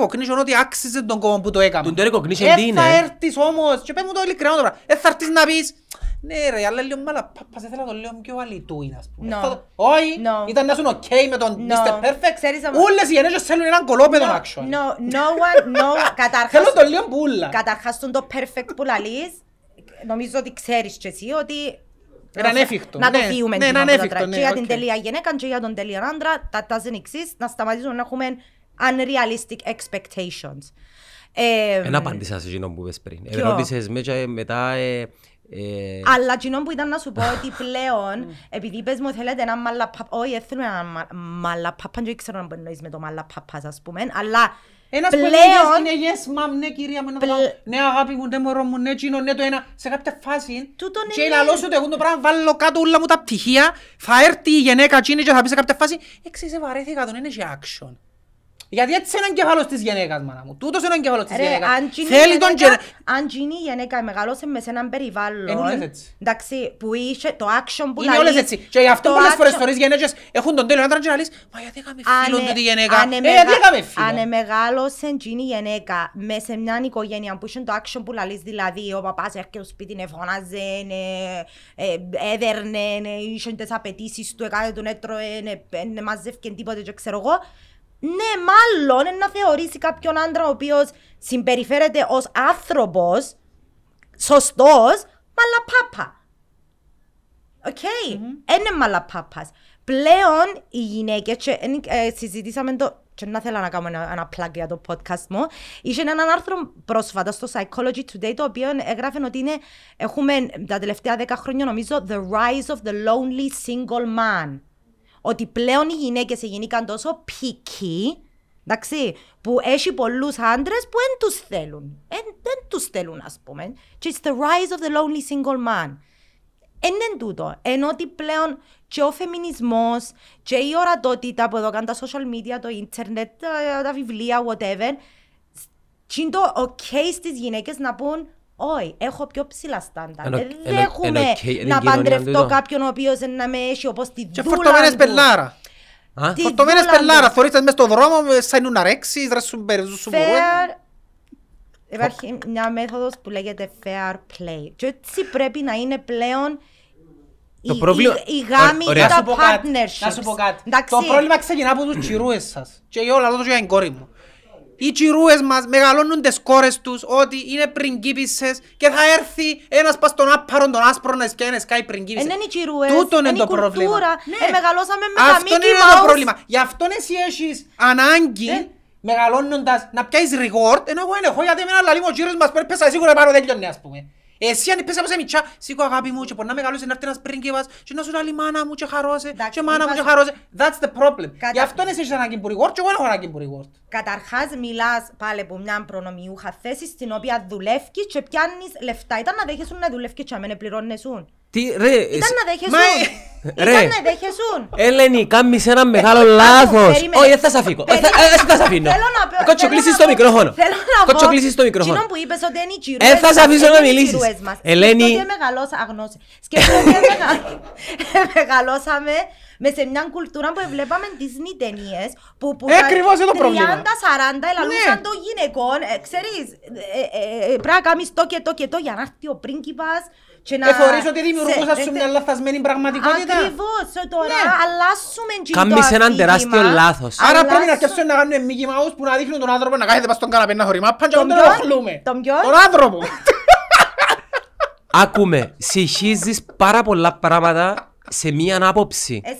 recognition ότι άξιζε τον κόμμα που το έκαμε. Το recognition τι ε, είναι. θα έρθεις όμως και πες μου το ειλικρινό τώρα. Ε, θα έρθεις να πεις ναι ρε, αλλά λίγο μάλα, πας να το λέω πιο αλητού είναι ας πούμε. Όχι, ήταν να σου οκ με τον Mr. Perfect. Όλες οι γενέσεις θέλουν έναν με τον action. No, no one, no, (laughs) καταρχάς... Θέλω το λίγο πουλα. Καταρχάς το perfect που λαλείς, νομίζω ότι ξέρεις και εσύ ότι Να το ναι. Ναι, ναι, και για την τελεία και για τον τελεία άντρα, τα τάζεν να unrealistic expectations. Ένα απάντησα σε εκείνο που είπες πριν. Ερώτησες με και μετά... Ε, ε... Αλλά εκείνο που ήταν να σου πω ότι πλέον, επειδή είπες μου θέλετε ένα μαλαπαπ, όχι θέλουμε ένα μαλαπαπ, δεν ξέρω αν εννοείς με το μαλαπαπ ας πούμε, αλλά ένας πλέον... είναι yes mom, ναι κυρία μου, ναι αγάπη μου, ναι μωρό μου, ναι κοινό, ναι το ένα, σε κάποια φάση και λαλό σου ότι έχουν το πράγμα βάλω κάτω όλα μου τα πτυχία, θα έρθει η γενέκα και θα πει σε κάποια φάση, εξής βαρέθηκα τον, είναι και action. Γιατί έτσι είναι ο εγκεφάλος της γενέκας, μάνα μου. Τούτος είναι ο εγκεφάλος της γενέκας. Θέλει τον γενέκα. Αν γίνει η γενέκα μεγαλώσε με σε έναν περιβάλλον. Είναι όλες έτσι. Εντάξει, που είχε το action που Είναι όλες έτσι. Και γι' αυτό πολλές φορές φορές γενέκες έχουν τον τέλειο άντρα και να λες «Μα γιατί έκαμε φίλο του τη γενέκα». Αν μεγάλωσε η γενέκα με σε μια οικογένεια που είχε το action που λαλείς, δηλαδή ο παπάς έρχεται στο σπίτι, φώναζε, ναι, ε, έδερνε, ναι, είχε τις απαιτήσεις του, έκανε τον έτρωε, ναι, μαζεύκε τίποτε και ξέρω εγώ. Ναι, μάλλον είναι να θεωρήσει κάποιον άντρα ο οποίος συμπεριφέρεται ως άνθρωπος, σωστός, μαλαπάπα. Οκ. Okay. Είναι μαλαπάπας. Πλέον οι γυναίκες, ε, συζητήσαμε το. Και να θέλω να κάνω ένα, ένα plug για το podcast μου. Είχε έναν άρθρο πρόσφατα στο Psychology Today το οποίο έγραφε ότι είναι, έχουμε τα τελευταία δέκα χρόνια νομίζω The Rise of the Lonely Single Man ότι πλέον οι γυναίκες γίνηκαν τόσο πικοί, εντάξει, που έχει πολλούς άντρες που δεν τους θέλουν. Δεν τους θέλουν, ας πούμε. it's the rise of the lonely single man. Είναι τούτο. Ενώ ότι πλέον και ο φεμινισμός και η ορατότητα που εδώ κάνουν τα social media, το internet, τα, τα βιβλία, whatever, είναι το ok στις γυναίκες να πούν όχι, έχω πιο ψηλά στάντα. Δεν έχουμε να παντρευτώ κάποιον ο οποίος να με έχει όπως τη δούλα Και φορτωμένες πελάρα. Φορτωμένες πελάρα, φορείστε μέσα στον δρόμο, ε, σαν να ρέξεις, δράσουν περιζούσου Fair... Υπάρχει μια μέθοδος που λέγεται fair play. Και έτσι πρέπει να είναι πλέον το η, πρόβλημα... η, η γάμη Ωραία. τα partnerships. Να σου πω κάτι. Το πρόβλημα ξεκινά από τους τσιρούες σας. Και όλα εδώ το ζωή είναι κόρη μου. Οι τσιρούες μας μεγαλώνουν τις κόρες τους ότι είναι πριγκίπισσες και θα έρθει ένας πας στον άπαρο τον άσπρο να σκένε σκάει πριγκίπισσες. Ε, ναι, είναι οι τσιρούες, είναι η κουλτούρα, ναι. ε, μεγαλώσαμε με τα Αυτό είναι το πρόβλημα. Γι' αυτό εσύ έχεις ανάγκη ναι. μεγαλώνοντας να πιάσεις ριγόρτ. ενώ εγώ είναι έχω γιατί με ένα λαλίμο τσιρούς μας πρέπει πέσα σίγουρα πάρω τέλειωνε ας πούμε. Ε, εσύ αν πες από σε μητσά, σήκω αγάπη μου και μπορεί να μεγαλώσει να έρθει ένας πρίγκιβας και να σου λέει μάνα μου και χαρώσε και μάνα μου και χαρώσε. That's the problem. Κατα... Γι' αυτό εσύ έχεις ανάγκη που reward και εγώ έχω ανάγκη που reward. Καταρχάς μιλάς πάλι από μια προνομιούχα θέση στην οποία δουλεύεις και πιάνεις λεφτά. Ήταν να δέχεσουν να δουλεύεις και να πληρώνεσουν. Τι, ρε, Ήταν να δέχεσουν. Ε, ρε, Ελένη, κάνεις ένα μεγάλο λάθος. Όχι, δεν θα σε αφήκω. Ε, ε, δεν θα σε αφήνω. Κότσο, το μικρόφωνο. το μικρόφωνο. Εκείνο που είπες ότι είναι οι τσιρούες μας. θα σε αφήσω να μιλήσεις. Ελένη. Σκεφτώ ότι μεγαλώσα, αγνώσε. (laughs) μεγαλώσαμε με σε μια κουλτούρα που βλέπαμε Disney ταινίες που που προβλημα 30-40 ελαλούσαν ναι. των γυναικών. Ξέρεις, πρέπει να κάνεις το και το και το για να έρθει ο πρίγκιπας. Και να... Εφορείς ότι δημιουργούσα σου ε, μια λαθασμένη πραγματικότητα. Ακριβώς, ε, τώρα ναι. αλλάσουμε και το Κάμεις έναν τεράστιο λάθος. Άρα πρέπει να αρχίσουν να κάνουν Mickey Mouse που να δείχνουν τον άνθρωπο να κάθεται πας στον καναπέ να χωρίμα. και να τον ενοχλούμε. Τον ποιον? Τον άνθρωπο. Άκουμε, συγχύζεις πάρα πολλά πράγματα σε μία άποψη. Ε,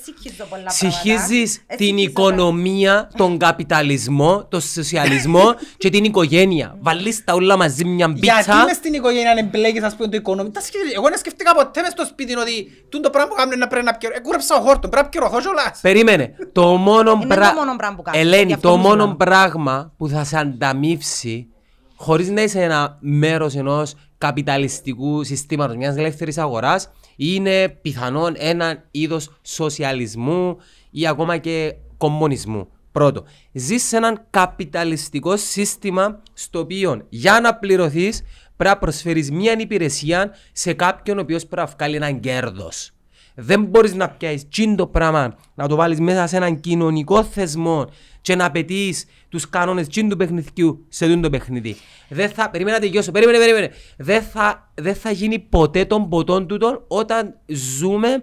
Συχίζεις ε, την οικονομία, τον καπιταλισμό, τον σοσιαλισμό και την οικογένεια. Βαλεί τα όλα μαζί μια μπίτσα. Γιατί μες στην οικογένεια να εμπλέκεις ας πούμε το οικονομικό. Εγώ δεν σκεφτήκα ποτέ μες στο σπίτι ότι το πράγμα που είναι να πρέπει να πιερω. Ε, ρεψα ο χόρτο, πρέπει να πιερωθώ κιόλας. Περίμενε. Το μόνο πράγμα. Ελένη, το μόνο πράγμα που θα σε ανταμείψει χωρίς να είσαι ένα μέρος ενός καπιταλιστικού συστήματος, μιας ελεύθερης αγοράς είναι πιθανόν ένα είδος σοσιαλισμού ή ακόμα και κομμουνισμού Πρώτο, ζεις σε έναν καπιταλιστικό σύστημα στο οποίο για να πληρωθείς πρέπει να προσφέρεις μια υπηρεσία σε κάποιον ο οποίος πρέπει να βγάλει έναν κέρδος. Δεν μπορείς να πιάσεις τσιν το πράγμα, να το βάλεις μέσα σε έναν κοινωνικό θεσμό και να απαιτείς τους κανόνες τσιν του παιχνιδιού σε δουν το παιχνίδι. Δεν θα, περίμενα να τελειώσω, περίμενε, περίμενε. Δεν θα, δεν θα γίνει ποτέ των ποτών τούτων όταν ζούμε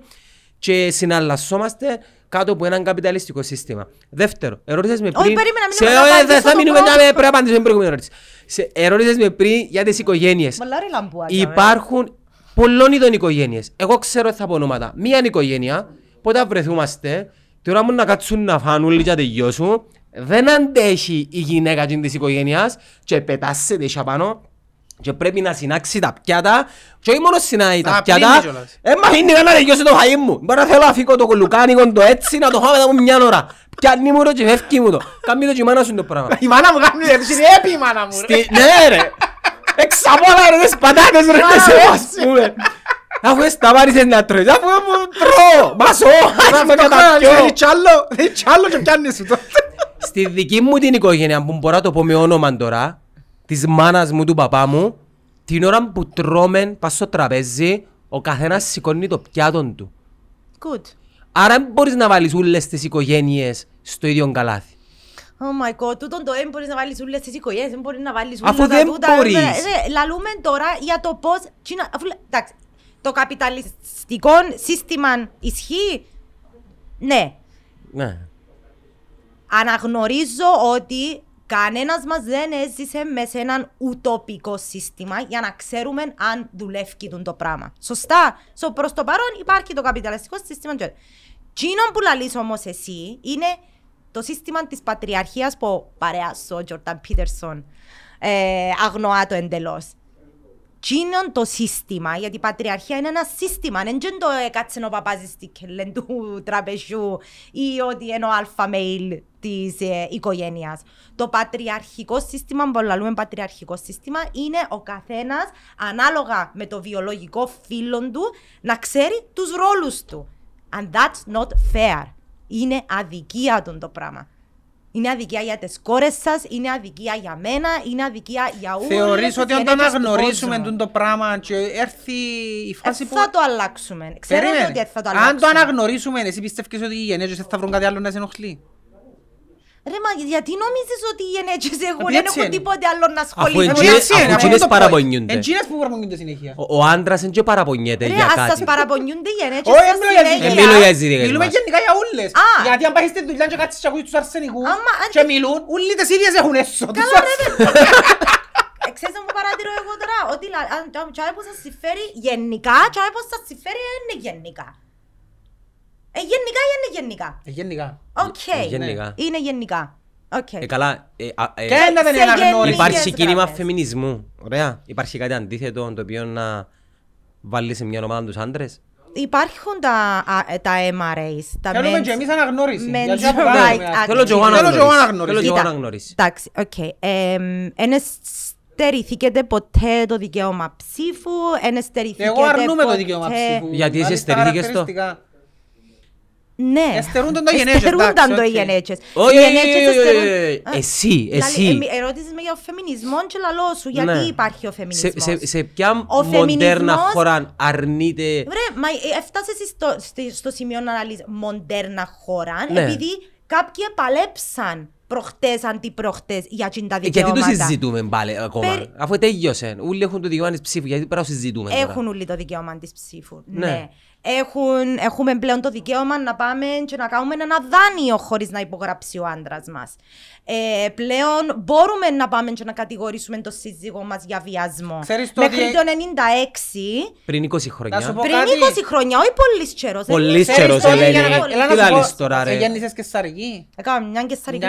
και συναλλασσόμαστε κάτω από έναν καπιταλιστικό σύστημα. Δεύτερο, ερώτησες με πριν... Όχι, περίμενα, μην σε... Ε, δεν θα μείνουμε να πρέπει να απαντήσω την προηγούμενη Ερώτησες με πριν για τις οικογένειες. Ε. Υπάρχουν, πολλών ειδών οικογένειες. Εγώ ξέρω θα πω ονόματα. Μία οικογένεια, πότε βρεθούμαστε, τώρα μου να κάτσουν να φάνουν λίγα τελειώσουν, δεν αντέχει η γυναίκα της οικογένειας και πετάσσεται εσύ απάνω και πρέπει να συνάξει τα πιάτα και όχι μόνο συνάει τα πιάτα ε, μα είναι να τελειώσει το φαΐ μου μπορεί να θέλω να φύγω το κουλουκάνι το έτσι να το φάω μετά από μια ώρα πιάνει μου ρε και φεύγει μου το κάνει το και η μάνα σου το πράγμα (laughs) η μάνα μου κάνει έτσι, έπι η μάνα μου ναι ρε Εξαπόλα ρε τις πατάτες ρε να σε πούμε. Αφού σταμάτησες να τρώει, αφού μου τρώω, μασό, ας με καταπιώ. Δεν άλλο και πιάνεις σου Στη δική μου την οικογένεια που μπορώ να το πω με όνομα τώρα, της μάνας μου, του παπά μου, την ώρα που τρώμε, πας στο τραπέζι, ο καθένας σηκώνει το πιάτο του. Good. Άρα μπορείς να βάλεις όλες τις οικογένειες στο ίδιο καλάθι. Oh my god, τούτον το δεν μπορείς να βάλεις ούλες τις οικογένειες, δεν μπορείς να βάλεις ούλες τα τούτα. Αφού δεν μπορείς. Ε, λαλούμε τώρα για το πώς... εντάξει, το καπιταλιστικό σύστημα ισχύει, ναι. Ναι. Αναγνωρίζω ότι κανένας μας δεν έζησε μες σε έναν ουτοπικό σύστημα για να ξέρουμε αν δουλεύει το πράγμα. Σωστά. So, προς το παρόν υπάρχει το καπιταλιστικό σύστημα. είναι που λαλείς όμως εσύ είναι το σύστημα της πατριαρχίας που παρέασε ο Τζορτάν Πίτερσον ε, αγνοά το εντελώς. το σύστημα, γιατί η πατριαρχία είναι ένα σύστημα, δεν είναι το έκατσε ε, ο παπάζης στη του τραπεζιού ή ότι είναι ο αλφα μέιλ της ε, οικογένειας. Το πατριαρχικό σύστημα, που λέμε πατριαρχικό σύστημα, είναι ο καθένας ανάλογα με το βιολογικό φίλο του να ξέρει τους ρόλους του. And that's not fair είναι αδικία τον το πράγμα. Είναι αδικία για τις κόρες σας, είναι αδικία για μένα, είναι αδικία για όλους. Θεωρείς ότι όταν αναγνωρίσουμε τον το πράγμα και έρθει η φάση ε, που. Θα το αλλάξουμε. Ξέρετε ότι θα το αλλάξουμε. Αν το αναγνωρίσουμε, εσύ πιστεύεις ότι οι γενέζε θα βρουν κάτι άλλο να σε ενοχλεί. Ρε μα γιατί νομίζεις ότι οι ενέτσες έχουν, δεν έχουν τίποτε άλλο να ασχοληθούν Αφού εκείνες παραπονιούνται. Εκείνες που παραπονιούνται συνέχεια. Ο άντρας δεν και παραπονιέται για κάτι. Ρε ας σας παραπονιούνται οι ενέτσες συνέχεια. μιλώ για ζήτηκες μας. Μιλούμε γενικά για όλες. Γιατί αν πάεις στη δουλειά και κάτσεις και ακούεις τους αρσενικούς και μιλούν, όλοι τις ίδιες έχουν έσω. Καλά ρε ξέρεις να μου παρατηρώ εγώ τώρα, ότι αν τσάι που σας συμφέρει γενικά, τσάι που σας συμφέρει είναι γενικά. Ε, γενικά ή είναι γενικά. Ε, γενικά. Οκ. Okay. Ε, γενικά. Ναι. Είναι γενικά. Okay. Ε, καλά, ε, ε, και ένα δεν είναι αναγνώριση. Υπάρχει κίνημα φεμινισμού. Ωραία. Υπάρχει κάτι αντίθετο το οποίο να βάλει σε μια ομάδα τους άντρες. Υπάρχουν τα, ε, τα MRAs. Τα Θέλουμε και εμείς αναγνώριση. Θέλω και εγώ αναγνώριση. Θέλω και αναγνώριση. Εντάξει, οκ. Είναι στερηθήκεται ποτέ το δικαίωμα ψήφου, είναι στερηθήκεται Εγώ αρνούμαι το δικαίωμα ψήφου. Γιατί είσαι στερηθήκες το. Ναι. Εστερούνταν το γενέτσες. Εστερούνταν το Όχι, Εσύ, εσύ. Ερώτησες με για ο φεμινισμό και λαλό σου. Γιατί υπάρχει ο φεμινισμός. Σε ποια μοντέρνα χώρα αρνείται... Βρε, μα εσύ στο σημείο να αναλύσεις μοντέρνα χώρα επειδή κάποιοι παλέψαν προχτέ, αντιπροχτέ για την τα δικαιώματα. Γιατί το συζητούμε πάλι ακόμα. Αφού τέλειωσε, όλοι έχουν το δικαίωμα τη ψήφου, γιατί πρέπει να συζητούμε. Έχουν τώρα. όλοι το δικαίωμα τη ψήφου. ναι έχουν, έχουμε πλέον το δικαίωμα να πάμε και να κάνουμε ένα δάνειο χωρίς να υπογράψει ο άντρας μας. Ε, πλέον μπορούμε να πάμε και να κατηγορήσουμε τον σύζυγό μας για βιασμό. Ξέρεις το Μέχρι ότι... το 96. Πριν 20 χρόνια. Πριν 20 κάτι. χρόνια, όχι πολύ τσερό. Πολύ τσερό, Ελένη. Τι λάλη τώρα, ρε. Γέννησες και σαργή. Έκαμε μια και σαργή.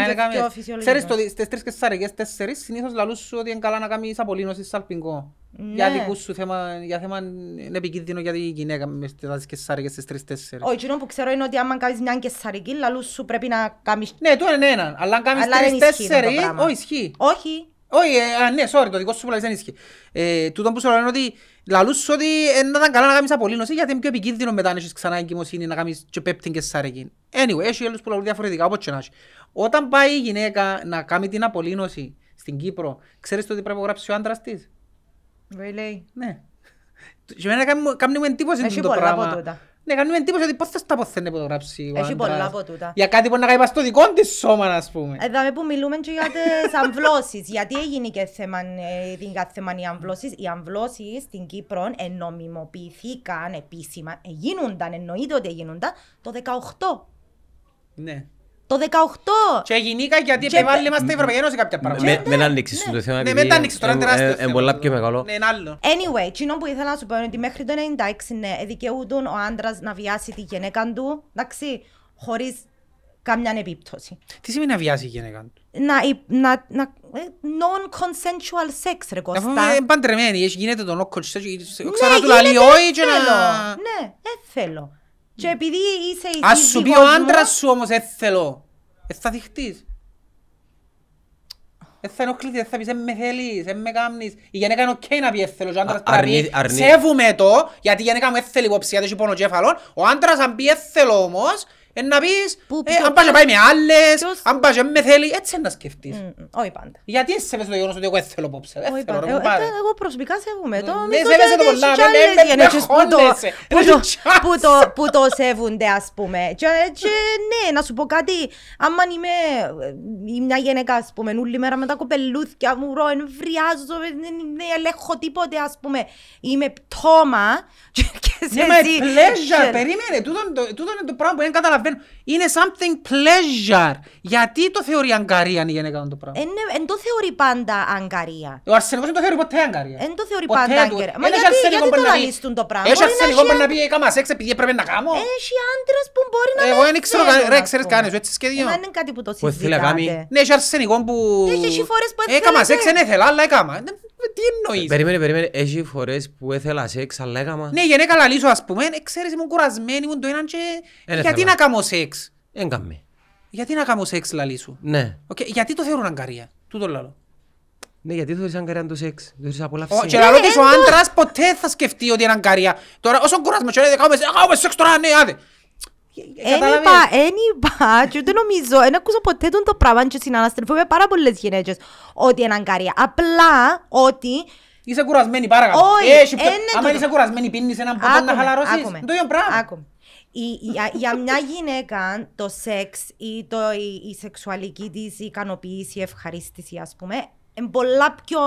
πιο Ξέρει ότι στις τρεις και σαργέ, τέσσερις συνήθως λαλούς σου ότι είναι καλά να κάνεις απολύνωση σαλπιγκό. Ναι. Για δικούς σου θέμα, για θέμα είναι επικίνδυνο για τη γυναίκα μες τις κεσάρικες στι τρει-τέσσερι. Όχι, που ξέρω είναι ότι αν κάνεις μια κεσάρικη, λαλούς σου πρέπει να κάνεις. Ναι, το είναι ένα. αλλά αν κάνεις δεν Όχι, ισχύει. Όχι. Όχι, ε, ναι, sorry, το δικό σου πλάι δεν ισχύει. Ε, τούτο που σου λέω είναι ότι λαλούς ότι δεν ήταν καλά να κάνεις απολύνωση γιατί είναι πιο επικίνδυνο μετά να έχεις ξανά εγκυμοσύνη να κάνεις και πέπτην και σαρεκή. Anyway, έχει όλους που λαλούν διαφορετικά, όπως και να έχει. Όταν πάει η γυναίκα να κάνει την απολύνωση στην Κύπρο, ξέρεις το ότι πρέπει να γράψει ο άντρας της. Really? Ναι. Και μένα κάνει μου εντύπωση το πράγμα. Από τότε. Ναι, κάνουμε εντύπωση ότι πώς θα στα ποθένε που το γράψει ο Έχει πολλά από τούτα. Για κάτι που να κάνει στο δικό της σώμα, ας πούμε. Εδώ που μιλούμε και για τις αμβλώσεις. Γιατί έγινε και θέμα, ε, την θέμα οι αμβλώσεις. Οι αμβλώσεις στην Κύπρο ενομιμοποιηθήκαν επίσημα. Γίνονταν, εννοείται ότι γίνονταν, το 18. Ναι. Το 18! Και γινήκα γιατί επεβάλλει μας τα Ευρωπαϊκή Ένωση κάποια πράγματα. Δεν ανοίξεις το θέμα. Ναι, δεν ανοίξεις τώρα, είναι ε, τεράστιο ε, ε, θέμα. Είναι πολλά πιο μεγάλο. Ναι, είναι άλλο. Anyway, κοινό που ήθελα να σου πω είναι ότι μέχρι το 96 ναι, δικαιούτουν ο άντρας να βιάσει τη γυναίκα του, εντάξει, χωρίς καμιά επίπτωση. Τι σημαίνει να βιάσει η γυναίκα του? Να, να, να, non-consensual sex ρε Κώστα. Αφού παντρεμένη, γίνεται το non consensual ξανά του λαλεί όχι και να... Ναι, δεν θέλω. Και επειδή είσαι η Ας σου πει ο άντρας σου όμως έθελω. Ε, θα δειχτείς, ε, θα ενοχληθείς, θα πεις δεν με θέλεις, δεν με κάνεις. Η γενεκα είναι οκ να πει έθελω και ο άντρας πρέπει σέβουμε το, γιατί η γυναίκα μου έθελε υποψία, δεν έχει πόνο Ο άντρας αν πει έθελω όμως, ε, να πεις, που, ε, αν πάει να πάει με άλλες, ποιος... αν πας με θέλει, έτσι να σκεφτείς. Όχι πάντα. Γιατί εσύ σέβεσαι το γεγονός ότι εγώ δεν θέλω απόψε. Όχι πάντα. Ε, ε, εγώ προσωπικά σέβομαι ναι, το. Δεν ναι, σέβεσαι το πολλά, δεν με χώνεσαι. Που το σέβονται ας πούμε. Και ναι, να σου πω κάτι, άμα είμαι ε, μια γυναίκα ας πούμε, όλη μέρα με τα κοπελούθια μου, ρο, εμβριάζω, δεν ελέγχω τίποτε ας πούμε. Είμαι πτώμα (laughs) και σε εσύ. Ναι, μα πλέζα, περίμενε, τούτο είναι το πράγμα που δεν καταλαβαίνω καταλαβαίνω. Είναι something pleasure. Γιατί το θεωρεί αγκαρία η γυναίκα το πράγμα. Εν, το θεωρεί πάντα αγκαρία. Ο αρσενικό δεν το θεωρεί ποτέ αγκαρία. Εν το θεωρεί ποτέ πάντα αγκαρία. Μα γιατί, γιατί το λαλίστουν το πράγμα. Έχει αρσενικό που να πει έκαμα «Ε, σεξ επειδή έπρεπε να κάνω. Έχει άντρες που μπορεί να Εγώ δεν ξέρω ρε Ξέρει κανένα. έτσι σχεδίο. Δεν είναι κάτι που το συζητάτε. Ναι έχει αρσενικό που... Έχει φορές που έτσι. Ε, έκαμα σεξ δεν ήθελα αλλά έκαμα. Τι εννοείς. Ε, περίμενε, περίμενε. Έχει φορές που έθελα σεξ αλλά έκαμα. Ναι γενέκα λαλίσω ας πούμε. Ξέρεις ήμουν κουρασμένη, ήμουν το έναν και γιατί να κάνω σεξ. Έγκαμε. Γιατί να κάνω σεξ, λαλή σου. Ναι. Okay. Γιατί το θεωρούν αγκαρία. Τούτο λαλό. Ναι, γιατί το θεωρείς αγκαρία το σεξ. Το θεωρείς απολαύση. Και λαλό της ο άντρας ποτέ θα σκεφτεί ότι είναι αγκαρία. Τώρα όσο κουράσμα και λέει, κάνουμε σεξ τώρα, ναι, άντε. Ένιπα, ε, ένιπα και δεν ακούσα ποτέ τον το πράγμα και συναναστρεφώ με πάρα πολλές γυναίκες ότι είναι αγκαρία. Απλά ότι η, για, για, μια γυναίκα το σεξ ή το, η, η σεξουαλική της ικανοποίηση, η ευχαρίστηση, ας πούμε, είναι πολλά πιο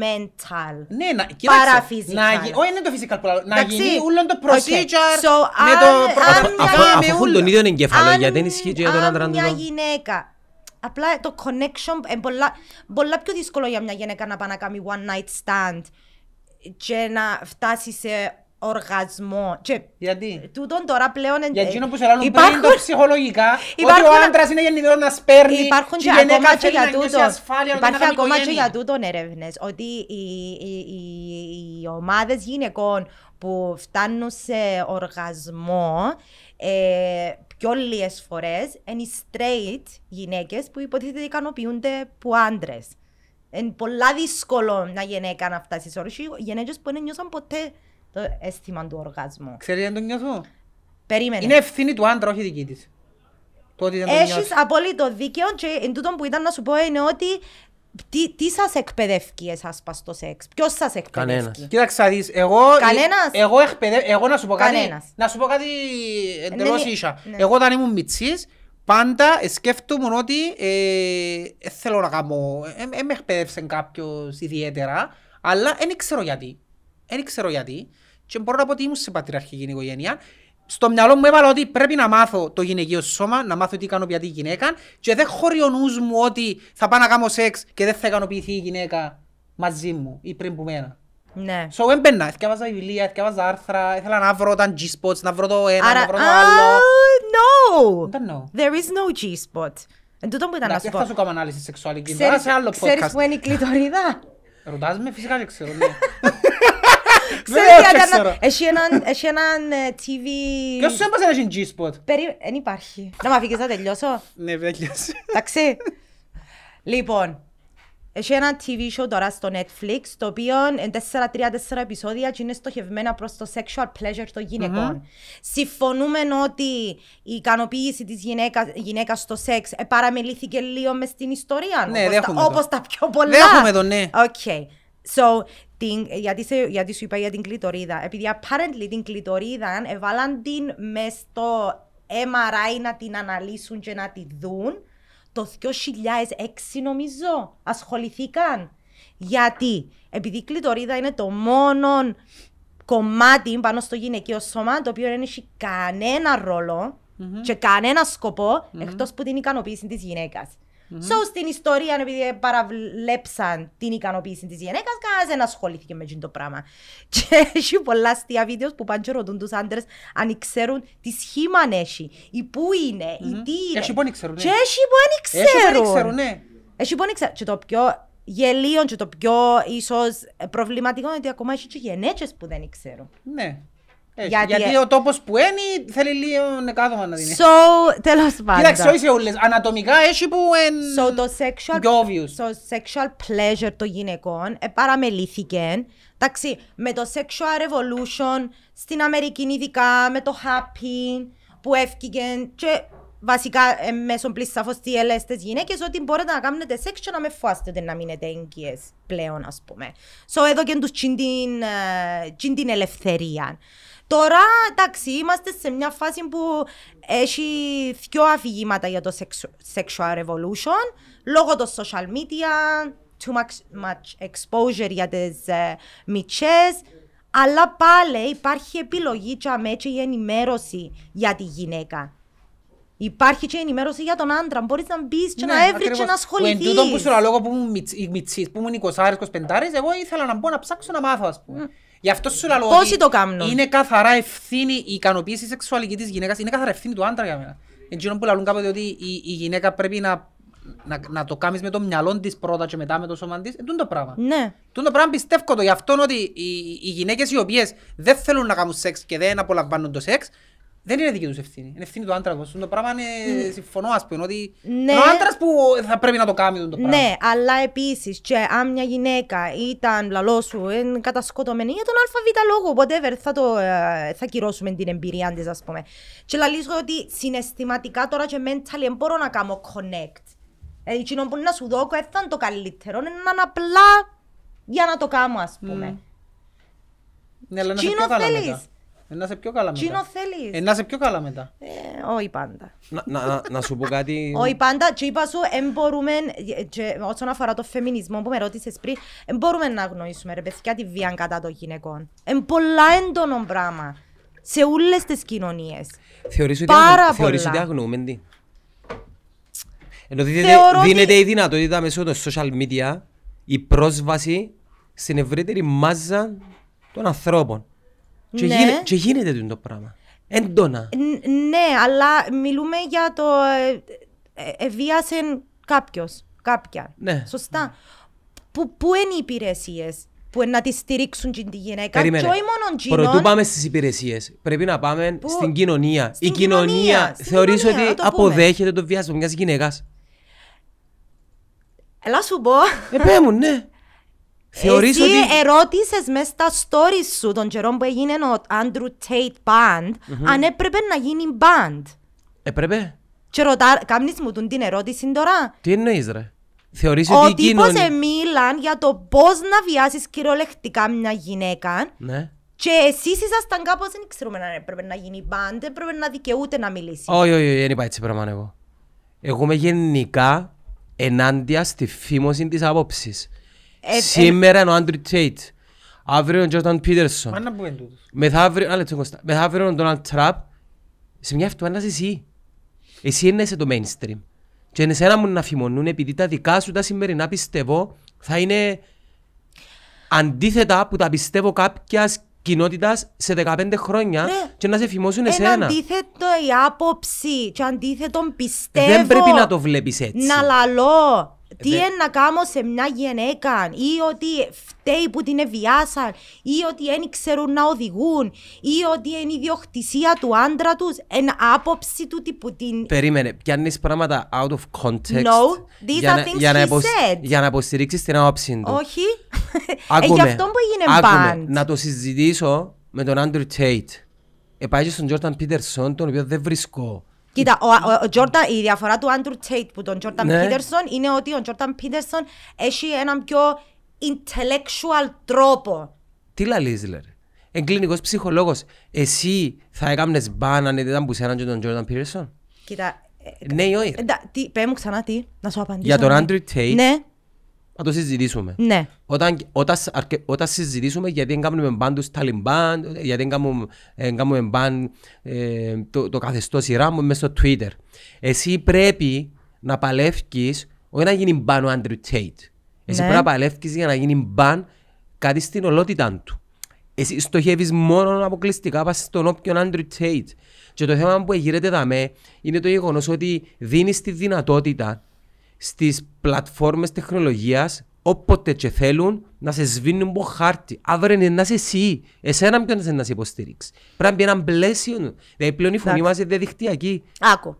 mental. Ναι, να, παρά φυσικά. Όχι, είναι το φυσικά που Να γίνει όλο το procedure so, με το πρόγραμμα. Αφού τον ίδιο εγκέφαλο, γιατί είναι ισχύει για τον άντρα του. μια γυναίκα Απλά το connection είναι πολλά, πολλά πιο δύσκολο για μια γυναίκα να πάει να κάνει one night stand και να φτάσει σε οργασμό. Και Γιατί? Τούτον τώρα πλέον εν... Γιατί που σε λάλλον υπάρχουν... πριν το ψυχολογικά υπάρχουν... ότι ο άντρας είναι γεννητός να σπέρνει υπάρχουν και, και ακόμα και για τούτο. Υπάρχει ακόμα και για τούτον έρευνες ότι οι, οι, οι, οι ομάδες γυναικών που φτάνουν σε οργασμό ε, πιο λίγες φορές είναι οι straight γυναίκες που υποτίθεται ικανοποιούνται που άντρες. Είναι πολλά δύσκολο να γυναίκα να φτάσεις σε όρου. Οι γυναίκες που δεν νιώσαν ποτέ το αίσθημα του οργασμού. Ξέρεις αν το νιώθω. Περίμενε. Είναι ευθύνη του άντρα, όχι δική της. Έχει απόλυτο δίκαιο και εν τούτο που ήταν να σου πω είναι ότι τι, τι σας εκπαιδεύει εσάς πας στο σεξ, Ποιος σας εκπαιδεύει. Κανένας. Κοίταξα, δεις. Εγώ, Κανένας. εγώ, εκπαιδε... εγώ να σου πω κάτι. Κανένας. Να σου πω κάτι εντελώς ναι, ναι, ίσα. Ναι. Εγώ όταν ήμουν μυτσή, πάντα σκέφτομαι ότι ε, θέλω να κάνω. Δεν ε, με εκπαιδεύσαν κάποιος ιδιαίτερα, αλλά δεν ξέρω γιατί. Δεν ξέρω γιατί. Και μπορώ να πω ότι ήμουν σε πατριαρχική οικογένεια. Στο μυαλό μου έβαλα ότι πρέπει να μάθω το γυναικείο σώμα, να μάθω τι πια η γυναίκα. Και δεν χωρεί ο νους μου ότι θα πάω να κάνω σεξ και δεν θα ικανοποιηθεί η γυναίκα μαζί μου ή πριν που μένα. Ναι. So έμπαινα, έφτιαβαζα βιβλία, έφτιαβαζα άρθρα, ήθελα να βρω τα G-spots, να βρω το ένα, Άρα, να βρω το άλλο. Uh, no! Δεν There is no G-spot. Εν τούτο μου ήταν να σου πω. Θα σου κάνω ανάλυση σεξουαλική. Ξέρεις, σε άλλο ξέρεις podcast. που είναι η κλειτορίδα. Ρωτάς με, φυσικά δεν ξέρω. Ναι. (laughs) Έχει έναν ε, TV... Ποιος σου έμπασε να έχει G-spot. Δεν υπάρχει. Να μ' αφήκες να τελειώσω. Ναι, τελειώσει. Εντάξει. Λοιπόν, έχει ένα TV show τώρα στο Netflix, το οποίο είναι 4-3-4 επεισόδια και είναι στοχευμένα προς το sexual pleasure των γυναικών. Mm-hmm. Συμφωνούμε ότι η ικανοποίηση της γυναίκας, γυναίκας στο σεξ παραμελήθηκε λίγο μες στην ιστορία, ναι, όπως, τα, όπως τα πιο πολλά. Δέχομαι το, ναι. Okay. So, γιατί, σε, γιατί σου είπα για την κλειτορίδα. Επειδή apparently την κλειτορίδα έβαλαν την μες στο MRI να την αναλύσουν και να τη δουν. Το 2006 νομίζω ασχοληθήκαν. Γιατί, επειδή η κλειτορίδα είναι το μόνο κομμάτι πάνω στο γυναικείο σώμα το οποίο δεν έχει κανένα και κανένα σκοπό mm-hmm. εκτός που την ικανοποίηση της γυναίκας mm So στην ιστορία, επειδή παραβλέψαν την ικανοποίηση της γυναίκας, κανένας δεν ασχολήθηκε με το πράγμα. (laughs) Και έχει πολλά αστεία βίντεος που πάντα ρωτούν τους άντρες αν ξέρουν τι σχήμα έχει, ή πού είναι, ή τι είναι. Έχει πόνοι ξέρουν. Ναι. Και έχει πόνοι ξέρουν. Ναι. Έχει πόνοι ξέρουν. Και το πιο γελίο και το πιο ίσως προβληματικό είναι ότι ακόμα έχει και γενέτσες που δεν ξέρουν. Ναι γιατί, ο τόπος που είναι θέλει λίγο νεκάτομα να δίνει. So, τέλος πάντων. Κοίταξε, όχι όλε. Ανατομικά έχει που είναι. So, το sexual, sexual pleasure των γυναικών ε, παραμελήθηκε. Εντάξει, με το sexual revolution στην Αμερική, ειδικά με το happy που έφυγε. Και βασικά ε, μέσω σαφώς τι ελέστε γυναίκες ότι μπορείτε να κάνετε σεξ και να με φάστε να μείνετε έγκυες πλέον, ας πούμε. So, εδώ και τους ε, την ελευθερία. Τώρα, εντάξει, είμαστε σε μια φάση που έχει δυο αφηγήματα για το sexual revolution λόγω των social media, too much, much exposure για τις uh, ε, αλλά πάλι υπάρχει επιλογή και αμέσω η ενημέρωση για τη γυναίκα. Υπάρχει και ενημέρωση για τον άντρα. Μπορείς να μπεις και ναι, να έβρεις και να ασχοληθεί. Ναι, εν τούτο που σου λόγο που ήμουν μιτσί, που ήμουν 20 25 εγώ ήθελα να μπω να ψάξω να μάθω, ας πούμε. Mm. Γι' αυτό σου λέω Πόσοι το κάνουν. Είναι καθαρά ευθύνη η ικανοποίηση σεξουαλική της γυναίκας, είναι καθαρά ευθύνη του άντρα για μένα. Εν που λέω κάποτε ότι η, η γυναίκα πρέπει να, να, να το κάνεις με το μυαλό της πρώτα και μετά με το σώμα της. Εν το πράγμα. Ναι. Τον το πράγμα πιστεύω το. Γι' αυτό ότι οι, οι γυναίκες οι οποίες δεν θέλουν να κάνουν σεξ και δεν απολαμβάνουν το σεξ, δεν είναι δική τους ευθύνη. Είναι ευθύνη του άντρα Το πράγμα είναι, συμφωνώ ας πούμε, ότι ναι. ο άντρας που θα πρέπει να το κάνει το πράγμα. Ναι, αλλά επίσης, αν μια γυναίκα ήταν λαλός σου, κατασκοτωμένη για τον ΑΒ λόγο, whatever, θα, το, ε, θα κυρώσουμε την εμπειρία της, ας πούμε. Και λαλίζω ότι συναισθηματικά τώρα και mentally δεν μπορώ να κάνω connect. Ε, Εκείνο που να σου δώσω, ήταν ε, το καλύτερο, είναι απλά για να το κάνω ας πούμε. Mm. Ναι, αλλά να θέλεις. Ε, να σε πιο καλά μετά. Τσίνο θέλεις. Ε, να σε πιο καλά μετά. Ε, όχι πάντα. να, να, να σου πω κάτι... (laughs) όχι πάντα. Τι είπα σου, εν μπορούμε, όσον αφορά το φεμινισμό που με ρώτησες πριν, εν μπορούμε να αγνοήσουμε ρε παιδιά τη βία κατά των γυναικών. Εν πολλά έντονο πράγμα. Σε όλες τις κοινωνίες. Θεωρείς ότι, Πάρα ότι αγνοούμε τι. Ενώ δίνεται, δίνεται ότι... η δυνατότητα μέσω των social media η πρόσβαση στην ευρύτερη μάζα των ανθρώπων. Ναι. Και, γίνεται το πράγμα. Έντονα. Ναι, αλλά μιλούμε για το. Εβίασε ε, κάποιος. Κάποια. Ναι. Σωστά. Που, είναι οι υπηρεσίες που να τη στηρίξουν την γυναίκα. Και όχι μόνο γυναίκα. Πρωτού πάμε στις υπηρεσίες. Πρέπει να πάμε στην κοινωνία. η κοινωνία, κοινωνία θεωρεί ότι αποδέχεται το βιάσμα μιας γυναίκας. Ελά σου πω. Επέμουν, ναι. (laughs) Θεωρείς Εσύ ότι... ερώτησες μέσα στα stories σου τον καιρό που έγινε ο Andrew Tate Band mm-hmm. αν έπρεπε να γίνει band. Έπρεπε. Και ρωτά, κάνεις μου την ερώτηση τώρα. Τι εννοείς ρε. Θεωρείς ότι ο τύπος εκείνον... εμίλαν για το πώς να βιάσεις κυριολεκτικά μια γυναίκα ναι. Και εσεί ήσασταν κάπως, δεν ξέρουμε αν έπρεπε να γίνει μπαντ, έπρεπε να δικαιούται να μιλήσει. Όχι, όχι, δεν είπα έτσι πράγμα εγώ. Εγώ είμαι γενικά ενάντια στη φήμωση της άποψης. Ε, ε, Σήμερα είναι ο Άντρου Τέιτ. Αύριο είναι ο Τζόρταν Πίτερσον. αύριο Μεθαύριο, είναι ο Ντόναλτ Τραπ. Σε μια αυτοάνας εσύ. Εσύ είναι σε το mainstream. Και είναι σένα μου να φημονούν επειδή τα δικά σου τα σημερινά πιστεύω θα είναι αντίθετα που τα πιστεύω κάποιας κοινότητας σε 15 χρόνια ναι. και να σε φημώσουν εσένα. Είναι αντίθετο η άποψη και αντίθετον πιστεύω. Δεν πρέπει να το βλέπεις έτσι. Να λαλώ τι είναι να κάνω σε μια γυναίκα ή ότι φταίει που την εβιάσαν ή ότι δεν ξέρουν να οδηγούν ή ότι είναι η διοκτησία του άντρα τους εν άποψη του που την... Περίμενε, πιάνεις πράγματα out of context no, these για, are things για, να, υποσ... για να αποστηρίξεις την άποψη του. Όχι, ε, γι' αυτό που έγινε μπαντ. Να το συζητήσω με τον Άντρου Τέιτ. Επάγει στον Τζόρταν Πίτερσον, τον οποίο δεν βρισκώ Κοίτα, ο, ο, ο Jordan, η διαφορά του Άντρου Τέιτ που τον Jordan ναι. είναι ότι ο Τζόρταν Πίτερσον έχει έναν πιο intellectual τρόπο. Τι λαλείς, λέει. Δηλαδή. Εν κλινικός ψυχολόγος, εσύ θα έκαμνες μπαν αν ήταν που σε τον Jordan Peterson. Κοίτα, ε, ναι ή όχι. Πέ μου ξανά τι, να σου απαντήσω. Για τον ναι. Άντρου Τέιτ, ναι να το συζητήσουμε. Ναι. Όταν, όταν, όταν συζητήσουμε γιατί δεν κάνουμε μπαν τους Ταλιμπάν, γιατί δεν κάνουμε, ε, κάνουμε μπαν ε, το, το σειρά μου μέσα στο Twitter. Εσύ πρέπει να παλεύεις, όχι να γίνεις μπαν ο Άντριου Τέιτ. Εσύ ναι. πρέπει να παλεύεις για να γίνεις μπαν κάτι στην ολότητά του. Εσύ στοχεύεις μόνο αποκλειστικά πας στον όποιον Andrew Tate. Και το θέμα που εδώ με, είναι το γεγονός ότι δίνεις τη δυνατότητα Στις πλατφόρμες τεχνολογίας όποτε και θέλουν να σε σβήνουν από χάρτη. Αύριο είναι να είσαι εσύ. Εσένα ποιον είναι να σε υποστηρίξει. Πρέπει να μπει ένα πλαίσιο. Δηλαδή πλέον η φωνή μας είναι διαδικτυακή. Άκου.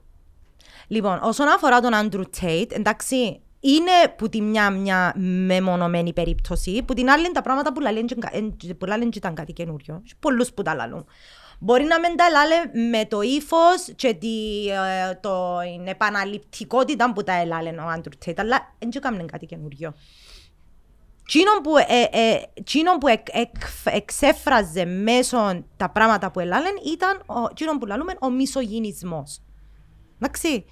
Λοιπόν, όσον αφορά τον Άντρου Tate, εντάξει, είναι που τη μια μια μεμονωμένη περίπτωση, που την άλλη είναι τα πράγματα που λένε ότι ήταν κάτι καινούριο. Πολλούς που τα λαλούν. Μπορεί να μην τα ελάλε με το ύφος και ε, το, την επαναληπτικότητα που τα ελάλε ο Άντρου Τέιτ, αλλά δεν του έκαναν κάτι καινούριο. Τσίνον που, ε, ε, που εκ, εκ, εξέφραζε μέσω τα πράγματα που έλαλε ήταν ο, που λαλούμε ο μισογυνισμός. Εντάξει.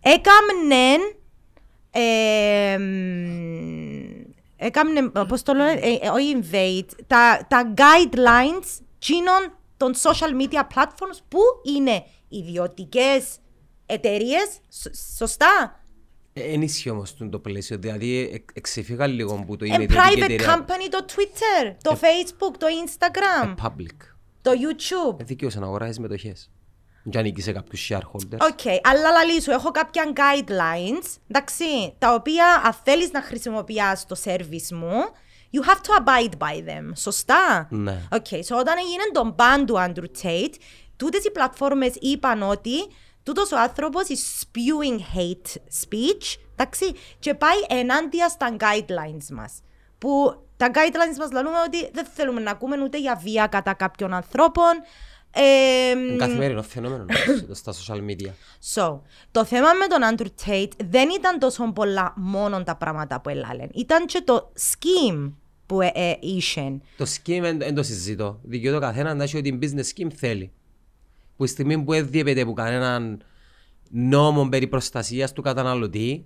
Έκαμνεν ε, έκαμνε, πώς το λένε, όχι ε, ε, invade, τα, τα guidelines τσίνων των social media platforms που είναι ιδιωτικές εταιρείες. Σωστά. Ε, ενίσχυε όμως το πλαίσιο, δηλαδή εξεφύγα ε, λίγο που το είναι private company το Twitter, το ε, Facebook, το Instagram. Το public. Το YouTube. Ε, δικαίωσε να αγοράζεις μετοχέ. Για να σε κάποιους shareholders. Οκ, αλλά λαλή σου, έχω κάποια guidelines, εντάξει, τα οποία αν θέλεις να χρησιμοποιεί το service μου, you have to abide by them. Σωστά. Ναι. Okay, so όταν έγινε τον μπαν του Andrew Tate, τούτες οι πλατφόρμες είπαν ότι τούτος ο άνθρωπος is spewing hate speech. Εντάξει, και πάει ενάντια στα guidelines μας. Που τα guidelines μας λαλούμε ότι δεν θέλουμε να ακούμε ούτε για βία κατά κάποιων ανθρώπων. Ε, καθημερινό φαινόμενο στα social media. So, το θέμα με τον Andrew Tate δεν ήταν τόσο πολλά μόνο τα πράγματα που έλαλεν. Ήταν και το scheme που ε, ε, είσαι. Το scheme δεν το συζητώ. Δικαιούται ο καθένα να έχει ό,τι business scheme θέλει. Που η στιγμή που δεν από κανέναν νόμο περί προστασίας του καταναλωτή,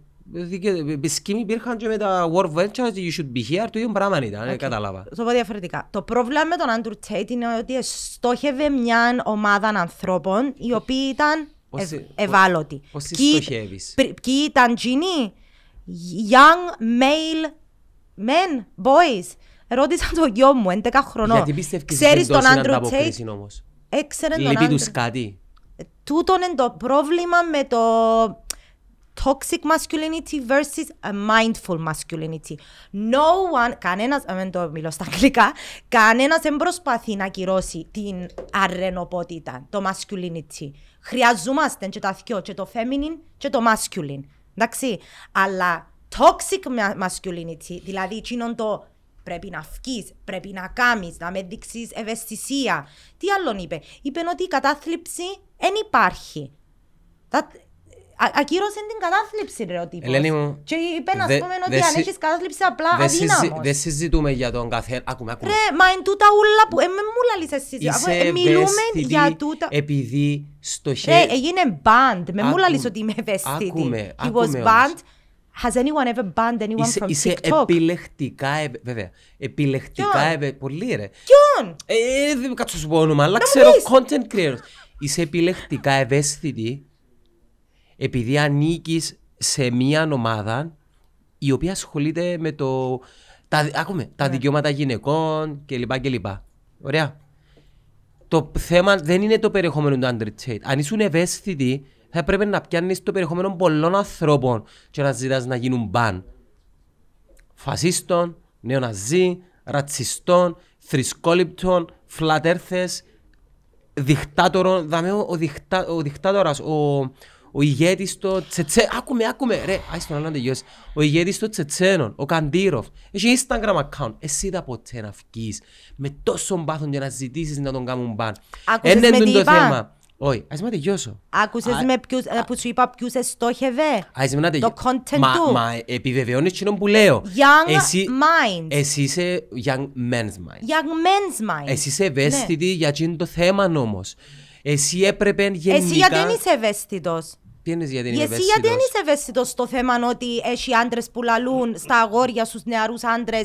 Σκήμοι υπήρχαν και με τα World ventures, you should be here, το ίδιο πράγμα ήταν, okay. Ε, κατάλαβα. Το πω διαφορετικά. Το πρόβλημα με τον Andrew Tate είναι ότι στόχευε μια ομάδα ανθρώπων οι οποίοι ήταν ευ- ευάλωτοι. Πώς Ποιοι ήταν τζινοί, young male Men, boys, ρώτησα το γιο μου, 11 χρονών. Ξέρει τον Άντρου Τσέιτ. Έξερε τον Λείπει τους κάτι. Ε, τούτον είναι το πρόβλημα με το toxic masculinity versus a mindful masculinity. No one, κανένας, δεν ε, το μιλώ στα αγγλικά, κανένας δεν προσπαθεί να κυρώσει την αρενοπότητα, το masculinity. Χρειαζόμαστε και τα δυο, και το feminine και το masculine. Εντάξει, αλλά toxic masculinity, δηλαδή εκείνον το πρέπει να φκείς, πρέπει να κάνεις, να με δείξεις ευαισθησία. Τι άλλο είπε. Είπε ότι η κατάθλιψη δεν υπάρχει. Α, ακύρωσε την κατάθλιψη, ρε, ο τύπος. Ελένη μου, και είπε, να ας πούμε, ότι αν συ... έχεις κατάθλιψη απλά δε αδύναμος. Δεν συζητούμε για τον καθένα. Ακούμε, ακούμε. Ρε, μα εν τούτα ούλα που... Ε, ε με μου λαλείς εσύ. Είσαι Μιλούμε για τούτα... επειδή στο χέρι... Ρε, έγινε band. Με μου λαλείς ότι είμαι ευαισθητή. Ακούμε, ακούμε. He was Has anyone ever banned anyone είσαι, from είσαι TikTok? επιλεκτικά, ε, βέβαια. Επιλεκτικά, ε, πολύ ρε. Κιόν! Ε, ε, δεν κάτσω σου πω όνομα, αλλά ξέρω content creators. είσαι επιλεκτικά ευαίσθητη επειδή ανήκεις σε μια ομάδα η οποία ασχολείται με το. Τα, άκουμε, τα yeah. Ναι. δικαιώματα γυναικών κλπ. κλπ. Ωραία. Το θέμα δεν είναι το περιεχόμενο του Undertale. Αν ήσουν ευαίσθητοι θα έπρεπε να πιάνεις το περιεχόμενο πολλών ανθρώπων και να ζητά να γίνουν μπαν. Φασίστων, νεοναζί, ρατσιστών, θρησκόληπτων, φλατέρθες, δικτάτορων. Δαμε ο, ο δικτάτορας, ο, ο ηγέτης των τσετσένων Άκουμε, άκουμε, ρε, α τον άλλον τελειώσει. Ο ηγέτης των Τσετσένων, ο Καντήροφ, έχει Instagram account. Εσύ τα ποτέ να βγει με τόσο μπάθον για να ζητήσεις να τον κάνουν μπαν. Ένα το όχι, ας με τελειώσω. Άκουσες με ποιους, ε, που σου είπα ποιους εστόχευε. Ας με να τελειώσω. Το content μα, του. Μα επιβεβαιώνεις κοινό που λέω. Young εσύ, minds. Εσύ είσαι young men's mind. Young men's mind. Εσύ είσαι ναι. ευαίσθητη ναι. για εκείνο το θέμα όμως. Εσύ έπρεπε γενικά... Εσύ γιατί δεν είσαι ευαίσθητος. Τι είναι γιατί είναι ευαίσθητος. Εσύ γιατί δεν είσαι ευαίσθητος στο θέμα ότι έχει άντρες που λαλούν στα αγόρια στους νεαρούς άντρες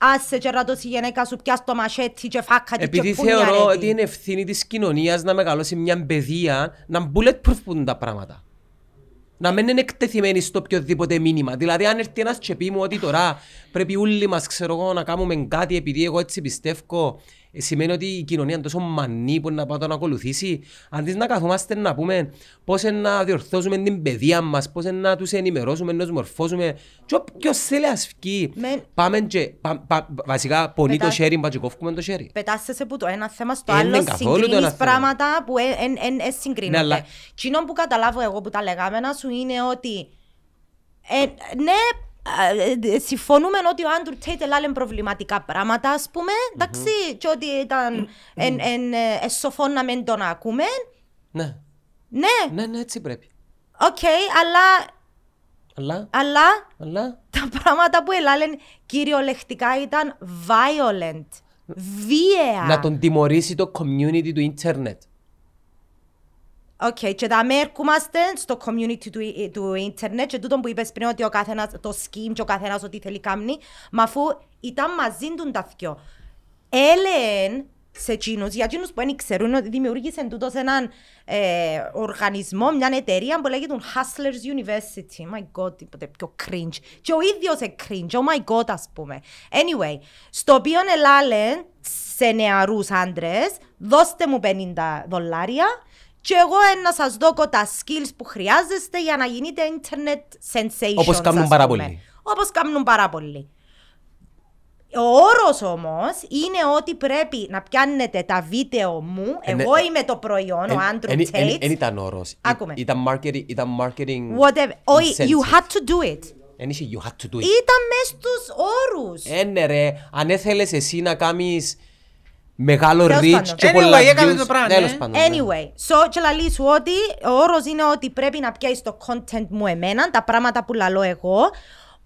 άσε και ρατώσει η γυναίκα σου, πια το μασέτι και φάκα τη Επειδή θεωρώ ότι είναι ευθύνη της κοινωνίας να μεγαλώσει μια παιδεία να bulletproof που τα πράγματα. Να μην είναι εκτεθειμένοι στο οποιοδήποτε μήνυμα. Δηλαδή αν έρθει ένας και πει μου ότι τώρα πρέπει όλοι μας ξέρω εγώ να κάνουμε κάτι επειδή εγώ έτσι πιστεύω σημαίνει ότι η κοινωνία είναι τόσο μανή που να πάει να ακολουθήσει. Αντί να καθόμαστε να πούμε πώς να διορθώσουμε την παιδεία μας, πώς να τους ενημερώσουμε, να τους μορφώσουμε. Ποιος θέλει να Με... Πάμε και. Πα, πα, βασικά, πολύ το χέρι, μπατζικόφουμε το χέρι. σε που το ένα θέμα στο ε, άλλο συγκρίνει πράγματα που δεν συγκρίνονται. Ναι, αλλά... Κοινό που καταλάβω εγώ που τα λεγάμενα σου είναι ότι. Ε, ναι, ε, ε, συμφωνούμε ότι ο Άντρου Τέιτ ελάλε προβληματικά πράγματα, ας πούμε, εντάξει, και ότι ήταν ε, σοφό να μην τον ακούμε. Ναι. Ναι. Ναι, ναι, έτσι πρέπει. Οκ, αλλά... Αλλά... Αλλά... Αλλά... Τα πράγματα που έλαλε κυριολεκτικά ήταν violent, βίαια. Να τον τιμωρήσει το community του ίντερνετ okay, και τα μέρ στο community του, ε, του ίντερνετ και τούτο που είπες πριν ότι ο καθένας, το scheme και ο καθένας ό,τι θέλει κάνει, μα αφού ήταν μαζί τους τα δυο. έλεγαν σε εκείνους, για εκείνους που δεν ξέρουν ότι δημιούργησαν τούτο σε έναν ε, οργανισμό, μια εταιρεία που λέγεται Hustlers University. My God, τίποτε πιο cringe. Και ο ίδιος είναι cringe, oh my God ας πούμε. Anyway, στο οποίο ελάλε σε νεαρούς άντρες, δώστε μου 50 δολάρια και εγώ να σας δώκω τα skills που χρειάζεστε για να γίνετε internet sensation. Όπως κάνουν πάρα πολύ. Όπως κάνουν πάρα πολύ. Ο όρος όμως είναι ότι πρέπει να πιάνετε τα βίντεο μου. Ε, ναι, εγώ ε, είμαι το προϊόν, ο Άντρου Τέιτ. Δεν ήταν όρος. Ε, ήταν marketing. Ήταν marketing Whatever. Όχι, you had to do it. Δεν you had to do it. Ήταν μέσα στου όρου. Ναι, ρε, αν έθελες εσύ να κάνεις μεγάλο reach και πολλά views. Τέλος ναι. πάντων. Ναι. Anyway, so και σου ότι ο όρος είναι ότι πρέπει να πιάσεις το content μου εμένα, τα πράγματα που λαλώ εγώ,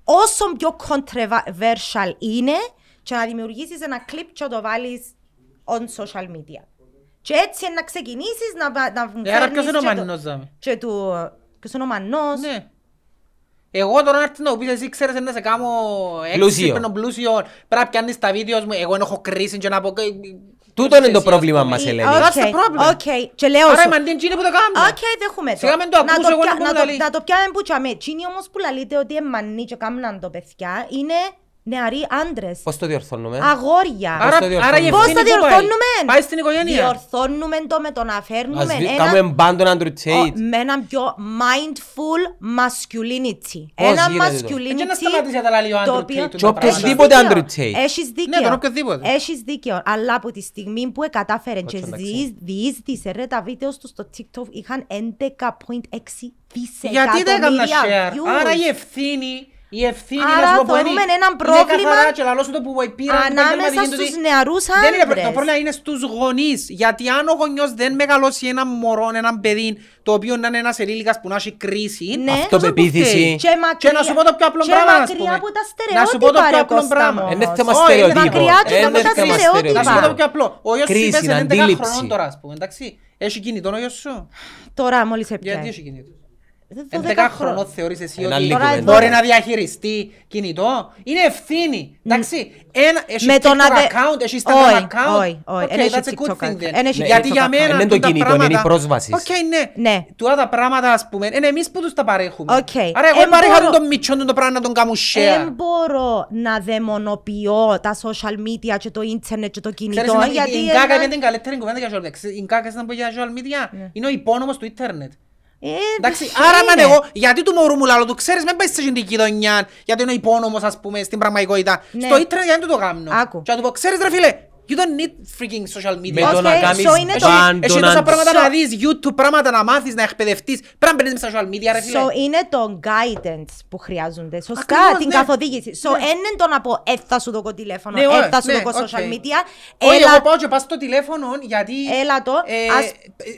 όσο πιο controversial είναι και να δημιουργήσεις ένα κλιπ και το βάλεις on social media. Και έτσι να ξεκινήσεις να, να ε, φέρνεις... Άρα ποιος είναι ο Μανινός, δάμε. Ποιος είναι ο μανινός ναι. Εγώ τώρα έρθει να πεις εσύ ξέρεις να σε κάνω έξυπνο πλούσιο. Πρέπει να πιάνεις τα βίντεο μου. Εγώ έχω κρίση και να πω... Τούτο είναι το πρόβλημα μας, Ελένη. Okay. Και λέω Άρα που το κάνουμε. Okay, δέχουμε το. Σιγά με το ακούσω εγώ να το Να το που τσάμε. Τσίνη όμως που λαλείτε ότι εμμανί και κάνουν το είναι νεαροί άντρες. Πώς το διορθώνουμε. Αγόρια. Άρα, Πώς το διορθώνουμε. Πάει στην οικογένεια. Διορθώνουμε το με το να φέρνουμε. Δι... Ένα... Κάνουμε μπάντον Άντρου Τσέιτ. Με ένα πιο mindful masculinity. Πώς ένα masculinity. Το οποίο. Και οποιοδήποτε Άντρου Τσέιτ. Έχει δίκιο. Ναι, τον οποιοδήποτε. Έχεις δίκιο. Αλλά από τη στιγμή που κατάφερε και διείσδησε ρε τα βίντεο του στο TikTok είχαν 11,6 δισεκατομμύρια. Γιατί δεν έκανα share. Άρα η ευθύνη η ευθύνη Άρα να θεωρούμε ένα πρόβλημα ανάμεσα στους νεαρούς άντρες. Το πρόβλημα είναι στους γονείς. Γιατί αν ο γονιός δεν μεγαλώσει έναν μωρό, έναν παιδί, το οποίο να είναι ένας ελίλικας που να έχει κρίση, ναι. αυτοπεποίθηση. Και, μακριά, και να σου πω το πιο απλό πράγμα, ας πούμε. από τα στερεότυπα, να σου πω το πιο απλό πράγμα. Είναι θέμα στερεότυπα. Είναι θέμα από στερεότυπα. Να σου πω το πιο απλό. Ο γιος σου πέσε 11 χρονών τώρα, ας πούμε, εντάξει. Έχει κινητό ο γιος σου. Τώρα μόλις έπιανε. Γιατί έχει κινητό. Ε, χρονών θεωρείς εσύ ότι μπορεί να διαχειριστεί κινητό. Είναι ευθύνη. Εντάξει, έχει TikTok account, έχει Instagram account. Όχι, that's a good thing then. Ναι, γιατί για μένα είναι το κινητό, είναι η πρόσβασης. Οκ, ναι. ναι. Του τα πράγματα, ας πούμε, είναι εμείς που τους τα παρέχουμε. Άρα εγώ παρέχα τον μητσόν το πράγμα να τον κάνω share. Δεν μπορώ να δαιμονοποιώ τα social media και το ίντερνετ και το κινητό. Ξέρεις, η κάκα είναι την καλύτερη κουβέντα για social media. Η ναι. κάκα είναι ο υπόνομος του ίντερνετ. Ε, Εντάξει, άρα αν εγώ, γιατί του μωρού μου λαλό του ξέρεις, μην πάει σε την γειτονιά, γιατί είναι υπόνομος ας πούμε στην πραγματικότητα. Ναι. Στο ίτρα γιατί το κάνω. Και να του πω, ξέρεις ρε φίλε, You don't need freaking social media. Με το okay, να κάνεις πάντονα... Έχει τόσα πράγματα so... να δεις, YouTube πράγματα να μάθεις, να εκπαιδευτείς. Πρέπει να με social media, ρε φίλε. So είναι το guidance που χρειάζονται. Σωστά, Ακριβώς, την ναι. καθοδήγηση. So ναι. είναι το να πω, ε, σου δω τηλέφωνο, ναι, ε, σου ναι, δω social okay. media. Όχι, εγώ πάω και πάω στο τηλέφωνο, γιατί έλα το, ε, ας...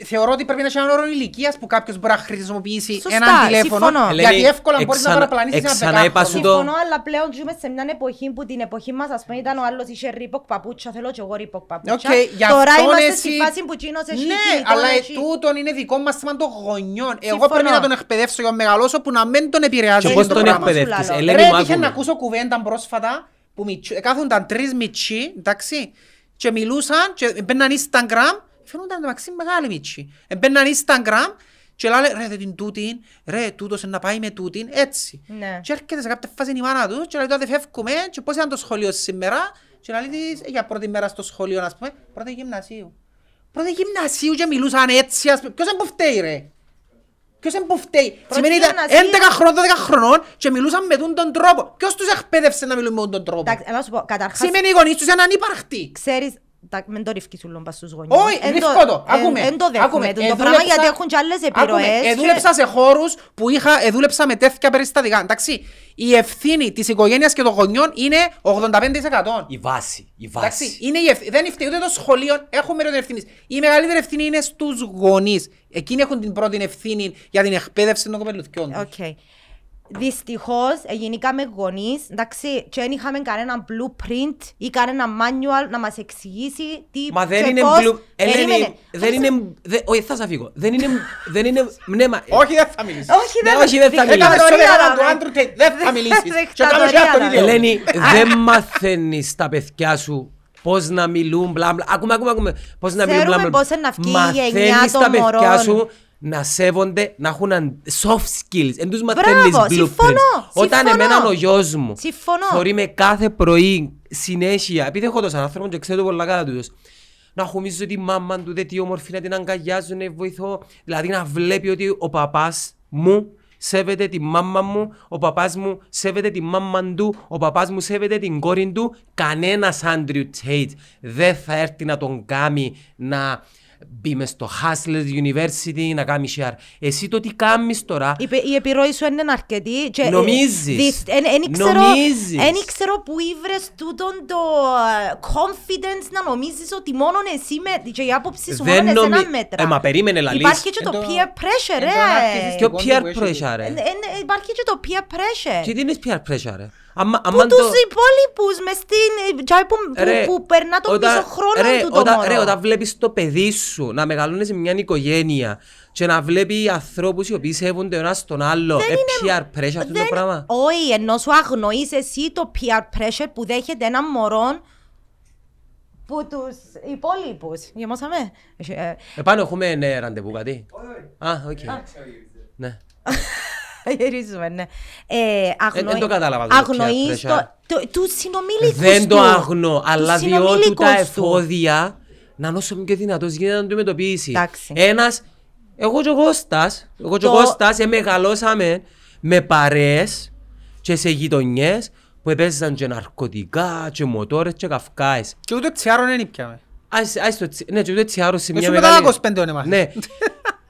θεωρώ ότι πρέπει να έχει έναν όρο ηλικίας που κάποιος μπορεί να χρησιμοποιήσει Σωστά, έναν τηλέφωνο. Γιατί εύκολα μπορείς να παραπλανήσεις ένα δεκάχρονο. Συμφωνώ, αλλά πλέον ζούμε σε μια εποχή που την εποχή μας, ας πούμε, ήταν ο άλλος είχε ρίπο, παπούτσια, θέλω και εγώ ρίπο παπούτσια. Okay, Τώρα είμαστε εσύ... στη φάση που κίνος έχει Ναι, αλλά εσύ... τούτον είναι δικό μας θέμα των γονιών. Εγώ Συμφωνώ. πρέπει να τον εκπαιδεύσω για να μεγαλώσω που να μην τον επηρεάζει. Και πώς τον εκπαιδεύεις. Ρε, είχε να ακούσω κουβέντα πρόσφατα που ε, κάθονταν τρεις μητσί, εντάξει, και μιλούσαν και μπαίναν Instagram, φαίνονταν το μαξί μεγάλη μητσί. Μπαίναν Instagram και λένε ρε δεν την τούτην, ρε τούτος να πάει με τούτην, έτσι. Ναι. Και έρχεται σε κάποια φάση η μάνα τους και λέει τότε φεύγουμε και πώς ήταν το σχολείο σήμερα και να λέει ε, για πρώτη μέρα στο σχολείο, ας πούμε, πρώτη γυμνασίου. Πρώτη γυμνασίου και μιλούσαν έτσι, ας πούμε. Ποιος είναι που φταίει ρε. Ποιος είναι που φταίει. Σημαίνει ήταν 11 χρόνων, 12 χρονών και μιλούσαν με τον τρόπο. Ποιος τους εκπαίδευσε να μιλούν με τον τρόπο. Εντάξει, ε, σου πω, καταρχάς... Σημαίνει οι γονείς τους είναι ανύπαρκτοι. Ξέρεις, μην το ριφκίσουν λόμπα στους γονιούς, Όχι, ριφκώ το. Ακούμε. Εν το δέχουμε. το πράγμα γιατί έχουν και άλλες επιρροές. Εδούλεψα σε χώρους που είχα, εδούλεψα με τέτοια περιστατικά. Εντάξει, η ευθύνη της οικογένειας και των γονιών είναι 85%. Η βάση. Η βάση. Δεν είναι η ευθύνη. ούτε το σχολείο. Έχουν μέρος ευθύνης. Η μεγαλύτερη ευθύνη είναι στους γονείς. Εκείνοι έχουν την πρώτη ευθύνη για την εκπαίδευση των κοπελουθιών. Okay. Δυστυχώς, ε, γεννήκαμε γονείς, εντάξει, και δεν είχαμε κανένα blueprint ή κανένα manual να μας εξηγήσει τι Μα δεν είναι blueprint. Ε, Ελένη, δεν είναι. Όχι, θα σα φύγω. Δεν είναι. Δεν είναι ναι, Όχι, δεν θα μιλήσεις. Ναι, όχι, δεν θα μιλήσει. Δεν θα μιλήσει. Δεν θα Ελένη, δεν μαθαίνεις τα παιδιά σου πώς να μιλούν, μπλα μπλα. Ακούμε, ακούμε, ακούμε. Πώς να μιλούν, μπλα μπλα. η γενιά των μωρών να σέβονται, να έχουν soft skills. Εν τους μαθαίνεις blueprints. Όταν εμένα ο γιος μου φορεί με κάθε πρωί συνέχεια, επειδή έχω τόσο άνθρωπο και ξέρω πολλά καλά τούτος, να χωμίζω τη μάμα του, τι όμορφη, να την αγκαλιάζω, να βοηθώ. Δηλαδή να βλέπει ότι ο παπάς μου σέβεται τη μάμα μου, ο παπάς μου σέβεται τη μάμα του, ο παπάς μου σέβεται την κόρη του. Κανένας Άντριου τσέιτ δεν θα έρθει να τον κάνει να μπει μες στο Haslet University να κάνει share. Εσύ το τι κάνεις τώρα... Η, η επιρροή σου είναι αρκετή. Ε, νομίζεις. Δεν ξέρω που ήβρες τούτο το ε, confidence να νομίζεις ότι μόνο εσύ με, και η άποψη σου μόνο νομι... εσένα μέτρα. Ε, μα περίμενε λαλείς. Υπάρχει και το peer pressure, ε. ρε. Ποιο peer pressure, ρε. Υπάρχει και το peer pressure. Και τι είναι peer pressure, ρε. Αμα, που τους το... υπόλοιπους μες στην... Ε, που, ρε, που, που, περνά τον όταν, πίσω χρόνο ρε, του το όταν, ρε, όταν βλέπεις το παιδί σου να μεγαλώνεις σε μια οικογένεια και να βλέπει ανθρώπους οι οποίοι σέβονται ο ένας τον άλλο. Ε, είναι PR pressure αυτό το πράγμα. Όχι, ενώ σου αγνοείς εσύ το PR pressure που δέχεται ένα μωρό που τους υπόλοιπους. Γεμώσαμε. Ε, Επάνω έχουμε ναι, ραντεβού κάτι. Α, οκ. Ε, ναι. (laughs) ναι. Ε, αγνοεί, δεν το κατάλαβα. Αγνοείς το, του συνομιλικού Δεν το αγνώ, αλλά διότι τα εφόδια να νόσο και δυνατός γίνεται να το αντιμετωπίσει. Ένας, εγώ και ο Κώστας, εγώ και ο Κώστα, εμεγαλώσαμε με παρέες και σε γειτονιές που έπαιζαν και ναρκωτικά, και μοτόρες, και καυκάες. Και ούτε τσιάρο δεν ήπιαμε. Ναι, και ούτε τσιάρο σε μια μεγάλη... Εσύ μετά 25 ονεμάς. Ναι.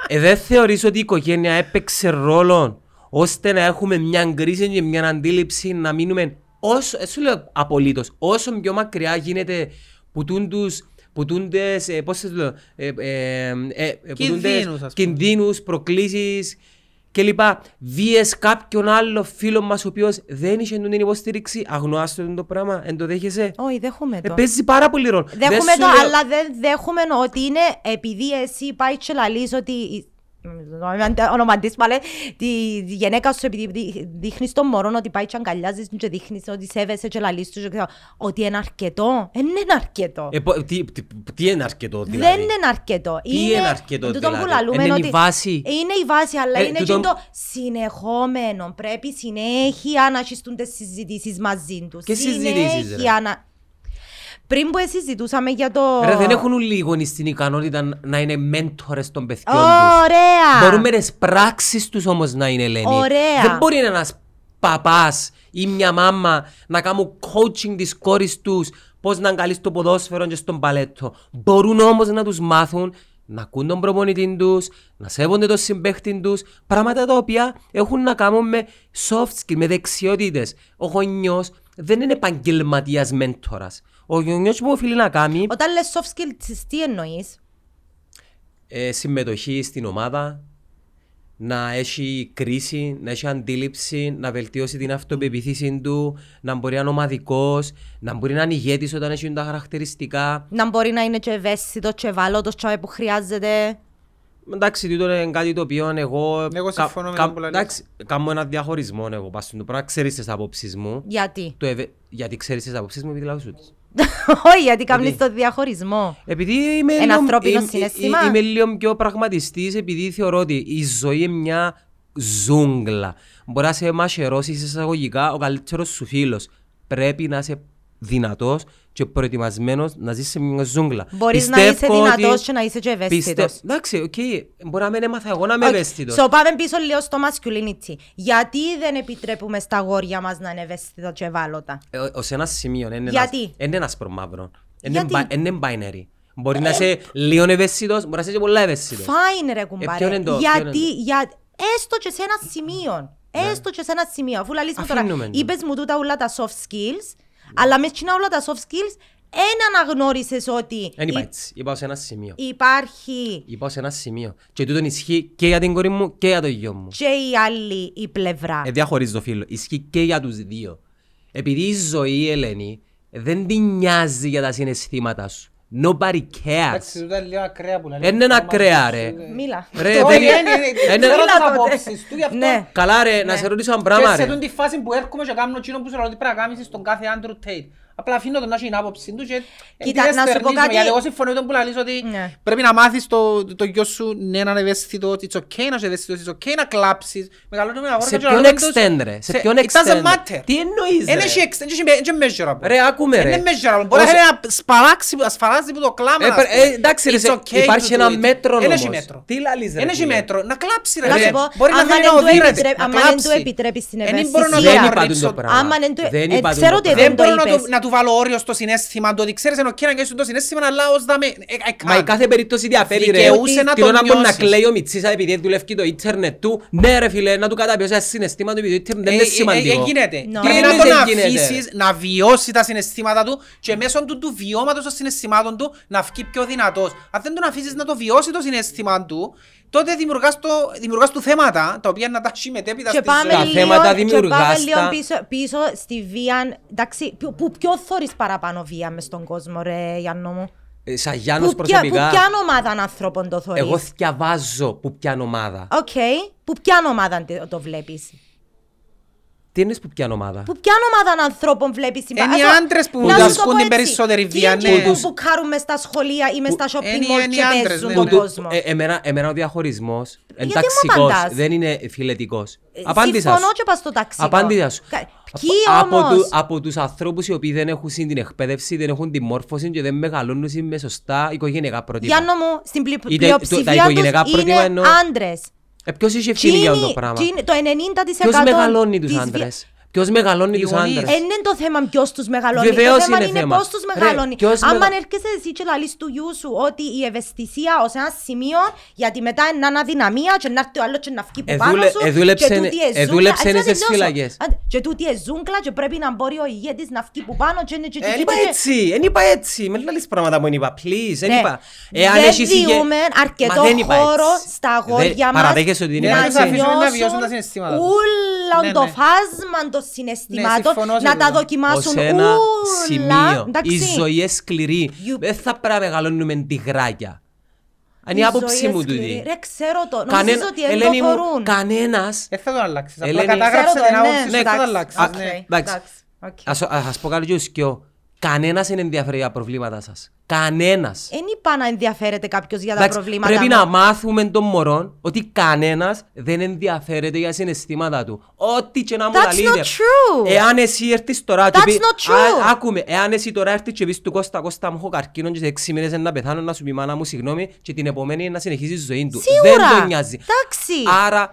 Ε, δεν θεωρείς ότι η οικογένεια έπαιξε ρόλο ώστε να έχουμε μια κρίση και μια αντίληψη να μείνουμε όσο, ε, σου λέω απολύτως, όσο πιο μακριά γίνεται που τούν τους που τούντες, ε, πώς λέω, ε, κινδύνους, κινδύνους προκλήσεις κλπ. Βίες κάποιον άλλο φίλο μας ο οποίος δεν είχε την υποστήριξη, αγνοάστε το πράγμα, εντοδέχεσαι. το Όχι, δέχομαι το. παίζει πάρα πολύ ρόλο. Δέχομαι το, αλλά δεν δέχομαι ότι είναι επειδή εσύ πάει και λαλείς ότι ονοματίς πάλι, τη γυναίκα σου επειδή δείχνεις τον μωρό ότι πάει και αγκαλιάζεις και δείχνεις ότι σέβεσαι και λαλείς τους ότι είναι αρκετό, δεν ναι, είναι αρκετό. Ε, τι, είναι αρκετό δηλαδή. Δεν είναι αρκετό. Τι είναι, αρκετό δηλαδή. είναι η βάση. Είναι η βάση αλλά ε, είναι και το συνεχόμενο. Πρέπει συνέχεια να αρχιστούν τις συζητήσεις μαζί τους. Και συζητήσεις. Συνέχεια να... Πριν που συζητούσαμε για το. Ρε, δεν έχουν λίγο στην ικανότητα να είναι μέντορες των παιδιών Ωραία! Μπορούν τι πράξει τους όμως να είναι Ελένη. Ωραία! Δεν μπορεί ένας παπάς ή μια μάμα να κάνουν coaching της κόρης τους πώς να αγκαλείς το ποδόσφαιρο και στον παλέτο. Μπορούν όμως να τους μάθουν να ακούν τον προπονητή τους, να σέβονται τον συμπέχτη τους, πράγματα τα οποία έχουν να κάνουν με soft skills, με δεξιότητες. Ο γονιός δεν είναι επαγγελματίας μέντορας. Ο γιονιό που οφείλει να κάνει... Όταν λες soft skills, τι εννοείς. Ε, συμμετοχή στην ομάδα, να έχει κρίση, να έχει αντίληψη, να βελτιώσει την αυτοπεποίθηση του, να μπορεί να είναι ομαδικός, να μπορεί να είναι ηγέτης όταν έχει τα χαρακτηριστικά. Να μπορεί να είναι και ευαίσθητος, και ευάλωτος, και που χρειάζεται. Εντάξει, τούτο είναι κάτι το οποίο εγώ. Εγώ συμφωνώ κα, με τον Εντάξει, κάνω ένα διαχωρισμό εγώ πας στην πράξη, Ξέρεις τις απόψεις μου. Γιατί. ευε... Γιατί ξέρεις τις απόψεις μου, επειδή λέω σου. (laughs) Όχι, γιατί κάνεις το διαχωρισμό. Επειδή είμαι Ένα ανθρώπινο συνέστημα. Είμαι λίγο πιο πραγματιστής, επειδή θεωρώ ότι η ζωή είναι μια ζούγκλα. Μπορεί να σε μαχαιρώσεις εισαγωγικά ο καλύτερος σου φίλος. Πρέπει να είσαι δυνατός και προετοιμασμένος να ζει σε μια ζούγκλα. Μπορείς να είσαι δυνατό ότι... και να είσαι και ευαίσθητος. Πιστε... Εντάξει, οκ. Okay. Μπορεί να μην έμαθα εγώ να είμαι okay. ευαίσθητος. So, πάμε πίσω λίγο στο masculinity. Γιατί δεν επιτρέπουμε στα γόρια μας να είναι ευαίσθητα και ευάλωτα. Ε, Ως ένα σημείο. Είναι Γιατί. Είναι ένα προμαύρο. Είναι binary. Ε, ε, μπορεί να είσαι λίγο ευαίσθητος, μπορεί να είσαι πολύ ευαίσθητο. Φάιν, ρε ε, κουμπάρε. Γιατί, για... έστω και σε ένα σημείο. Ναι. Έστω και σε ένα σημείο. Αφού λαλείς μου τώρα, ναι. είπες μου τούτα όλα τα soft skills, ναι. Αλλά μες τινά όλα τα soft skills Έναν αναγνώρισες ότι. Δεν υπάρχει σε ένα σημείο. Υπάρχει. Είπα σε ένα σημείο. Και τούτον ισχύει και για την κορή μου και για το γιο μου. Και η άλλη η πλευρά. Ε, διαχωρίζει το φίλο. Ισχύει και για τους δύο. Επειδή η ζωή, η Ελένη, δεν την νοιάζει για τα συναισθήματα σου. Nobody cares. Είναι ακραία ρε. Μίλα. Ρε, δεν είναι απόψεις τους γι' αυτό. Ναι. Καλά ρε, να ναι. σε ρωτήσω ένα πράγμα ρε. Και σε αυτή τη φάση που έρχομαι και κάνω εκείνο που σε ρωτήσω πρέπει να κάνεις στον κάθε Andrew Tate. Απλά αφήνω τον να έχει την άποψή του και Κοίτα, να σου πω κάτι... Γιατί εγώ συμφωνώ τον που ότι ναι. πρέπει να μάθεις το, το γιο σου ναι, να είναι ότι it's okay να είσαι η it's okay να κλάψεις. Μεγαλώνουμε αγόρα και ποιον extend σε ποιον extend. It Τι εννοείς ρε. είναι Ρε, άκουμε ρε. Είναι measurable. Μπορεί να που το ε, ε, Εντάξει ρε, υπάρχει ένα μέτρο όμως. Είναι μέτρο του βάλω όριο στο συνέστημα, το ότι ξέρεις ενώ και να το συνέστημα, αλλά ως δαμε... Ε, ε, Μα η κάθε περίπτωση διαφέρει ρε, ότι να ώρα μπορεί να κλαίει ο Μιτσίσα επειδή δουλεύει το ίντερνετ του, ναι ρε φίλε, να του καταπιώσει ένα συναισθήμα του επειδή το ίντερνετ δεν είναι ε, σημαντικό. Εγίνεται. Ναι. Πρέπει να τον αφήσεις να βιώσει τα συναισθήματα του και μέσω του του βιώματος των συναισθημάτων του να βγει πιο δυνατός. Αν δεν τον αφήσεις να το βιώσει το συναισθήμα του, τότε δημιουργάς, του θέματα τα οποία να τα έχεις και Τα θέματα και πίσω, πίσω στη βία, εντάξει, που, πιο ποιο θωρείς παραπάνω βία μες στον κόσμο ρε Γιάννο μου. Ε, σαν Γιάννος που, προσωπικά... Που ποια ομάδα ανθρώπων το θωρείς. Εγώ θυκιαβάζω που ποια ομάδα. Οκ, okay. που ποια ομάδα το βλέπεις. Τι είναι που πιάνω ομάδα. Που πιάνω ομάδα ανθρώπων βλέπεις ε, συμπάθεια. Είναι οι άντρες που διδασκούν την περισσότερη βία. Είναι Που, που κάνουν μες στα σχολεία ή μες στα shopping ε, mall και παίζουν ναι, τον ναι. κόσμο. Ε, εμένα, εμένα ο διαχωρισμός ενταξικό δεν είναι φιλετικός. Απάντησα. Συμφωνώ και πας στο ταξικό. Απάντησα. Ποιοι από, όμως... του, από τους ανθρώπους οι οποίοι δεν έχουν την εκπαίδευση, δεν έχουν τη μόρφωση και δεν μεγαλώνουν με σωστά οικογενειακά πρότυπα. Για μου, στην πλειοψηφία του είναι άντρες. Ε, ποιος είχε ευθύνη για το πράγμα. το 90% Ποιος μεγαλώνει τους άντρες. Ποιος μεγαλώνει του άντρε. Δεν είναι το θέμα ποιος τους μεγαλώνει. Βεβαίω το είναι, είναι πώς τους μεγαλώνει. Ρε, Αν μεγα... έρχεσαι εσύ και λαλείς του γιού σου ότι η ευαισθησία ως ένα σημείο, γιατί μετά είναι αναδυναμία, και να έρθει ο άλλος και να βγει που ε, πάνω σου. Εδούλεψε είναι στι φύλακε. Και τούτη εζούγκλα, και πρέπει να μπορεί ο ηγέτης να βγει που πάνω. Δεν ε, είπα έτσι. Δεν είπα έτσι. Με λαλείς πράγματα που είπα. Please. Δεν ναι. είπα. Εάν Δεν διούμε αρκετό χώρο στα ε, αγόρια μας. Παραδέχεσαι ότι είναι ένα έτσι. Όλα ναι, το ναι. φάσμα, το συναισθημάτων, ναι, να τα δοκιμάσουν όλα. Σημείο. Η ζωή είναι σκληρή. Δεν θα πρέπει να μεγαλώνουμε τυγράκια. Αν η άποψή μου τούτη. Ρε, ξέρω το. Κανέ... Νομίζω ότι δεν το φορούν. Κανένας... Δεν θα το αλλάξεις. Απλά κατάγραψε την ναι. άποψη σου. Δεν ναι, θα το αλλάξεις. Εντάξει. Ας πω κάτι και ο Κανένα δεν ενδιαφέρει για προβλήματα σας. Κανένας. Δεν είπα να ενδιαφέρεται κάποιος για τα Εντάξει, προβλήματα. Πρέπει να μάθουμε των μωρών ότι κανένας δεν ενδιαφέρεται για συναισθήματα του. Ό,τι και να μου That's not true. Εάν εσύ έρθεις τώρα. That's πεις, not true. Α, άκουμε, εάν εσύ τώρα έρθεις και πεις του Κώστα Κώστα μου έχω καρκίνο και σε έξι μήνες να πεθάνω να σου πει μάνα μου συγγνώμη και την επόμενη να συνεχίζεις τη ζωή του. Σίγουρα. Δεν τον νοιάζει. Εντάξει. Άρα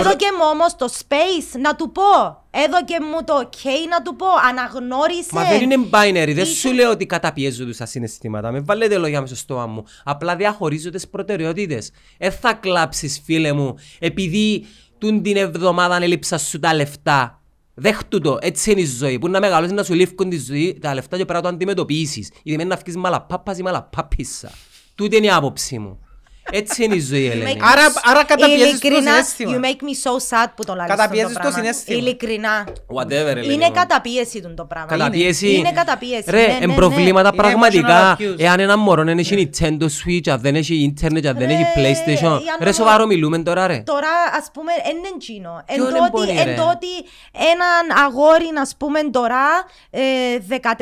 εδώ και μου όμως το space να του πω. Εδώ και μου το ok να του πω. Αναγνώρισε. Μα δεν είναι binary. Δεν σου λέω ότι καταπιέζονται του συναισθήματα. Με βάλετε λόγια μέσα στο στόμα μου. Απλά διαχωρίζω τι προτεραιότητες. Ε, θα κλάψεις, φίλε μου, επειδή τούν την εβδομάδα ανέλειψα σου τα λεφτά. Δέχτου το, έτσι είναι η ζωή. Που να μεγαλώσεις να σου λύφκουν τη ζωή, τα λεφτά και πρέπει να το αντιμετωπίσεις. Γιατί μένει να φύγει μαλαπάπας ή μαλαπάπισσα. Τούτη είναι η μαλαπαπισα τουτη ειναι η αποψη μου. Έτσι είναι η ζωή, Ελένη. Άρα, άρα καταπιέζεις το συνέστημα. You make me so sad που το λάβεις αυτό το, το συνέστημα. Ειλικρινά. Whatever, Ελένη. Είναι καταπίεση το πράγμα. Καταπίεση. Είναι καταπίεση. Ρε, ναι, ναι, ναι. προβλήματα πραγματικά. Εάν ένα μωρό δεν έχει Nintendo Switch, δεν έχει Internet, δεν έχει PlayStation. Ρε, σοβαρό μιλούμε τώρα, ρε. Τώρα, ας πούμε, είναι εγγύνο. Εν τότε έναν αγόρι, ας πούμε, τώρα, 14-15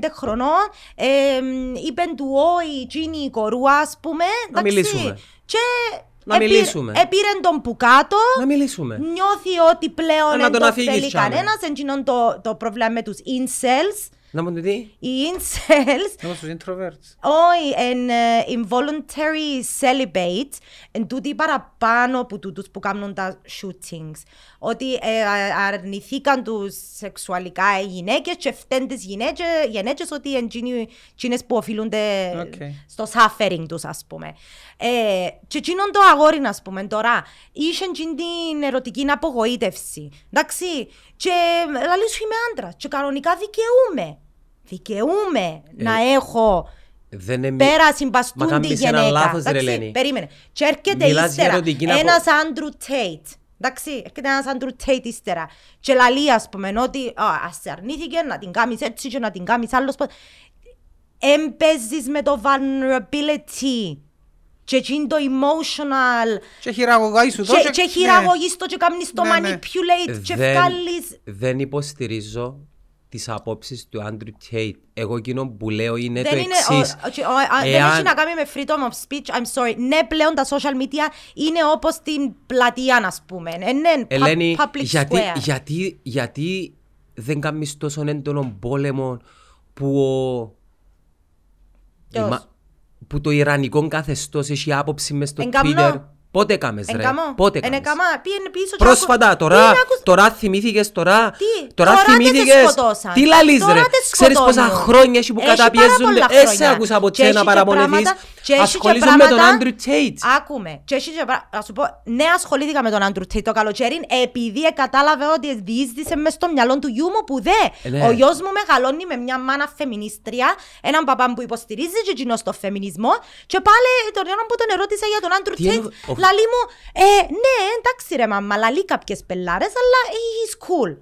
ε, χρονών, ε, είπεν του, όχι, η κορούα, ας πούμε, μιλήσουμε. Και να επί... μιλήσουμε. Επήρε τον που κάτω. Να μιλήσουμε. Νιώθει ότι πλέον δεν το θέλει κανένα. Εντζινόν το, το πρόβλημα με τους incels. Να μου τι. Οι incels. Να μου introverts. Όχι, εν ε, involuntary celibate. Εν τούτη παραπάνω από τούτους που κάνουν τα shootings. Ότι ε, αρνηθήκαν τους σεξουαλικά οι γυναίκες και φταίνουν τις γυναίκες ότι είναι εκείνες που οφείλονται okay. στο suffering τους ας πούμε. Ε, και εκείνον το αγόρι, να πούμε τώρα, είχε την ερωτική απογοήτευση. Εντάξει. Και λαλή σου είμαι άντρας. Και κανονικά δικαιούμαι. Δικαιούμαι ε, να έχω δεν εμι... πέρα συμπαστούν τη γυναίκα. Λάθος, εντάξει, περίμενε. Και έρχεται Μιλάς ύστερα ένας απο... Άντρου Τέιτ. Εντάξει, έρχεται ένας Άντρου Τέιτ ύστερα. Και λαλεί, ας πούμε, ότι ας αρνήθηκε να την κάνεις έτσι και να την κάνεις άλλος. Εμπέζεις με το vulnerability και εκείνο το emotional... Και χειραγωγείς το και, και, ναι. χειραγωγείς το και κάνεις το ναι, ναι. manipulate και βγάλεις... Δεν υποστηρίζω τις απόψεις του Άντρου Τέιτ. Εγώ εκείνο που λέω είναι δεν το εξή. Εάν... Δεν έχει να κάνει με freedom of speech, I'm sorry. Ναι, πλέον τα social media είναι όπως την πλατεία, ας πούμε. Ε, ναι, Ελένη, public γιατί, square. Γιατί, γιατί δεν κάνεις τόσο έντονο πόλεμο που ο που το Ιρανικό καθεστώς έχει άποψη μες στο Twitter. Πότε έκαμες, ρε. Πότε έκαμε. πίσω. Πρόσφατα, τώρα, τώρα θυμήθηκες. Τώρα, τι, τώρα, τώρα θυμήθηκε. Τι λαλείς, ρε. Ξέρεις πόσα χρόνια έχει που καταπιέζουν. Εσύ άκουσα από τσένα παραπονηθεί. Ασχολίζομαι με τον Άντρου Τέιτ. Άκουμε. Ας σου πω, ναι, ασχολήθηκα με τον Άντρου Τέιτ το καλοκαίρι επειδή κατάλαβε ότι διείσδησε μες στο μυαλό του γιού μου που δε. Ε, ναι. Ο γιος μου μεγαλώνει με μια μάνα φεμινίστρια, έναν παπά που υποστηρίζει και γινό στο φεμινισμό. Και πάλι τον που τον ερώτησε για τον Άντρου Τέιτ λαλί μου, ε, ναι, εντάξει ρε μαμά, λαλί κάποιες πελάρες, αλλά ε, he's cool.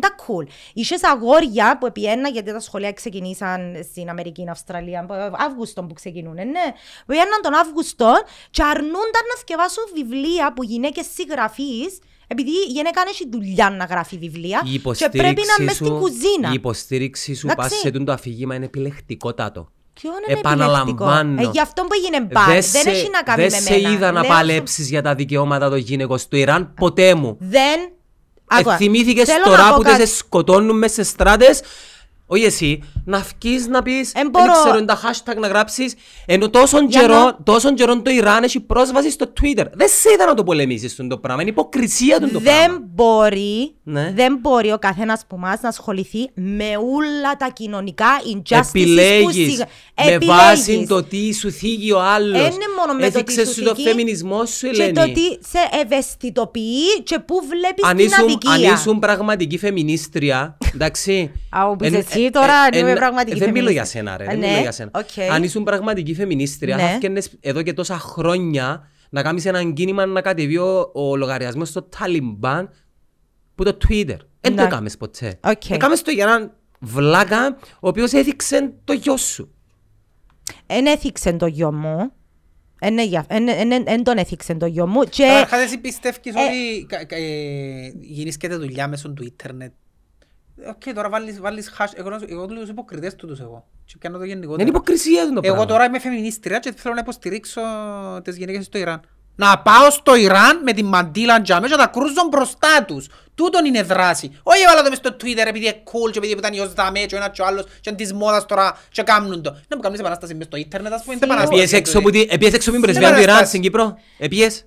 Τα cool. Είχες αγόρια που πιένα, γιατί τα σχολεία ξεκινήσαν στην Αμερική, στην Αυστραλία, ε, Αύγουστο που ξεκινούν, ναι. Πιέναν τον Αύγουστο και αρνούνταν να σκευάσουν βιβλία που γυναίκες συγγραφείς, επειδή η γυναίκα έχει δουλειά να γράφει βιβλία και πρέπει να είναι στην κουζίνα. Η υποστήριξή σου, πάση σε το αφήγημα, είναι επιλεκτικότατο. Ποιο είναι ε, Επαναλαμβάνω. Ε, γι' αυτό που έγινε μπαρ. Δεν, δεν έχει να κάνει με μένα. Δεν σε είδα να παλέψεις για τα δικαιώματα των γυναικών στο Ιράν ποτέ μου. Δεν. Θυμήθηκε τώρα που δεν σε σκοτώνουν μέσα σε στράτες όχι εσύ, να φκεις να πεις, ε, «Ε, δεν ξέρω τα hashtag να γράψεις, ενώ τόσον καιρό, τόσον καιρό το Ιράν έχει πρόσβαση στο Twitter. Δεν σε είδα να το πολεμήσεις τον το πράγμα, είναι υποκρισία τον το πράγμα. Δεν μπορεί, ναι. δεν μπορεί ο καθένας που μας να ασχοληθεί με όλα τα κοινωνικά injustices Επιλέγεις, που σιγ... με Επιλέγεις. βάση το τι σου θίγει ο άλλος. Ε, είναι μόνο με το τι σου θίγει. το φεμινισμός σου, Ελένη. Και το τι σε ευαισθητοποιεί και πού βλέπεις αν την αδικία. Αν ήσουν πραγματική φεμινίστρια, (laughs) εντάξει, εσύ τώρα ε, είναι ε, ε, πραγματική Δεν μιλώ για σένα, ρε. Δεν για ναι. σένα. Αν ήσουν πραγματική φεμινίστρια, ναι. θα εδώ και τόσα χρόνια να κάνεις ένα κίνημα να κατεβεί ο λογαριασμός στο Ταλιμπάν που το Twitter. Δεν το ναι. έκαμες ποτέ. Έκαμες το για έναν βλάκα ο οποίος έθιξε το γιο σου. Εν έθιξε το γιο μου. Εν τον έθιξε το γιο μου. Και... Καταρχάς εσύ πιστεύεις ότι γινήσκεται δουλειά μέσω του ίντερνετ Οκ, okay, τώρα βάλεις, βάλεις hash. Εγώ, εγώ τους υποκριτές του τους εγώ. Και το γενικότερο. Είναι υποκρισία το πράγμα. Εγώ τώρα είμαι φεμινίστρια και θέλω να υποστηρίξω τις γυναίκες στο Ιράν. Να πάω στο Ιράν με τη μαντήλα και να τα κρούζω μπροστά τους. Τούτον είναι δράση. Όχι βάλα το μες στο Twitter επειδή είναι cool και επειδή ήταν ιός δαμέ και ο ένας και ο άλλος και είναι της μόδας τώρα και κάνουν το. Να μου κάνεις επανάσταση μες στο ίντερνετ ας πούμε. Επίες έξω από ε, την πρεσβεία του Ιράν στην Κύπρο. Επίες.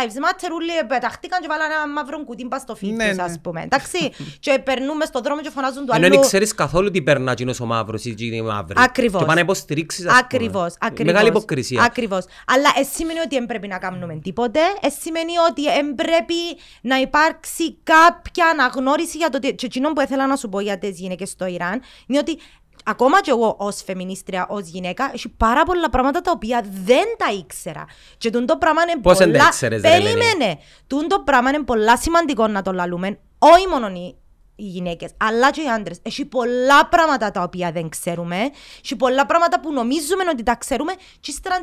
Lives Matter όλοι ε, πεταχτήκαν και βάλανε ένα μαύρο κουτί μπα στο φίλτρο, ναι, ναι, ας πούμε. Εντάξει, (laughs) και περνούμε στον δρόμο και φωνάζουν του άλλου. δεν ξέρεις καθόλου τι περνά κοινός ο μαύρος ή τι κοινή μαύρη. Ακριβώ. Και πάνε υποστηρίξεις. Ακριβώς. Μεγάλη υποκρισία. Ακριβώς. Αλλά εσύ σημαίνει ότι δεν πρέπει να κάνουμε τίποτε. Εσύ σημαίνει ότι δεν πρέπει να υπάρξει κάποια αναγνώριση για το τι... Και εκείνο που ήθελα να σου πω για τις γυναίκες στο Ιράν, είναι ότι ακόμα κι εγώ ως φεμινίστρια, ως γυναίκα, έχει πάρα πολλά πράγματα τα οποία δεν τα ήξερα. Και τον το πράγμα είναι Πώς πολλά... Δηλαδή. Περίμενε! τον το πράγμα είναι πολλά σημαντικό να το λαλούμε, όχι μόνο οι, οι γυναίκες, αλλά και οι άντρες. Έχει πολλά πράγματα τα οποία δεν ξέρουμε. Έχει πολλά πράγματα που νομίζουμε ότι τα ξέρουμε, και ύστερα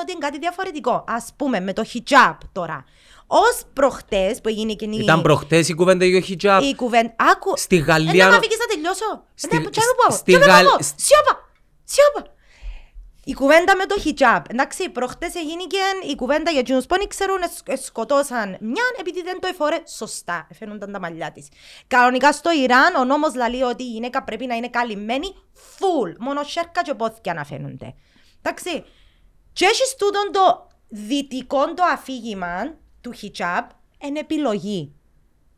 ότι είναι κάτι διαφορετικό. Ας πούμε, με το hijab τώρα. Ως προχτές που έγινε η κοινή. Ήταν προχτές η κουβέντα για χιτζάπ. Η κουβέντα. Άκου. Στη ε, Γαλλία. Δεν αφήκε ε, να τελειώσω. Στη... Ναι, Στη Γαλλία. Σιώπα. Σιώπα. Η κουβέντα με το χιτζάπ. Εντάξει, προχτές έγινε η κουβέντα για του πόνοι ξέρουν, σκοτώσαν μια επειδή δεν το εφορέ σωστά. Φαίνονταν τα μαλλιά της. Κανονικά στο Ιράν ο νόμος λέει ότι η γυναίκα πρέπει να είναι καλυμμένη full. Μόνο σέρκα και πόθηκια να φαίνονται. Εντάξει. Και έχεις τούτον το δυτικό το αφήγημα του χιτσάπ είναι επιλογή.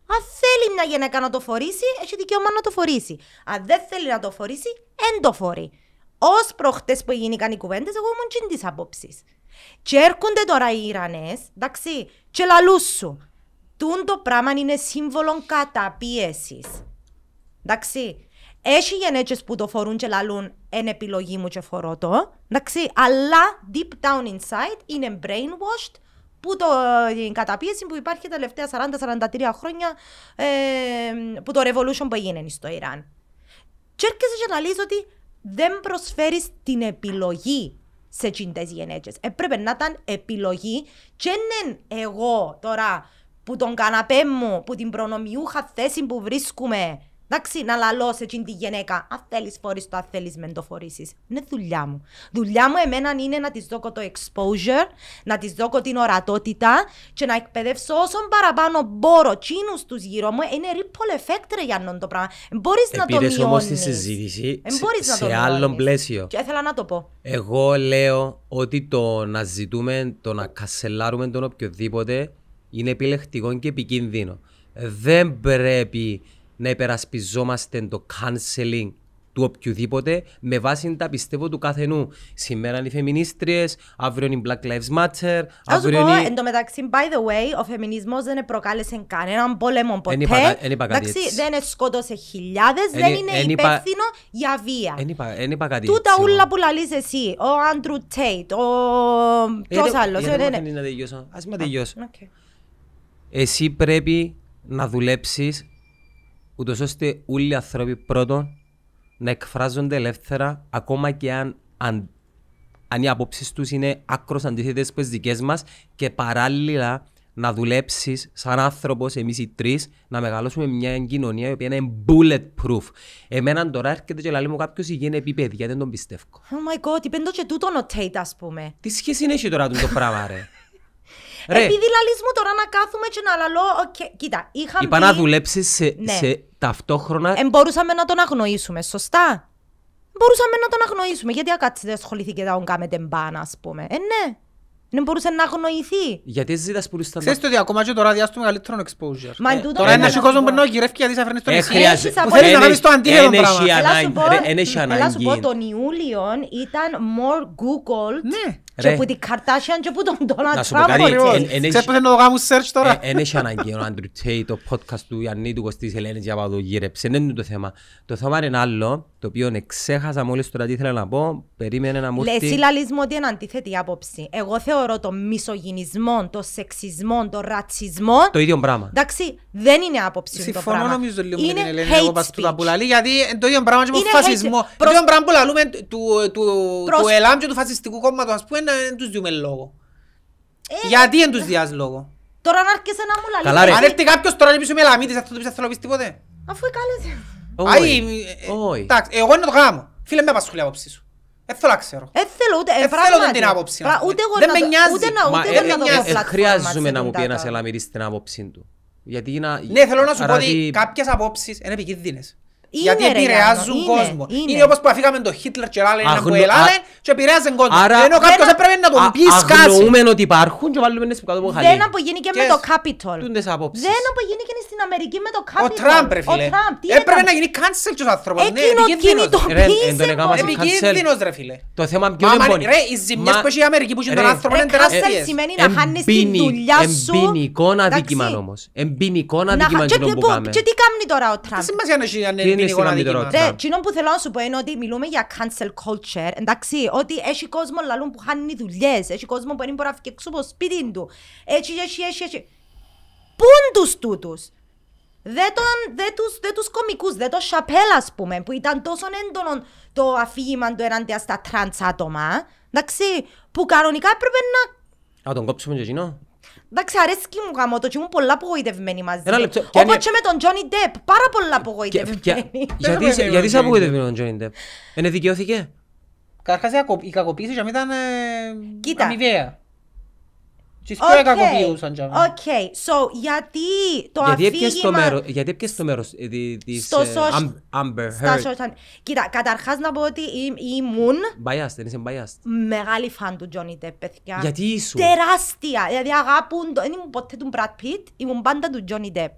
Αν θέλει μια γυναίκα να το φορήσει, έχει δικαίωμα να το φορήσει. Αν δεν θέλει να το φορήσει, δεν το φορεί. Ως προχτές που γίνηκαν οι κουβέντες, εγώ ήμουν τσιν της απόψη. Και έρχονται τώρα οι Ιρανές, εντάξει, και σου. Τούν το πράγμα είναι σύμβολο καταπίεσης. Εντάξει. Έχει γενέτσε που το φορούν και λαλούν εν επιλογή μου και φορώ το. Εντάξει. Αλλά deep down inside είναι brainwashed που το, την ε, καταπίεση που υπάρχει τα τελευταία 40-43 χρόνια ε, που το revolution που έγινε στο Ιράν. Και έρχεσαι και να ότι δεν προσφέρεις την επιλογή σε τσιντές γενέτσες. Έπρεπε να ήταν επιλογή και δεν εγώ τώρα που τον καναπέ μου, που την προνομιούχα θέση που βρίσκουμε Εντάξει, να λαλώς σε την τη γυναίκα. Αν θέλεις, φορείς το, αν θέλεις, μεν το φορήσεις. Είναι δουλειά μου. Δουλειά μου εμένα είναι να της δώσω το exposure, να της δώσω την ορατότητα και να εκπαιδεύσω όσον παραπάνω μπορώ. Τσίνους τους γύρω μου είναι ripple effect, για να το πράγμα. Μπορείς να το πει. όμως τη συζήτηση σε, σε άλλο πλαίσιο. Και ήθελα να το πω. Εγώ λέω ότι το να ζητούμε, το να κασελάρουμε τον οποιοδήποτε είναι επιλεκτικό και επικίνδυνο. Δεν πρέπει να υπερασπιζόμαστε το canceling του οποιοδήποτε με βάση τα πιστεύω του καθενού. Σήμερα είναι οι φεμινίστριες, αύριο είναι οι Black Lives Matter. Αύριο είναι... εν τω μεταξύ, by the way, ο φεμινισμός δεν προκάλεσε κανέναν πόλεμο ποτέ. Εν είπα, Εντάξει, δεν σκότωσε χιλιάδε, δεν είναι υπεύθυνο για βία. Εν είπα, κάτι Τούτα ούλα που λαλείς εσύ, ο Άντρου Τέιτ, ο. Ε, Ποιος άλλος. Ε, ε, ναι, ναι. Α μην τελειώσω. Εσύ πρέπει να δουλέψεις ούτως ώστε όλοι οι άνθρωποι πρώτον να εκφράζονται ελεύθερα, ακόμα και αν, οι απόψεις τους είναι άκρος αντίθετες με τι δικές μας και παράλληλα να δουλέψεις σαν άνθρωπος, εμείς οι τρεις, να μεγαλώσουμε μια κοινωνία η οποία είναι bulletproof. Εμένα τώρα έρχεται και λέει μου κάποιος υγιεινή επίπεδη, γιατί δεν τον πιστεύω. Oh my god, και τούτο ας πούμε. Τι σχέση είναι έχει τώρα το πράγμα, ρε. Ρε. Επειδή λαλείς μου τώρα να κάθουμε και να λαλώ. Κοίτα, είχαμε. Είπα να δουλέψει σε, ταυτόχρονα. Ε, μπορούσαμε να τον αγνοήσουμε, σωστά. Μπορούσαμε να τον αγνοήσουμε. Γιατί δεν ασχοληθήκε τα ογκά με τεμπάνα, ας πούμε. Ε, ναι δεν μπορούσε να αγνοηθεί. Γιατί ζήτας που λίστα... Ξέρεις ότι ακόμα και τώρα διάστημα μεγαλύτερο exposure. Μα ε, τώρα ε, ένας κόσμο που γυρεύει γιατί θα φέρνεις το νησί. Ε, που θέλεις να κάνεις το αντίθετο πράγμα. να σου πω, τον Ιούλιο ήταν more Google Ναι. και από την Καρτάσιαν και από τον Τόνα Τραμπ. Ξέρεις που θέλει το κάνουν search τώρα. Εν έχει ανάγκη ο Άντρου Τσέι το podcast του Ιαννή του Κωστής Ελένης για το γύρεψε. Δεν είναι το θέμα. Το θέμα είναι άλλο, το οποίο ξέχασα μόλις τώρα τι ήθελα να πω. Περίμενε να μου έρθει. Εσύ λαλείς μου ότι είναι αντίθετη άποψη. Εγώ θεωρώ θεωρώ το μισογυνισμό, το σεξισμό, το ρατσισμό. Το ίδιο πράγμα. Εντάξει, δεν είναι άποψη Συμφωνώ, το πράγμα. νομίζω λίγο με την Ελένη εγώ πας του ταπουλαλή, γιατί το ίδιο πράγμα και με φασισμό. Προ... Το ίδιο πράγμα που λαλούμε του, του, του, του ΕΛΑΜ και του φασιστικού κόμματος, ας πούμε, δεν τους διούμε λόγο. Ε, γιατί δεν τους ε, διάζει λόγο. Τώρα να έρχεσαι να μου λαλείς. Αν έρθει κάποιος τώρα να πεις με Ελαμίτης, αυτό το πεις θέλω να πεις τίποτε. Αφού Όχι. Ε, εγώ είναι το γάμο. Φίλε, με απασχολεί άποψή σου. Δεν θέλω να ξέρω. Δεν θέλω ούτε, ε, ε θέλω την άποψη. Ούτε εγώ δεν με νοιάζει. Ούτε να, ούτε ε, να δω ε, πλατφόρμα. να μου πει ένας ελαμυρής την άποψή του. Γιατί να... Ναι, θέλω να σου πω ότι κάποιες απόψεις είναι επικίνδυνες. Γιατί επηρεάζουν κόσμο. Είναι, είναι όπως που αφήγαμε τον Χίτλερ και άλλα ένα που ελάλε και επηρεάζουν κόσμο. Άρα... Ενώ κάποιος δεν πρέπει να τον πει σκάσει. Αγνοούμε ότι υπάρχουν και βάλουμε ένα κάτω από χαλί. Δεν απογίνει και με το Capitol. Δεν απογίνει και στην Αμερική με το Capitol. Ο Τραμπ ρε φίλε. Έπρεπε να γίνει cancel και ο άνθρωπος. Ναι, Εκείνο κινητοποίησε. Επικίνδυνος ρε φίλε. Το θέμα ποιο είναι πόνι. Ρε οι ζημιές που έχει η Αμερική που έχει τον άνθρωπο ε, είναι τεράστιες. Cancel σημαίνει να χάνεις την δουλειά σου. Εμπίνει εικόνα δίκημα όμως. Εμπίνει εικόνα δίκημα. Και τι κάνει τώρα ο Τραμπ. Τι σημασία να έχει τι που θέλω να σου πω είναι ότι μιλούμε για cancel culture, εντάξει, ότι έχει κόσμο λαλούν που χάνει δουλειές, έχει κόσμο που δεν μπορεί να φύγει έξω από σπίτι του, έτσι, έτσι, έτσι, έτσι. πού είναι τους τούτους. Δεν, τον, δεν, τους, δεν τους κομικούς, δεν το Σαπέλ ας πούμε, που ήταν τόσο έντονο το αφήγημα του ενάντια στα τρανς άτομα, εντάξει, που κανονικά έπρεπε να... Α, τον κόψουμε και εκείνο. Εντάξει, αρέσκει μου γάμο το και ήμουν πολλά απογοητευμένη μαζί. Ένα λεπτό. Όπως και με τον Τζόνι Ντεπ, πάρα πολλά απογοητευμένη. (laughs) Γιατί είσαι απογοητευμένη με τον Τζόνι Ντεπ, είναι δικαιώθηκε. Καταρχάς η κακοποίηση για μένα ήταν αμοιβαία. Τις πιο okay. κακοποιούσαν Οκ, so, γιατί το γιατί αφήγημα... μέρο, γιατί έπιες το μέρος ε, της στο ε, uh, Amber Heard. Κοίτα, καταρχάς να πω ότι ήμουν... Biased, δεν είσαι biased. Μεγάλη φαν του Johnny Depp, παιδιά. Γιατί ήσουν. Τεράστια, δηλαδή αγάπουν, δεν ήμουν ποτέ του Brad Pitt, ήμουν πάντα του Johnny Depp.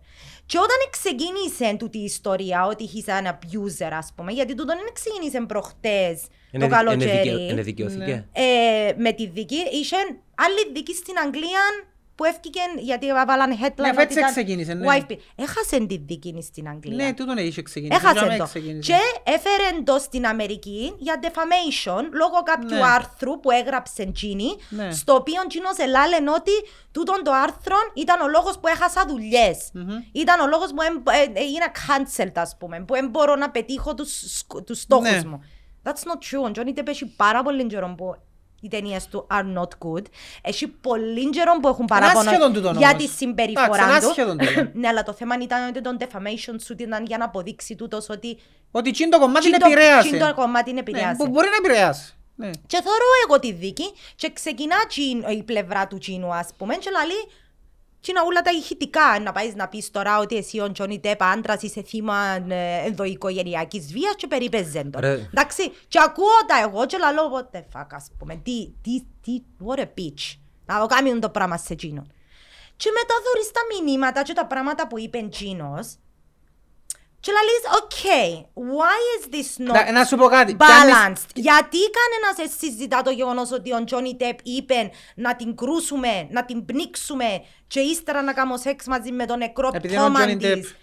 Και όταν ξεκίνησε τούτη η ιστορία ότι he's ένα abuser, ας πούμε, γιατί τούτον δεν ξεκίνησε προχτές το καλοκαίρι. Ναι. Ε, με τη δική, είχε άλλη δική στην Αγγλία που έφυγε γιατί έβαλαν headline. Ναι, έτσι ξεκίνησε. Ναι. Έχασε τη δική στην Αγγλία. Ναι, να είχε ξεκίνησε. Έχασε το. Και έφερε το στην Αμερική για defamation λόγω κάποιου ναι. άρθρου που έγραψε Τζίνι. Ναι. Στο οποίο Τζίνος ελάλε ότι τούτο το άρθρο ήταν ο λόγος που έχασα Ήταν ο λόγος που έγινα ε, ε, canceled ας πούμε, που δεν μπορώ να πετύχω τους στόχου μου. That's not true. Ο Τζον Ιτεπ έχει πάρα πολύ καιρό που οι ταινίες του are not good. Έχει πολύ καιρό που έχουν παράπονο για τη συμπεριφορά του. (laughs) ναι, αλλά το θέμα ήταν ότι τον defamation σου ήταν για να αποδείξει τούτος ότι. Ότι τσιν το κομμάτι είναι επηρέασε. το κομμάτι είναι που μπορεί να επηρέασει. Ναι. Και θεωρώ εγώ τη δίκη και ξεκινά η πλευρά του τσίνου, ας πούμε, και λέει και όλα τα ηχητικά, να πάεις να πεις τώρα ότι εσύ ο Τζονι Τέπα άντρας είσαι θύμα ε, ενδοοικογενειακή βίας και περίπεζε τον. Εντάξει, και ακούω τα εγώ και λέω what the fuck, ας πούμε, τι, τι, τι, what a bitch. Να το κάνουν το πράγμα σε Τζίνο. Και μετά δωρείς τα μηνύματα και τα πράγματα που είπε Τζίνο, και λαλείς, οκ, okay, why is this not να, να κάτι. balanced. Γιατί κανένας σε συζητά το γεγονός ότι ο Τζόνι Τεπ είπε να την κρούσουμε, να την πνίξουμε και ύστερα να κάνω σεξ μαζί με τον νεκρό πτώμα της.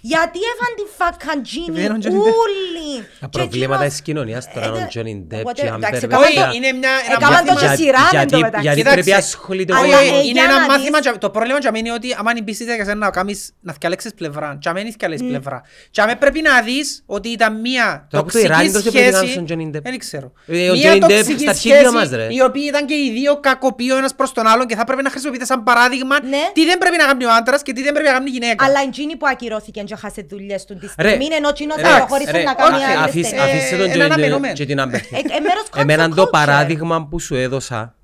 Γιατί έφαν τη φακαντζίνη όλοι. Τα προβλήματα της κοινωνίας τώρα είναι ο Τζόνιν Ντεπ και Άμπερ Είναι μια μάθημα. Γιατί πρέπει να ασχολείται Είναι ένα μάθημα. Το πρόβλημα για είναι ότι άμα είναι για σένα να θυκαλέξεις πλευρά. Και είναι πλευρά. Και πρέπει να δεις ότι ήταν μια τοξική σχέση. Ε, ε, μια η οποία ήταν και οι δύο κακοποιοί πρέπει να πληρώθηκε και χάσε δουλειές του τη στιγμή, ενώ κοινό θα προχωρήσει να κάνει άλλες Αφήστε τον ε, και την αμπέχεια. Ε, ε, εμένα το παράδειγμα που σου έδωσα,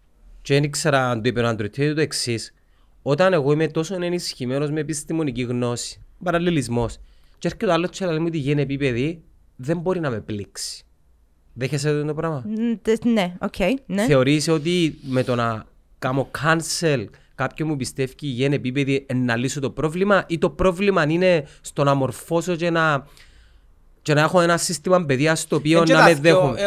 και δεν ήξερα αν το είπε ο Αντροτήριο το εξής. Όταν εγώ είμαι τόσο ενισχυμένος με επιστημονική γνώση, παραλληλισμός, και έρχεται ο άλλος και μου ότι γίνει επίπεδη, δεν μπορεί να με πλήξει. Δέχεσαι αυτό το πράγμα. Ναι, οκ. Okay, ναι. Θεωρείς ότι με το να κάνω cancel κάποιο μου πιστεύει για ένα επίπεδο να λύσω το πρόβλημα ή το πρόβλημα είναι στο να μορφώσω και να, και να έχω ένα σύστημα παιδιά στο οποίο ε, να με δέχομαι.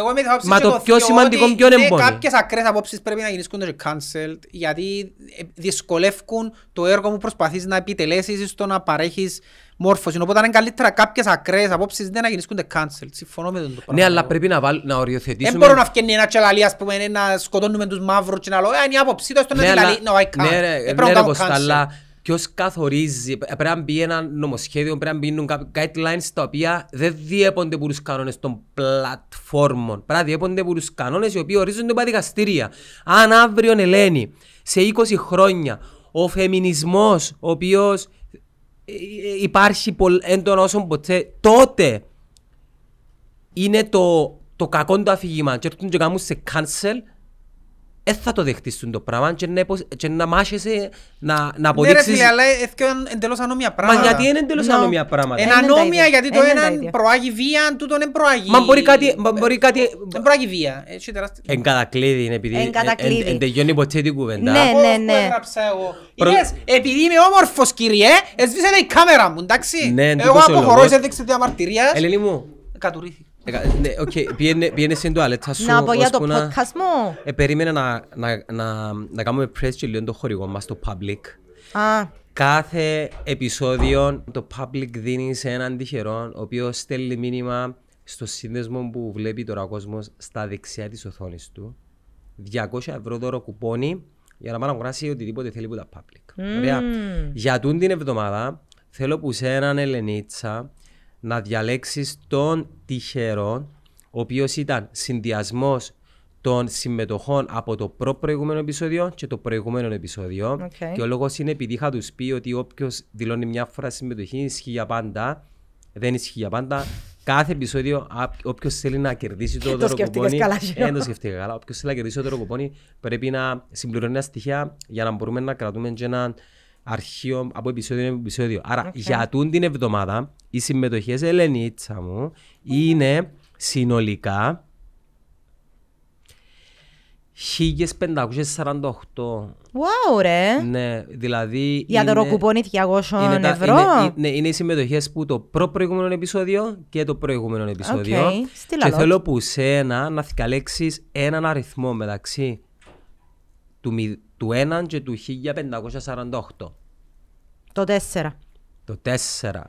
Μα το πιο σημαντικό ποιο είναι μόνο. Κάποιες ακραίες απόψεις πρέπει να γίνουν και cancelled γιατί ε, δυσκολεύουν το έργο που προσπαθείς να επιτελέσεις στο να παρέχεις μόρφωσης. Οπότε είναι καλύτερα κάποιες ακραίες απόψεις δεν να γεννησκούνται cancel. Συμφωνώ με τον το πράγμα. Ναι, αλλά πρέπει να, βάλ, να οριοθετήσουμε... Δεν μπορώ να φτιάξει ένα τσελαλί, ας πούμε, να σκοτώνουμε τους μαύρους και να λέω «Ε, είναι η άποψή τους, ναι, αλλά... No, I can't». Ναι, ρε, ε, ναι, ναι, ρε καθορίζει, ε, πρέπει να μπει ένα νομοσχέδιο, πρέπει να μπουν guidelines τα οποία δεν διέπονται από τους κανόνες των πλατφόρμων. Πρέπει να διέπονται από τους κανόνες οι οποίοι ορίζονται από δικαστήρια. Αν αύριο, Ελένη, σε 20 χρόνια, ο φεμινισμός, ο οποίος υπάρχει πολλ... έντονο όσο ποτέ, τότε είναι το, το κακό του αφήγημα και έρχονται και κάνουν σε cancel δεν θα το δεχτείς το πράγμα και να, και να μάχεσαι να, να αποδείξεις... Ναι ρε φίλε, αλλά είναι ε, εντελώς ανώμια πράγματα. Μα γιατί είναι εντελώς no. ανώμια πράγματα. Είναι ανώμια γιατί το ένα προάγει βία, τούτο δεν προάγει... Μα μπορεί κάτι... Ε, μπορεί κάτι... Δεν προάγει βία. Ε, εν κατακλείδη είναι επειδή... Εν κατακλείδη. Εν τελειώνει ποτέ την κουβέντα. Ναι, ναι, ναι. Είδες, επειδή είμαι όμορφος κύριε, εσβήσατε η κάμερα μου, εντάξει. Ναι, εγώ αποχωρώ, είσαι δείξετε διαμαρτυρίας. Ελένη μου. Κατουρίθηκα. Ναι, οκ, πήγαινε στην τουαλέτα σου. Να πω για το podcast μου. περίμενα να, κάνουμε press και λίγο το χορηγό μας, το public. Κάθε επεισόδιο το public δίνει σε έναν τυχερό, ο οποίο στέλνει μήνυμα στο σύνδεσμο που βλέπει τώρα ο κόσμο στα δεξιά τη οθόνη του. 200 ευρώ δώρο κουπόνι για να πάει να αγοράσει οτιδήποτε θέλει από τα public. Ωραία. Για τούν την εβδομάδα θέλω που σε έναν Ελενίτσα να διαλέξεις τον τυχερό, ο οποίος ήταν συνδυασμός των συμμετοχών από το προ προηγούμενο επεισόδιο και το προηγούμενο επεισόδιο. Okay. Και ο λόγος είναι επειδή είχα τους πει ότι όποιος δηλώνει μια φορά συμμετοχή ισχύει για πάντα. Δεν ισχύει για πάντα. Κάθε επεισόδιο, όποιος θέλει να κερδίσει το δώρο κουπόνι. Δεν το σκεφτήκα καλά. Ε, όποιος θέλει να κερδίσει το δώρο πρέπει να συμπληρώνει ένα στοιχεία για να μπορούμε να κρατούμε και έναν αρχείο από επεισόδιο επεισόδιο. Άρα για τούν την εβδομάδα οι συμμετοχές Ελενίτσα μου είναι συνολικά 1548. Wow, ρε! Ναι, δηλαδή. Για το ροκουπόνι 200 είναι ευρώ. Είναι, είναι, ναι, είναι οι συμμετοχές που το προ-προηγούμενο επεισόδιο και το προηγούμενο επεισόδιο. Okay. Και θέλω που ένα να θυκαλέξεις έναν αριθμό μεταξύ του του 1 και του 1548. Το 4. Το 4.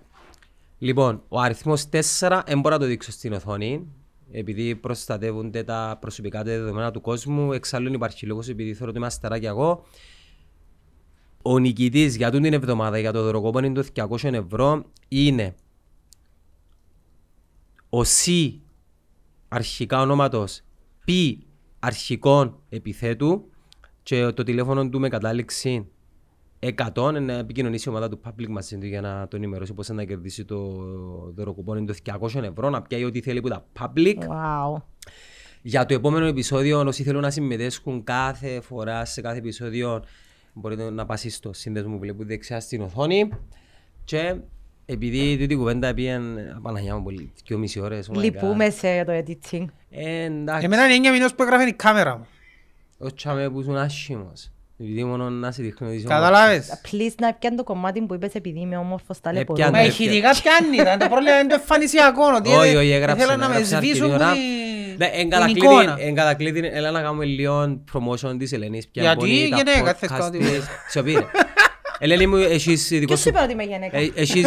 Λοιπόν, ο αριθμός 4 δεν μπορώ να το δείξω στην οθόνη, επειδή προστατεύονται τα προσωπικά δεδομένα του κόσμου. Εξάλλου υπάρχει λόγος, επειδή θέλω ότι είμαι κι εγώ. Ο νικητής για την εβδομάδα για το δωροκόπο είναι 200 ευρώ είναι ο C, αρχικά ονόματος P, αρχικών επιθέτου και το τηλέφωνο του με κατάληξη 100 να επικοινωνήσει η ομάδα του Public Machine για να τον ενημερώσει πώς να κερδίσει το δωροκουπόνι το 200 ευρώ, να πιάει ό,τι θέλει που τα Public. Wow. Για το επόμενο επεισόδιο, όσοι θέλουν να συμμετέσχουν κάθε φορά σε κάθε επεισόδιο, μπορείτε να πάσει στο σύνδεσμο που βλέπετε δεξιά στην οθόνη. Και επειδή την κουβέντα πήγαν Παναγιά μου πολύ, δυο μισή ώρες. Oh Λυπούμε σε το editing. Ε, Εμένα είναι 9 μηνός που έγραφε η κάμερα μου όχι που ήσουν άσχημος. Επειδή μόνο να σε δείχνω ότι είσαι Καταλάβες. Please να πιάνε το κομμάτι που είπες επειδή είμαι όμορφος τα ε, λεπορούν. Μα ε, ηχητικά πιάνει, το πρόβλημα είναι το εμφανισιακό. Όχι, όχι, έγραψε. Θέλω να με σβήσουν ναι, Εν κατακλείδη, έλα να κάνουμε λίγο promotion της Ελένης. Γιατί, γιατί, γιατί, Ελένη μου, εσείς δικό σου... ότι είμαι γυναίκα. Εσείς,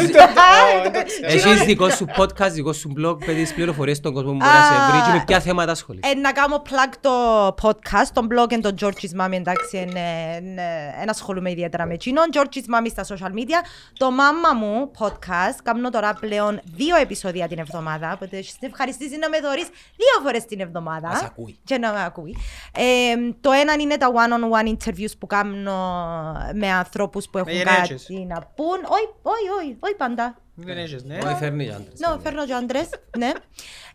(laughs) ε, δικό σου podcast, δικό σου blog, παίρνεις πληροφορίες στον κόσμο που μπορεί να σε βρει και με ποια θέματα ασχολείς. Ε, να κάνω plug το podcast, τον blog και τον George's Mami, εντάξει, δεν ε, ναι, ναι, ασχολούμαι ιδιαίτερα με εκείνον. George's Mami στα social media. Το μάμα μου podcast, κάνω τώρα πλέον δύο επεισόδια την εβδομάδα, οπότε έχεις ευχαριστήσει να με δωρείς δύο φορές την εβδομάδα. ακούει. Και να με ακούει. Το ένα είναι τα one-on-one interviews που κάνω με ανθρώπους που που έχουν κάτι να πούν. Όχι, όχι, όχι, όχι πάντα. Δεν έχεις, ναι. Όχι, φέρνει και άντρες. Ναι, ναι, φέρνω και άντρες, ναι.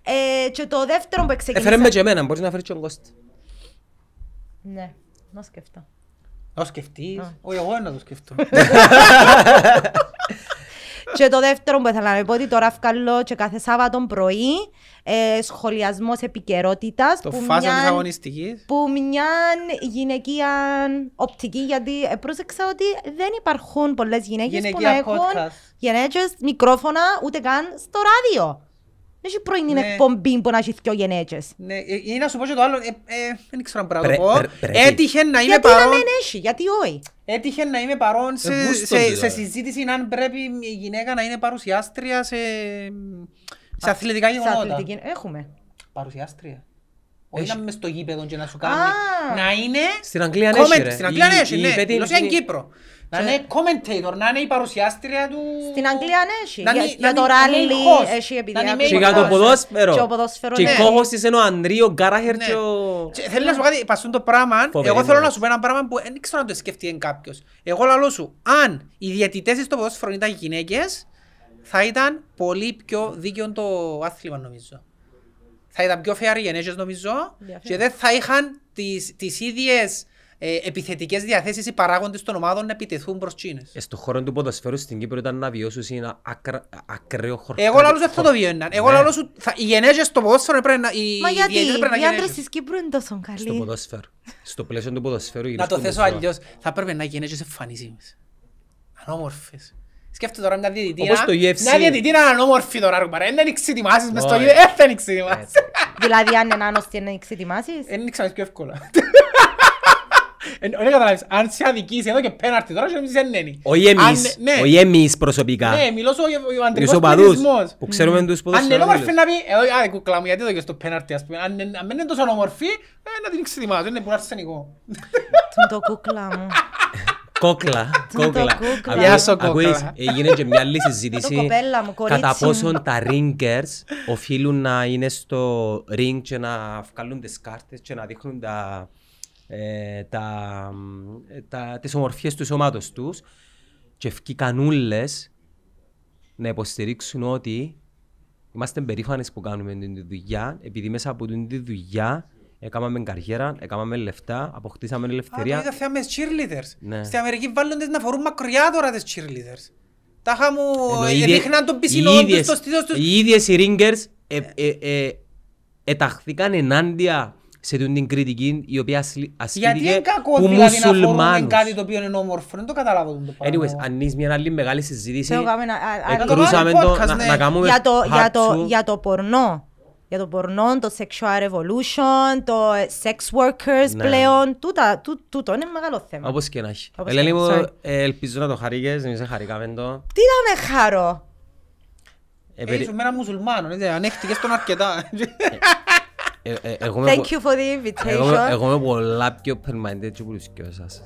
Ε, και το δεύτερο που ε, ξεκίνησα... Έφερε με και εμένα, μπορείς να φέρεις και τον Κώστη. Ναι, να σκεφτώ. Να σκεφτείς. Ναι. Όχι, εγώ να το σκεφτώ. (laughs) (laughs) και το δεύτερο που ήθελα να πω ότι τώρα βγάλω και κάθε Σάββατο πρωί ε, σχολιασμός επικαιρότητας. Το φάσμα τη Που μια γυναικεία οπτική, γιατί ε, πρόσεξα ότι δεν υπάρχουν πολλές γυναίκες που να έχουν γυναίκες μικρόφωνα ούτε καν στο ράδιο. Δεν έχει πρωινή την ναι. εκπομπή που να έχει δυο γενέτσες. Ναι, ή ε, ε, να σου πω και το άλλο, ε, ε, δεν ξέρω αν πρέπει να το πω. Έτυχε να είμαι γιατί παρόν... Γιατί να μην έχει, γιατί όχι. Έτυχε να είμαι παρόν σε, ε, σε, σε, δηλαδή. συζήτηση αν πρέπει η γυναίκα να είναι παρουσιάστρια σε, σε αθλητικά γεγονότα. Σε αθλητική... Έχουμε. Παρουσιάστρια. Όχι να είμαι στο γήπεδο και να σου κάνει. Να είναι. Στην Αγγλία ναι. Στην Αγγλία ναι. Η Πέτη είναι Κύπρο. Να είναι commentator, να είναι η παρουσιάστρια του... Στην Αγγλία ναι, έχει. Για το ράλι έχει επειδή... Και για το ποδόσφαιρο. Και ο ποδόσφαιρο, ναι. ναι. Και κόχος της είναι ο Ανδρίο Γκάραχερ και ο... Θέλω να σου πω κάτι, πασούν το πράγμα. Εγώ θέλω να σου πω ένα πράγμα που δεν ξέρω να το σκεφτεί κάποιος. Εγώ λαλό σου, αν οι διαιτητές στο ποδόσφαιρο ήταν γυναίκες, θα ήταν πολύ πιο δίκαιο το άθλημα νομίζω. Θα ήταν πιο οι γενέσεις νομίζω και δεν θα είχαν τις ίδιες ε, επιθετικές διαθέσεις οι παράγοντες των ομάδων να επιτεθούν προς Τσίνες. Ε, στον χώρο του ποδοσφαίρου στην Κύπρο ήταν να βιώσεις ένα ακρα... ακραίο χορτάρι. Εγώ λέω ότι αυτό το βιώναν. Εγώ λέω ότι ναι. οι γενέζες στο ποδόσφαιρο πρέπει να. γίνουν. Μα γιατί οι άντρες της Κύπρου είναι τόσο καλοί. Στο ποδόσφαιρο. στο πλαίσιο του ποδοσφαίρου. Να το θέσω αλλιώς. Θα πρέπει να γενέζε εμφανίσιμε. Ανόμορφες. Σκέφτομαι τώρα μια διαιτητήρα. Όπως το UFC. Μια διαιτητήρα ανώμορφη τώρα, ρουπαρέ. Δεν ανοίξει τη μες στο UFC. Ε. Δεν ανοίξει τη Δηλαδή αν είναι άνοστη, ε, δεν ανοίξει τη μάση. Δεν ανοίξαμε πιο εύκολα. (laughs) Δεν καταλάβεις, αν σε αδικήσει εδώ και πέναρτη τώρα νομίζεις εν είναι. Όχι εμείς, όχι εμείς προσωπικά. Ναι, μιλώ ο αντρικός πληθυσμός. Που ξέρουμε τους ποδοσφαίρους. Αν είναι όμορφη να πει, ε, κουκλά μου, γιατί εδώ και στο πέναρτη ας πούμε. Αν είναι τόσο όμορφη, ε, να την ξετοιμάζω, είναι που να έρθεις εγώ. Τον το κουκλά μου. Κόκλα, κόκλα. Ακούεις, έγινε και μια άλλη συζήτηση κατά πόσον τα ρίγκερς οφείλουν να είναι στο ρίγκ και να βγάλουν τις κάρτες και να δείχνουν τα... Ε, τα, ε, τα, τις ομορφιές του σώματος τους και να υποστηρίξουν ότι είμαστε περήφανες που κάνουμε την δουλειά επειδή μέσα από την δουλειά Έκαναμε καριέρα, έκαναμε λεφτά, αποκτήσαμε ελευθερία. Α, το είδα cheerleaders. Ναι. Στην Αμερική βάλλονται να φορούν μακριά τώρα τις cheerleaders. Τα είχα μου ρίχναν ε, τον πισινό τους, το στήθος τους. Οι ίδιες οι ringers εταχθήκαν ενάντια σε την κριτική η οποία ασκήθηκε Γιατί είναι κακό που δηλαδή μουσουλμάνους. να φορούμε κάτι το οποίο είναι όμορφο, δεν το καταλάβω το πράγμα. Anyways, αν είσαι μια άλλη μεγάλη συζήτηση, εκκρούσαμε ε, το, να, ναι. κάνουμε για το, για, το, για το πορνό. Για το πορνό, το sexual revolution, το ε, sex workers ναι. πλέον, τούτο είναι μεγάλο θέμα. Όπως και να έχει. Ελένη μου, ε, ελπίζω να το χαρήκες, εμείς χαρήκαμε το. Τι να με χαρώ. Είσαι με έναν μουσουλμάνο, ναι, ανέχτηκες τον αρκετά. Ε, ε, Thank you for the invitation. Εγώ είμαι πολλά πιο open-minded και που τους σας.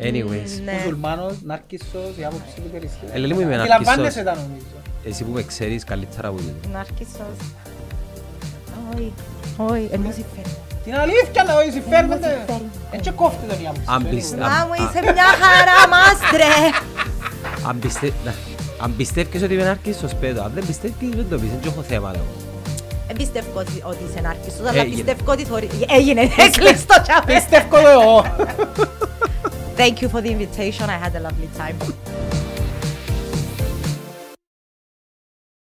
Anyways. Ναι. Μουσουλμάνος, ναρκισσός, η άποψη του περισσότερο. Ελένη μου είμαι ναρκισσός. Αντιλαμβάνεσαι τα νομίζω. Εσύ που με ξέρεις καλύτερα από την. Ναρκισσός. Όχι, όχι, εμείς υφέρνουμε. Την αλήθεια να εσύ, φέρνετε. Έτσι κόφτε τον διάμψη. Αν Μα μου είσαι μια χαρά μάστρε. Αν πιστεύεις ότι είμαι ναρκισσός πέτω, αν δεν πιστεύεις δεν το πεις, δεν έχω λόγω. Εμπιστεύω ότι είσαι ανάρχιστος, αλλά πιστεύω ότι θωρεί... Έγινε, έκλειστο το τσάπι. Πιστεύω εγώ. Thank you for the invitation. I had a lovely time.